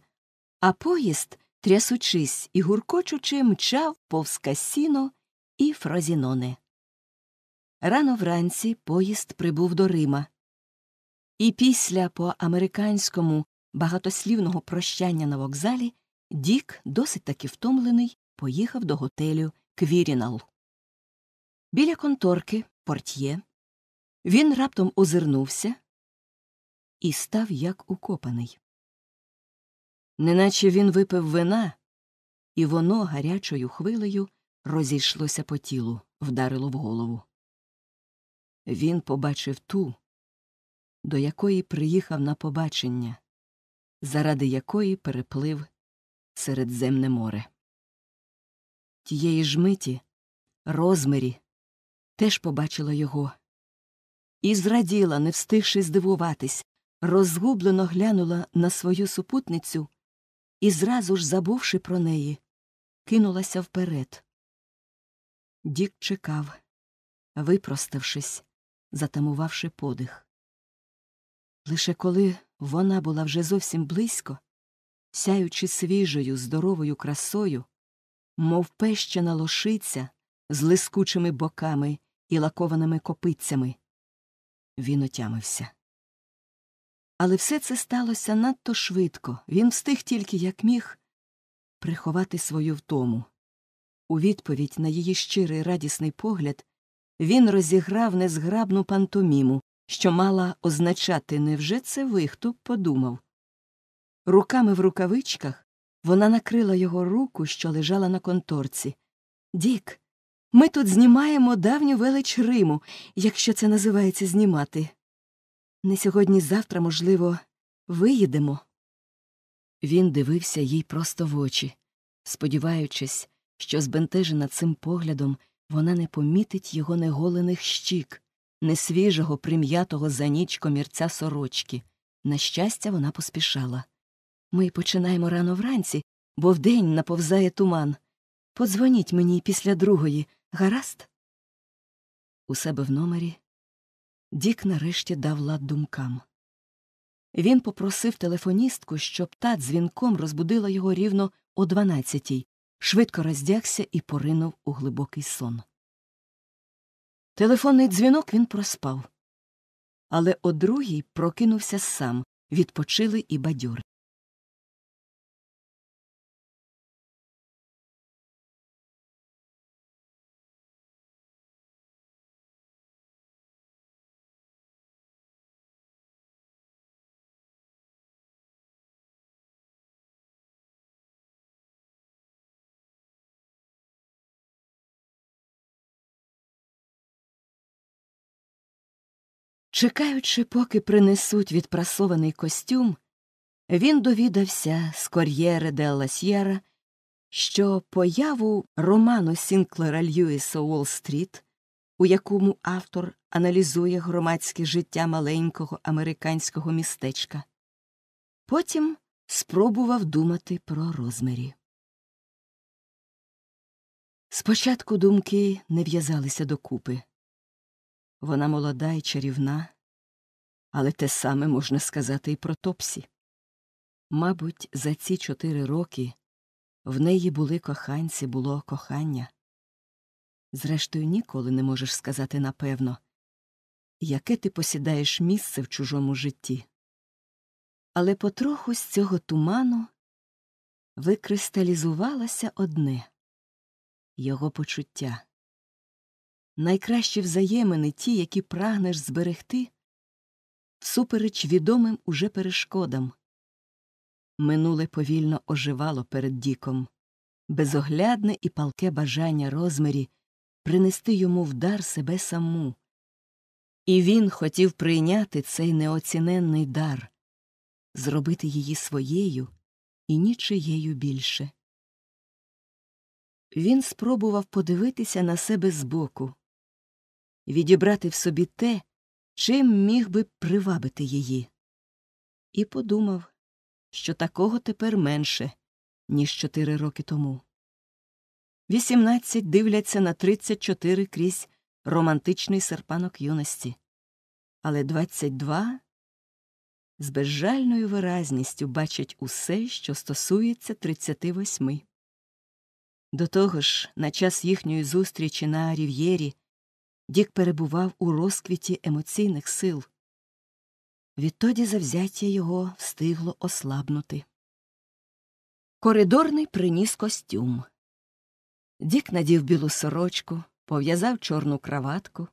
а поїзд, трясучись і гуркочучи, мчав повз Касіно і фразіноне. Рано вранці поїзд прибув до Рима. І після по американському багатослівного прощання на вокзалі Дік, досить таки втомлений, поїхав до готелю Квірінал. Біля конторки портьє він раптом озирнувся і став як укопаний. Неначе він випив вина, і воно гарячою хвилею розійшлося по тілу, вдарило в голову. Він побачив ту, до якої приїхав на побачення, заради якої переплив Середземне море. Тієї ж миті розмірі теж побачила його. І зраділа, не встигши здивуватись, розгублено глянула на свою супутницю і, зразу ж, забувши про неї, кинулася вперед. Дік чекав, випроставшись, затамувавши подих. Лише коли вона була вже зовсім близько, сяючи свіжою, здоровою красою, мов пещена лошиця з лискучими боками і лакованими копицями, він отямився. Але все це сталося надто швидко, він встиг тільки, як міг, приховати свою втому. У відповідь на її щирий радісний погляд він розіграв незграбну пантоміму, що мала означати невже це вихтуп, подумав. Руками в рукавичках вона накрила його руку, що лежала на конторці. Дік, ми тут знімаємо давню велич Риму, якщо це називається знімати. Не сьогодні завтра, можливо, виїдемо. Він дивився їй просто в очі, сподіваючись, що збентежена цим поглядом вона не помітить його неголених щік несвіжого, прим'ятого за ніч комірця сорочки. На щастя, вона поспішала. Ми починаємо рано вранці, бо вдень наповзає туман. Подзвоніть мені після другої, гаразд? У себе в номері Дік нарешті дав лад думкам. Він попросив телефоністку, щоб та дзвінком розбудила його рівно о дванадцятій, швидко роздягся і поринув у глибокий сон. Телефонний дзвінок він проспав. Але о другій прокинувся сам, відпочили і бадьори. Чекаючи, поки принесуть відпрасований костюм, він довідався з Кор'єри де Ласьєра, що появу роману Сінклера Льюіса Уолл-стріт, у якому автор аналізує громадське життя маленького американського містечка, потім спробував думати про розмірі. Спочатку думки не в'язалися докупи. Вона молода і чарівна, але те саме можна сказати і про Топсі. Мабуть, за ці чотири роки в неї були коханці, було кохання. Зрештою, ніколи не можеш сказати напевно, яке ти посідаєш місце в чужому житті. Але потроху з цього туману викристалізувалося одне його почуття найкращі взаємини ті, які прагнеш зберегти, всупереч відомим уже перешкодам. Минуле повільно оживало перед Діком, безоглядне і палке бажання розмірі принести йому в дар себе саму. І він хотів прийняти цей неоціненний дар, зробити її своєю і нічиєю більше. Він спробував подивитися на себе збоку, відібрати в собі те, чим міг би привабити її. І подумав, що такого тепер менше, ніж чотири роки тому. Вісімнадцять дивляться на тридцять чотири крізь романтичний серпанок юності, але двадцять два з безжальною виразністю бачать усе, що стосується тридцяти восьми. До того ж, на час їхньої зустрічі на Рів'єрі Дік перебував у розквіті емоційних сил. Відтоді завзяття його встигло ослабнути. Коридорний приніс костюм. Дік надів білу сорочку, пов'язав чорну краватку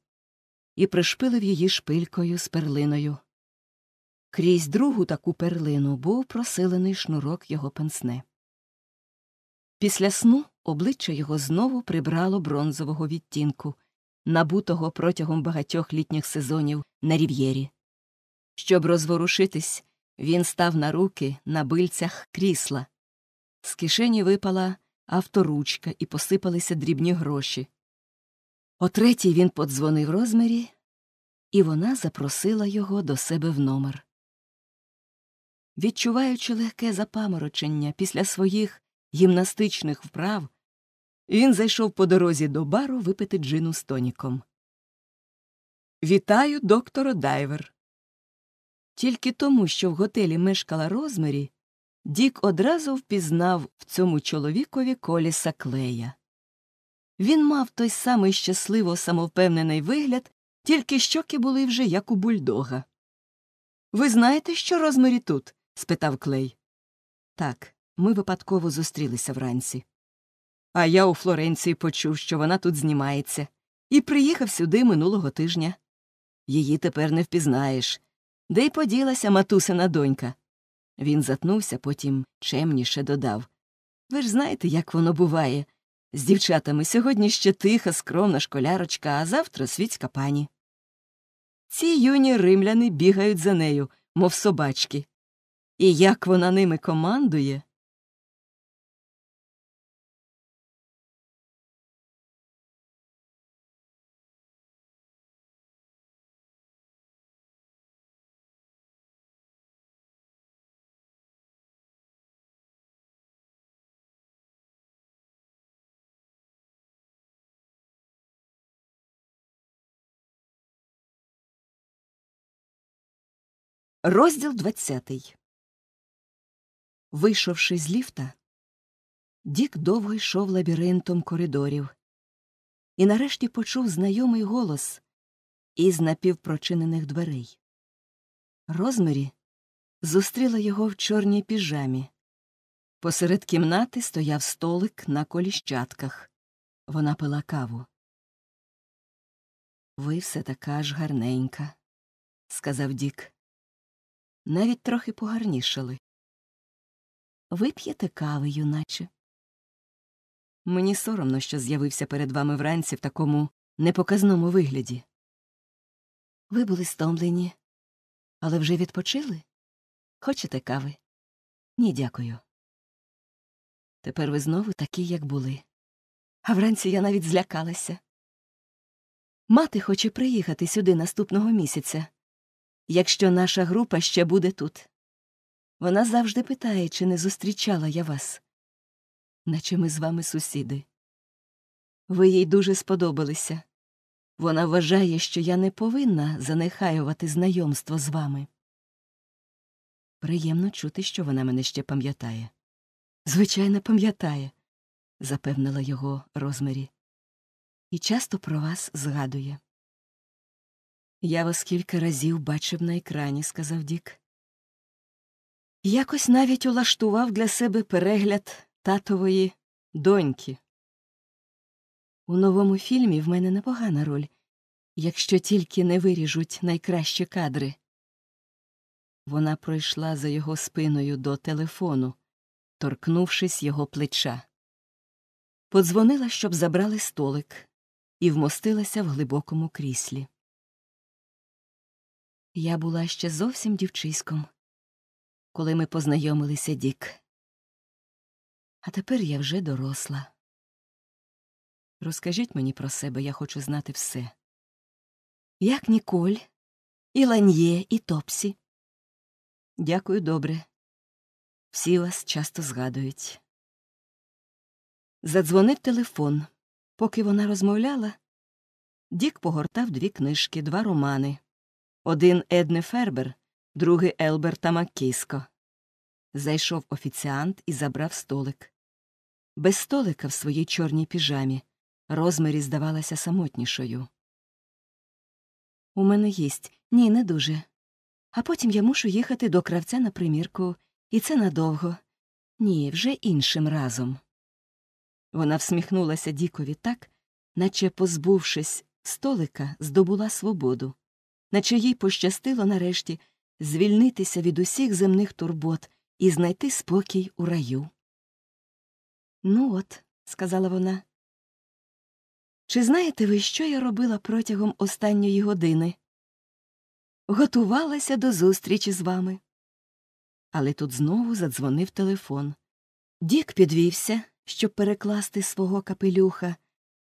і пришпилив її шпилькою з перлиною. Крізь другу таку перлину був просилений шнурок його пенсне. Після сну обличчя його знову прибрало бронзового відтінку набутого протягом багатьох літніх сезонів на рів'єрі. Щоб розворушитись, він став на руки на бильцях крісла. З кишені випала авторучка і посипалися дрібні гроші. О третій він подзвонив розмірі, і вона запросила його до себе в номер. Відчуваючи легке запаморочення після своїх гімнастичних вправ, він зайшов по дорозі до бару випити джину з тоніком. Вітаю, доктора Дайвер. Тільки тому, що в готелі мешкала розмарі, Дік одразу впізнав в цьому чоловікові коліса клея. Він мав той самий щасливо самовпевнений вигляд, тільки щоки були вже як у бульдога. Ви знаєте, що Розмері тут? спитав клей. Так, ми випадково зустрілися вранці. А я у Флоренції почув, що вона тут знімається, і приїхав сюди минулого тижня. Її тепер не впізнаєш. Де й поділася матусина донька. Він затнувся, потім чемніше додав Ви ж знаєте, як воно буває. З дівчатами сьогодні ще тиха, скромна школярочка, а завтра світська пані. Ці юні римляни бігають за нею, мов собачки. І як вона ними командує. Розділ двадцятий. Вийшовши з ліфта, Дік довго йшов лабіринтом коридорів і нарешті почув знайомий голос із напівпрочинених дверей. Розмірі зустріла його в чорній піжамі. Посеред кімнати стояв столик на коліщатках. Вона пила каву. Ви все така ж гарненька, сказав Дік навіть трохи погарнішали. Вип'єте кави, юначе. Мені соромно, що з'явився перед вами вранці в такому непоказному вигляді. Ви були стомлені, але вже відпочили? Хочете кави? Ні, дякую. Тепер ви знову такі, як були. А вранці я навіть злякалася. Мати хоче приїхати сюди наступного місяця якщо наша група ще буде тут. Вона завжди питає, чи не зустрічала я вас, наче ми з вами сусіди. Ви їй дуже сподобалися. Вона вважає, що я не повинна занехаювати знайомство з вами. Приємно чути, що вона мене ще пам'ятає. Звичайно, пам'ятає, запевнила його розмірі. І часто про вас згадує. Я вас кілька разів бачив на екрані, сказав Дік. Якось навіть улаштував для себе перегляд татової доньки. У новому фільмі в мене непогана роль, якщо тільки не виріжуть найкращі кадри. Вона пройшла за його спиною до телефону, торкнувшись його плеча. Подзвонила, щоб забрали столик, і вмостилася в глибокому кріслі. Я була ще зовсім дівчиськом, коли ми познайомилися Дік. А тепер я вже доросла. Розкажіть мені про себе, я хочу знати все. Як Ніколь, і Ланьє, і Топсі. Дякую добре. Всі вас часто згадують. Задзвонив телефон. Поки вона розмовляла, Дік погортав дві книжки, два романи. Один Едне Фербер, другий Елберта Маккіско. Зайшов офіціант і забрав столик. Без столика в своїй чорній піжамі розмірі здавалася самотнішою. У мене їсть ні, не дуже. А потім я мушу їхати до кравця на примірку, і це надовго. Ні, вже іншим разом. Вона всміхнулася Дікові так, наче, позбувшись столика, здобула свободу наче їй пощастило нарешті звільнитися від усіх земних турбот і знайти спокій у раю. Ну от, сказала вона. Чи знаєте ви, що я робила протягом останньої години? Готувалася до зустрічі з вами. Але тут знову задзвонив телефон. Дік підвівся, щоб перекласти свого капелюха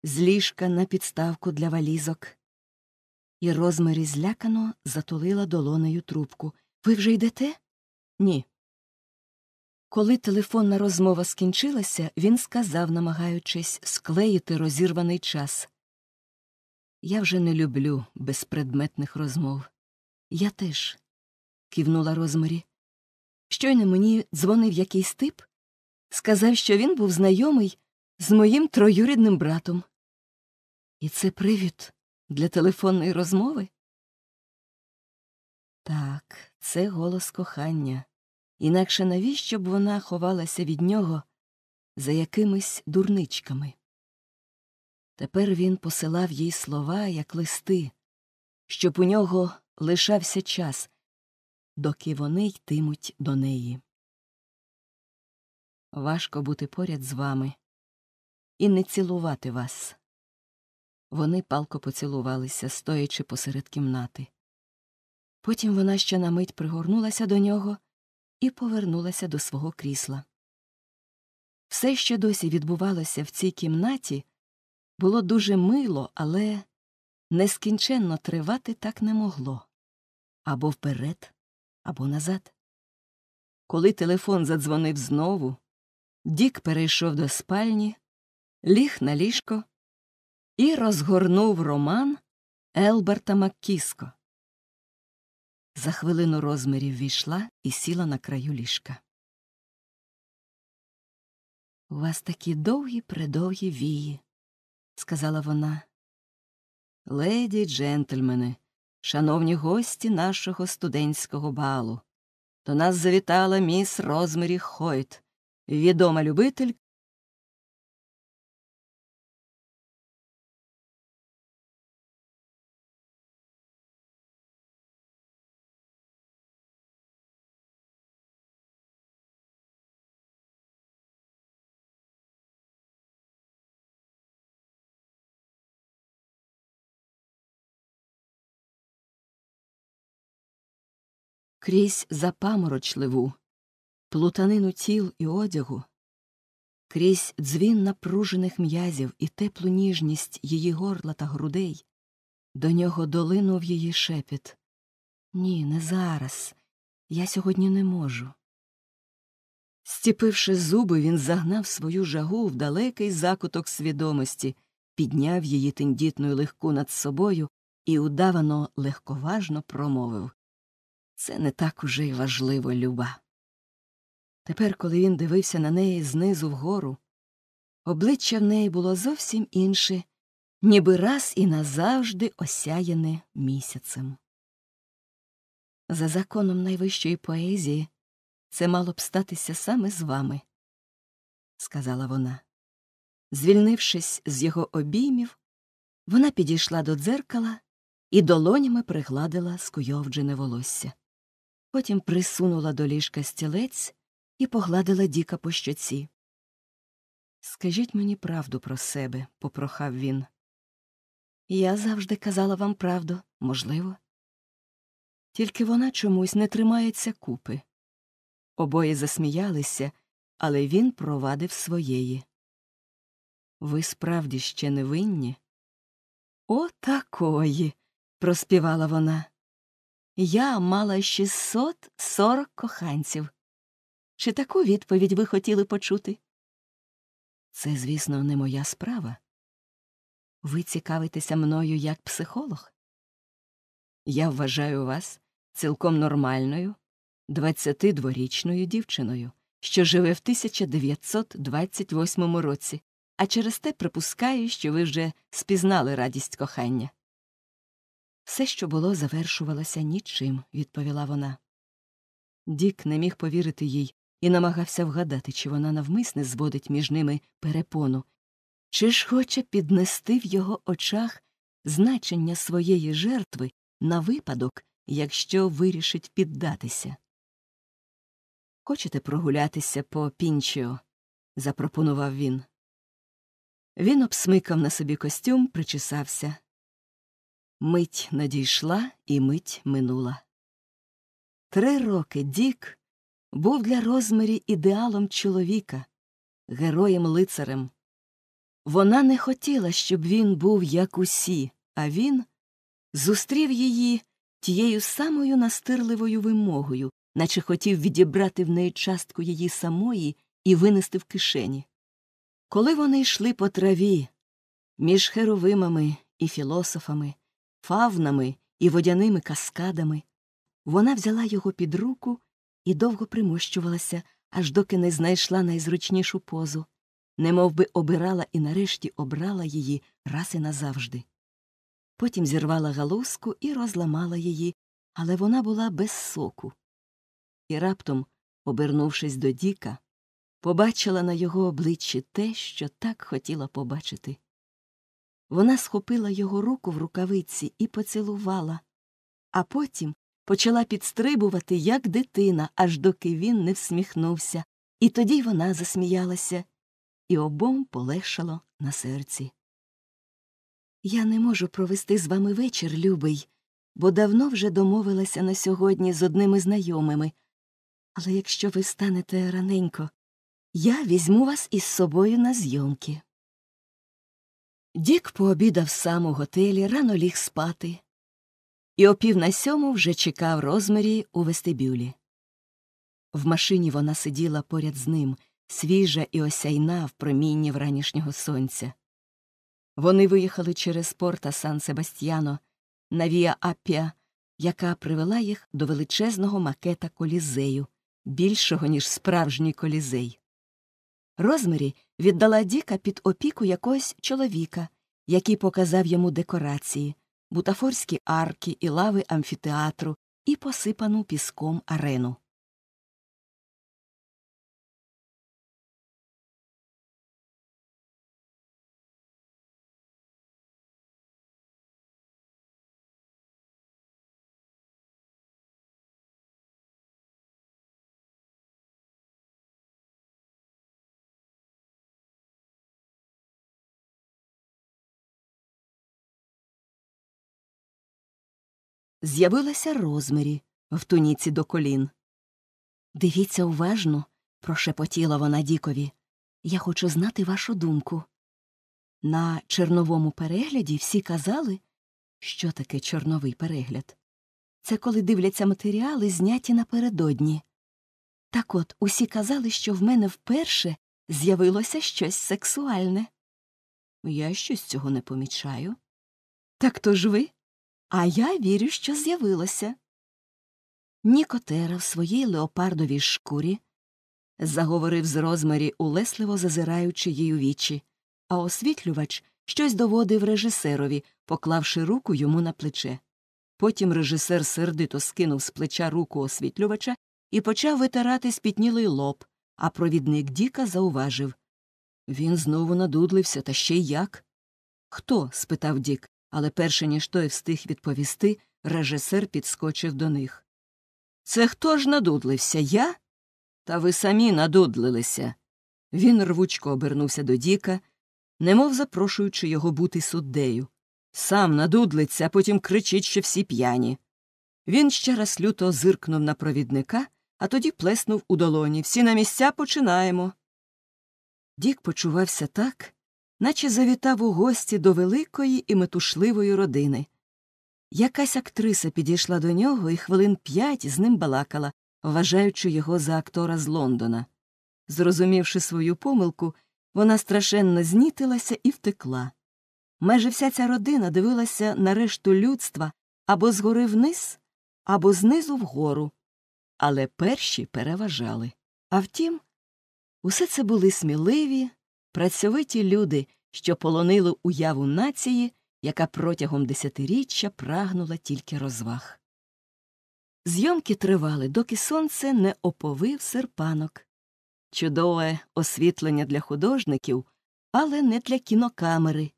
з ліжка на підставку для валізок. І Розмарі злякано затулила долонею трубку. Ви вже йдете? Ні. Коли телефонна розмова скінчилася, він сказав, намагаючись склеїти розірваний час. Я вже не люблю безпредметних розмов. Я теж, кивнула Розмарі. Щойно мені дзвонив якийсь тип, сказав, що він був знайомий з моїм троюрідним братом. І це привід для телефонної розмови? Так, це голос кохання, інакше навіщо б вона ховалася від нього за якимись дурничками? Тепер він посилав їй слова, як листи, щоб у нього лишався час, доки вони йтимуть до неї. Важко бути поряд з вами і не цілувати вас. Вони палко поцілувалися, стоячи посеред кімнати. Потім вона ще на мить пригорнулася до нього і повернулася до свого крісла. Все, що досі відбувалося в цій кімнаті, було дуже мило, але нескінченно тривати так не могло або вперед, або назад. Коли телефон задзвонив знову, Дік перейшов до спальні, ліг на ліжко і розгорнув роман Елберта Маккіско. За хвилину розмірів війшла і сіла на краю ліжка. У вас такі довгі предовгі вії, сказала вона. Леді джентльмени, шановні гості нашого студентського балу, до нас завітала міс Розмері Хойт, відома любитель крізь запаморочливу, плутанину тіл і одягу, крізь дзвін напружених м'язів і теплу ніжність її горла та грудей, до нього долинув її шепіт. Ні, не зараз. Я сьогодні не можу. Стіпивши зуби, він загнав свою жагу в далекий закуток свідомості, підняв її тендітну легку над собою і удавано легковажно промовив це не так уже й важливо, люба. Тепер, коли він дивився на неї знизу вгору, обличчя в неї було зовсім інше, ніби раз і назавжди осяяне місяцем. За законом найвищої поезії це мало б статися саме з вами, сказала вона. Звільнившись з його обіймів, вона підійшла до дзеркала і долонями пригладила скуйовджене волосся потім присунула до ліжка стілець і погладила Діка по щоці. Скажіть мені правду про себе, попрохав він. Я завжди казала вам правду, можливо. Тільки вона чомусь не тримається купи. Обоє засміялися, але він провадив своєї. Ви справді ще невинні? О, такої. проспівала вона. Я мала 640 коханців. Чи таку відповідь ви хотіли почути? Це, звісно, не моя справа. Ви цікавитеся мною як психолог. Я вважаю вас цілком нормальною, 22-річною дівчиною, що живе в 1928 році, а через те припускаю, що ви вже спізнали радість кохання. Все, що було, завершувалося нічим, відповіла вона. Дік не міг повірити їй і намагався вгадати, чи вона навмисне зводить між ними перепону, чи ж хоче піднести в його очах значення своєї жертви на випадок, якщо вирішить піддатися. Хочете прогулятися по пінчіо? запропонував він. Він обсмикав на собі костюм, причесався. Мить надійшла і мить минула. Три роки Дік був для Розмарі ідеалом чоловіка, героєм лицарем. Вона не хотіла, щоб він був як усі, а він зустрів її тією самою настирливою вимогою, наче хотів відібрати в неї частку її самої і винести в кишені. Коли вони йшли по траві між херовимами і філософами, фавнами і водяними каскадами. Вона взяла його під руку і довго примощувалася, аж доки не знайшла найзручнішу позу, немов би обирала і нарешті обрала її раз і назавжди. Потім зірвала галузку і розламала її, але вона була без соку. І раптом, обернувшись до Діка, побачила на його обличчі те, що так хотіла побачити. Вона схопила його руку в рукавиці і поцілувала, а потім почала підстрибувати, як дитина, аж доки він не всміхнувся, і тоді вона засміялася, і обом полегшало на серці. Я не можу провести з вами вечір, любий, бо давно вже домовилася на сьогодні з одними знайомими. Але якщо ви встанете раненько, я візьму вас із собою на зйомки. Дік пообідав сам у готелі, рано ліг спати, і о пів на сьому вже чекав розмірі у вестибюлі. В машині вона сиділа поряд з ним, свіжа і осяйна в промінні вранішнього сонця. Вони виїхали через порта Сан Себастьяно на Віа Аппіа, яка привела їх до величезного макета колізею, більшого, ніж справжній колізей. Розмарі віддала Діка під опіку якогось чоловіка, який показав йому декорації, бутафорські арки і лави амфітеатру і посипану піском арену. з'явилася розмірі в туніці до колін. Дивіться уважно, прошепотіла вона Дікові. Я хочу знати вашу думку. На черновому перегляді всі казали, що таке чорновий перегляд. Це коли дивляться матеріали, зняті напередодні. Так от усі казали, що в мене вперше з'явилося щось сексуальне. Я щось цього не помічаю. Так то ж ви? А я вірю, що з'явилося. Нікотера в своїй леопардовій шкурі заговорив з розмарі, улесливо зазираючи їй у вічі, а освітлювач щось доводив режисерові, поклавши руку йому на плече. Потім режисер сердито скинув з плеча руку освітлювача і почав витирати спітнілий лоб, а провідник Діка зауважив. Він знову надудлився, та ще й як. Хто? спитав Дік але перше ніж той встиг відповісти, режисер підскочив до них. Це хто ж надудлився? Я? Та ви самі надудлилися. Він рвучко обернувся до Діка, немов запрошуючи його бути суддею. Сам надудлиться, а потім кричить, що всі п'яні. Він ще раз люто зиркнув на провідника, а тоді плеснув у долоні. Всі на місця починаємо. Дік почувався так, наче завітав у гості до великої і метушливої родини. Якась актриса підійшла до нього і хвилин п'ять з ним балакала, вважаючи його за актора з Лондона. Зрозумівши свою помилку, вона страшенно знітилася і втекла. Майже вся ця родина дивилася на решту людства або згори вниз, або знизу вгору. Але перші переважали. А втім, усе це були сміливі, працьовиті люди, що полонили уяву нації, яка протягом десятиріччя прагнула тільки розваг. Зйомки тривали, доки сонце не оповив серпанок. Чудове освітлення для художників, але не для кінокамери,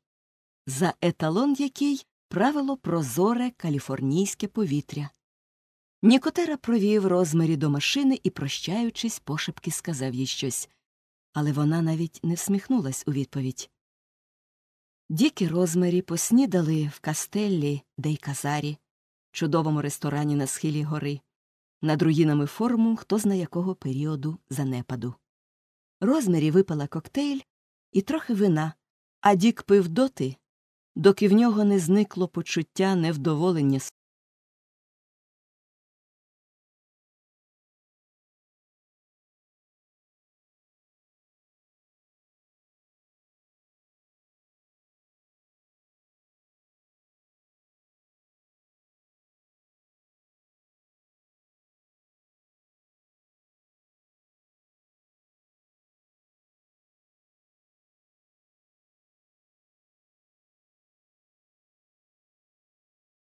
за еталон який правило прозоре каліфорнійське повітря. Нікотера провів розмірі до машини і, прощаючись, пошепки сказав їй щось але вона навіть не всміхнулась у відповідь. Дік розмарі поснідали в кастеллі де й казарі, чудовому ресторані на схилі гори, над руїнами форму, хто зна якого періоду занепаду. Розмарі випала коктейль і трохи вина, а Дік пив доти, доки в нього не зникло почуття невдоволення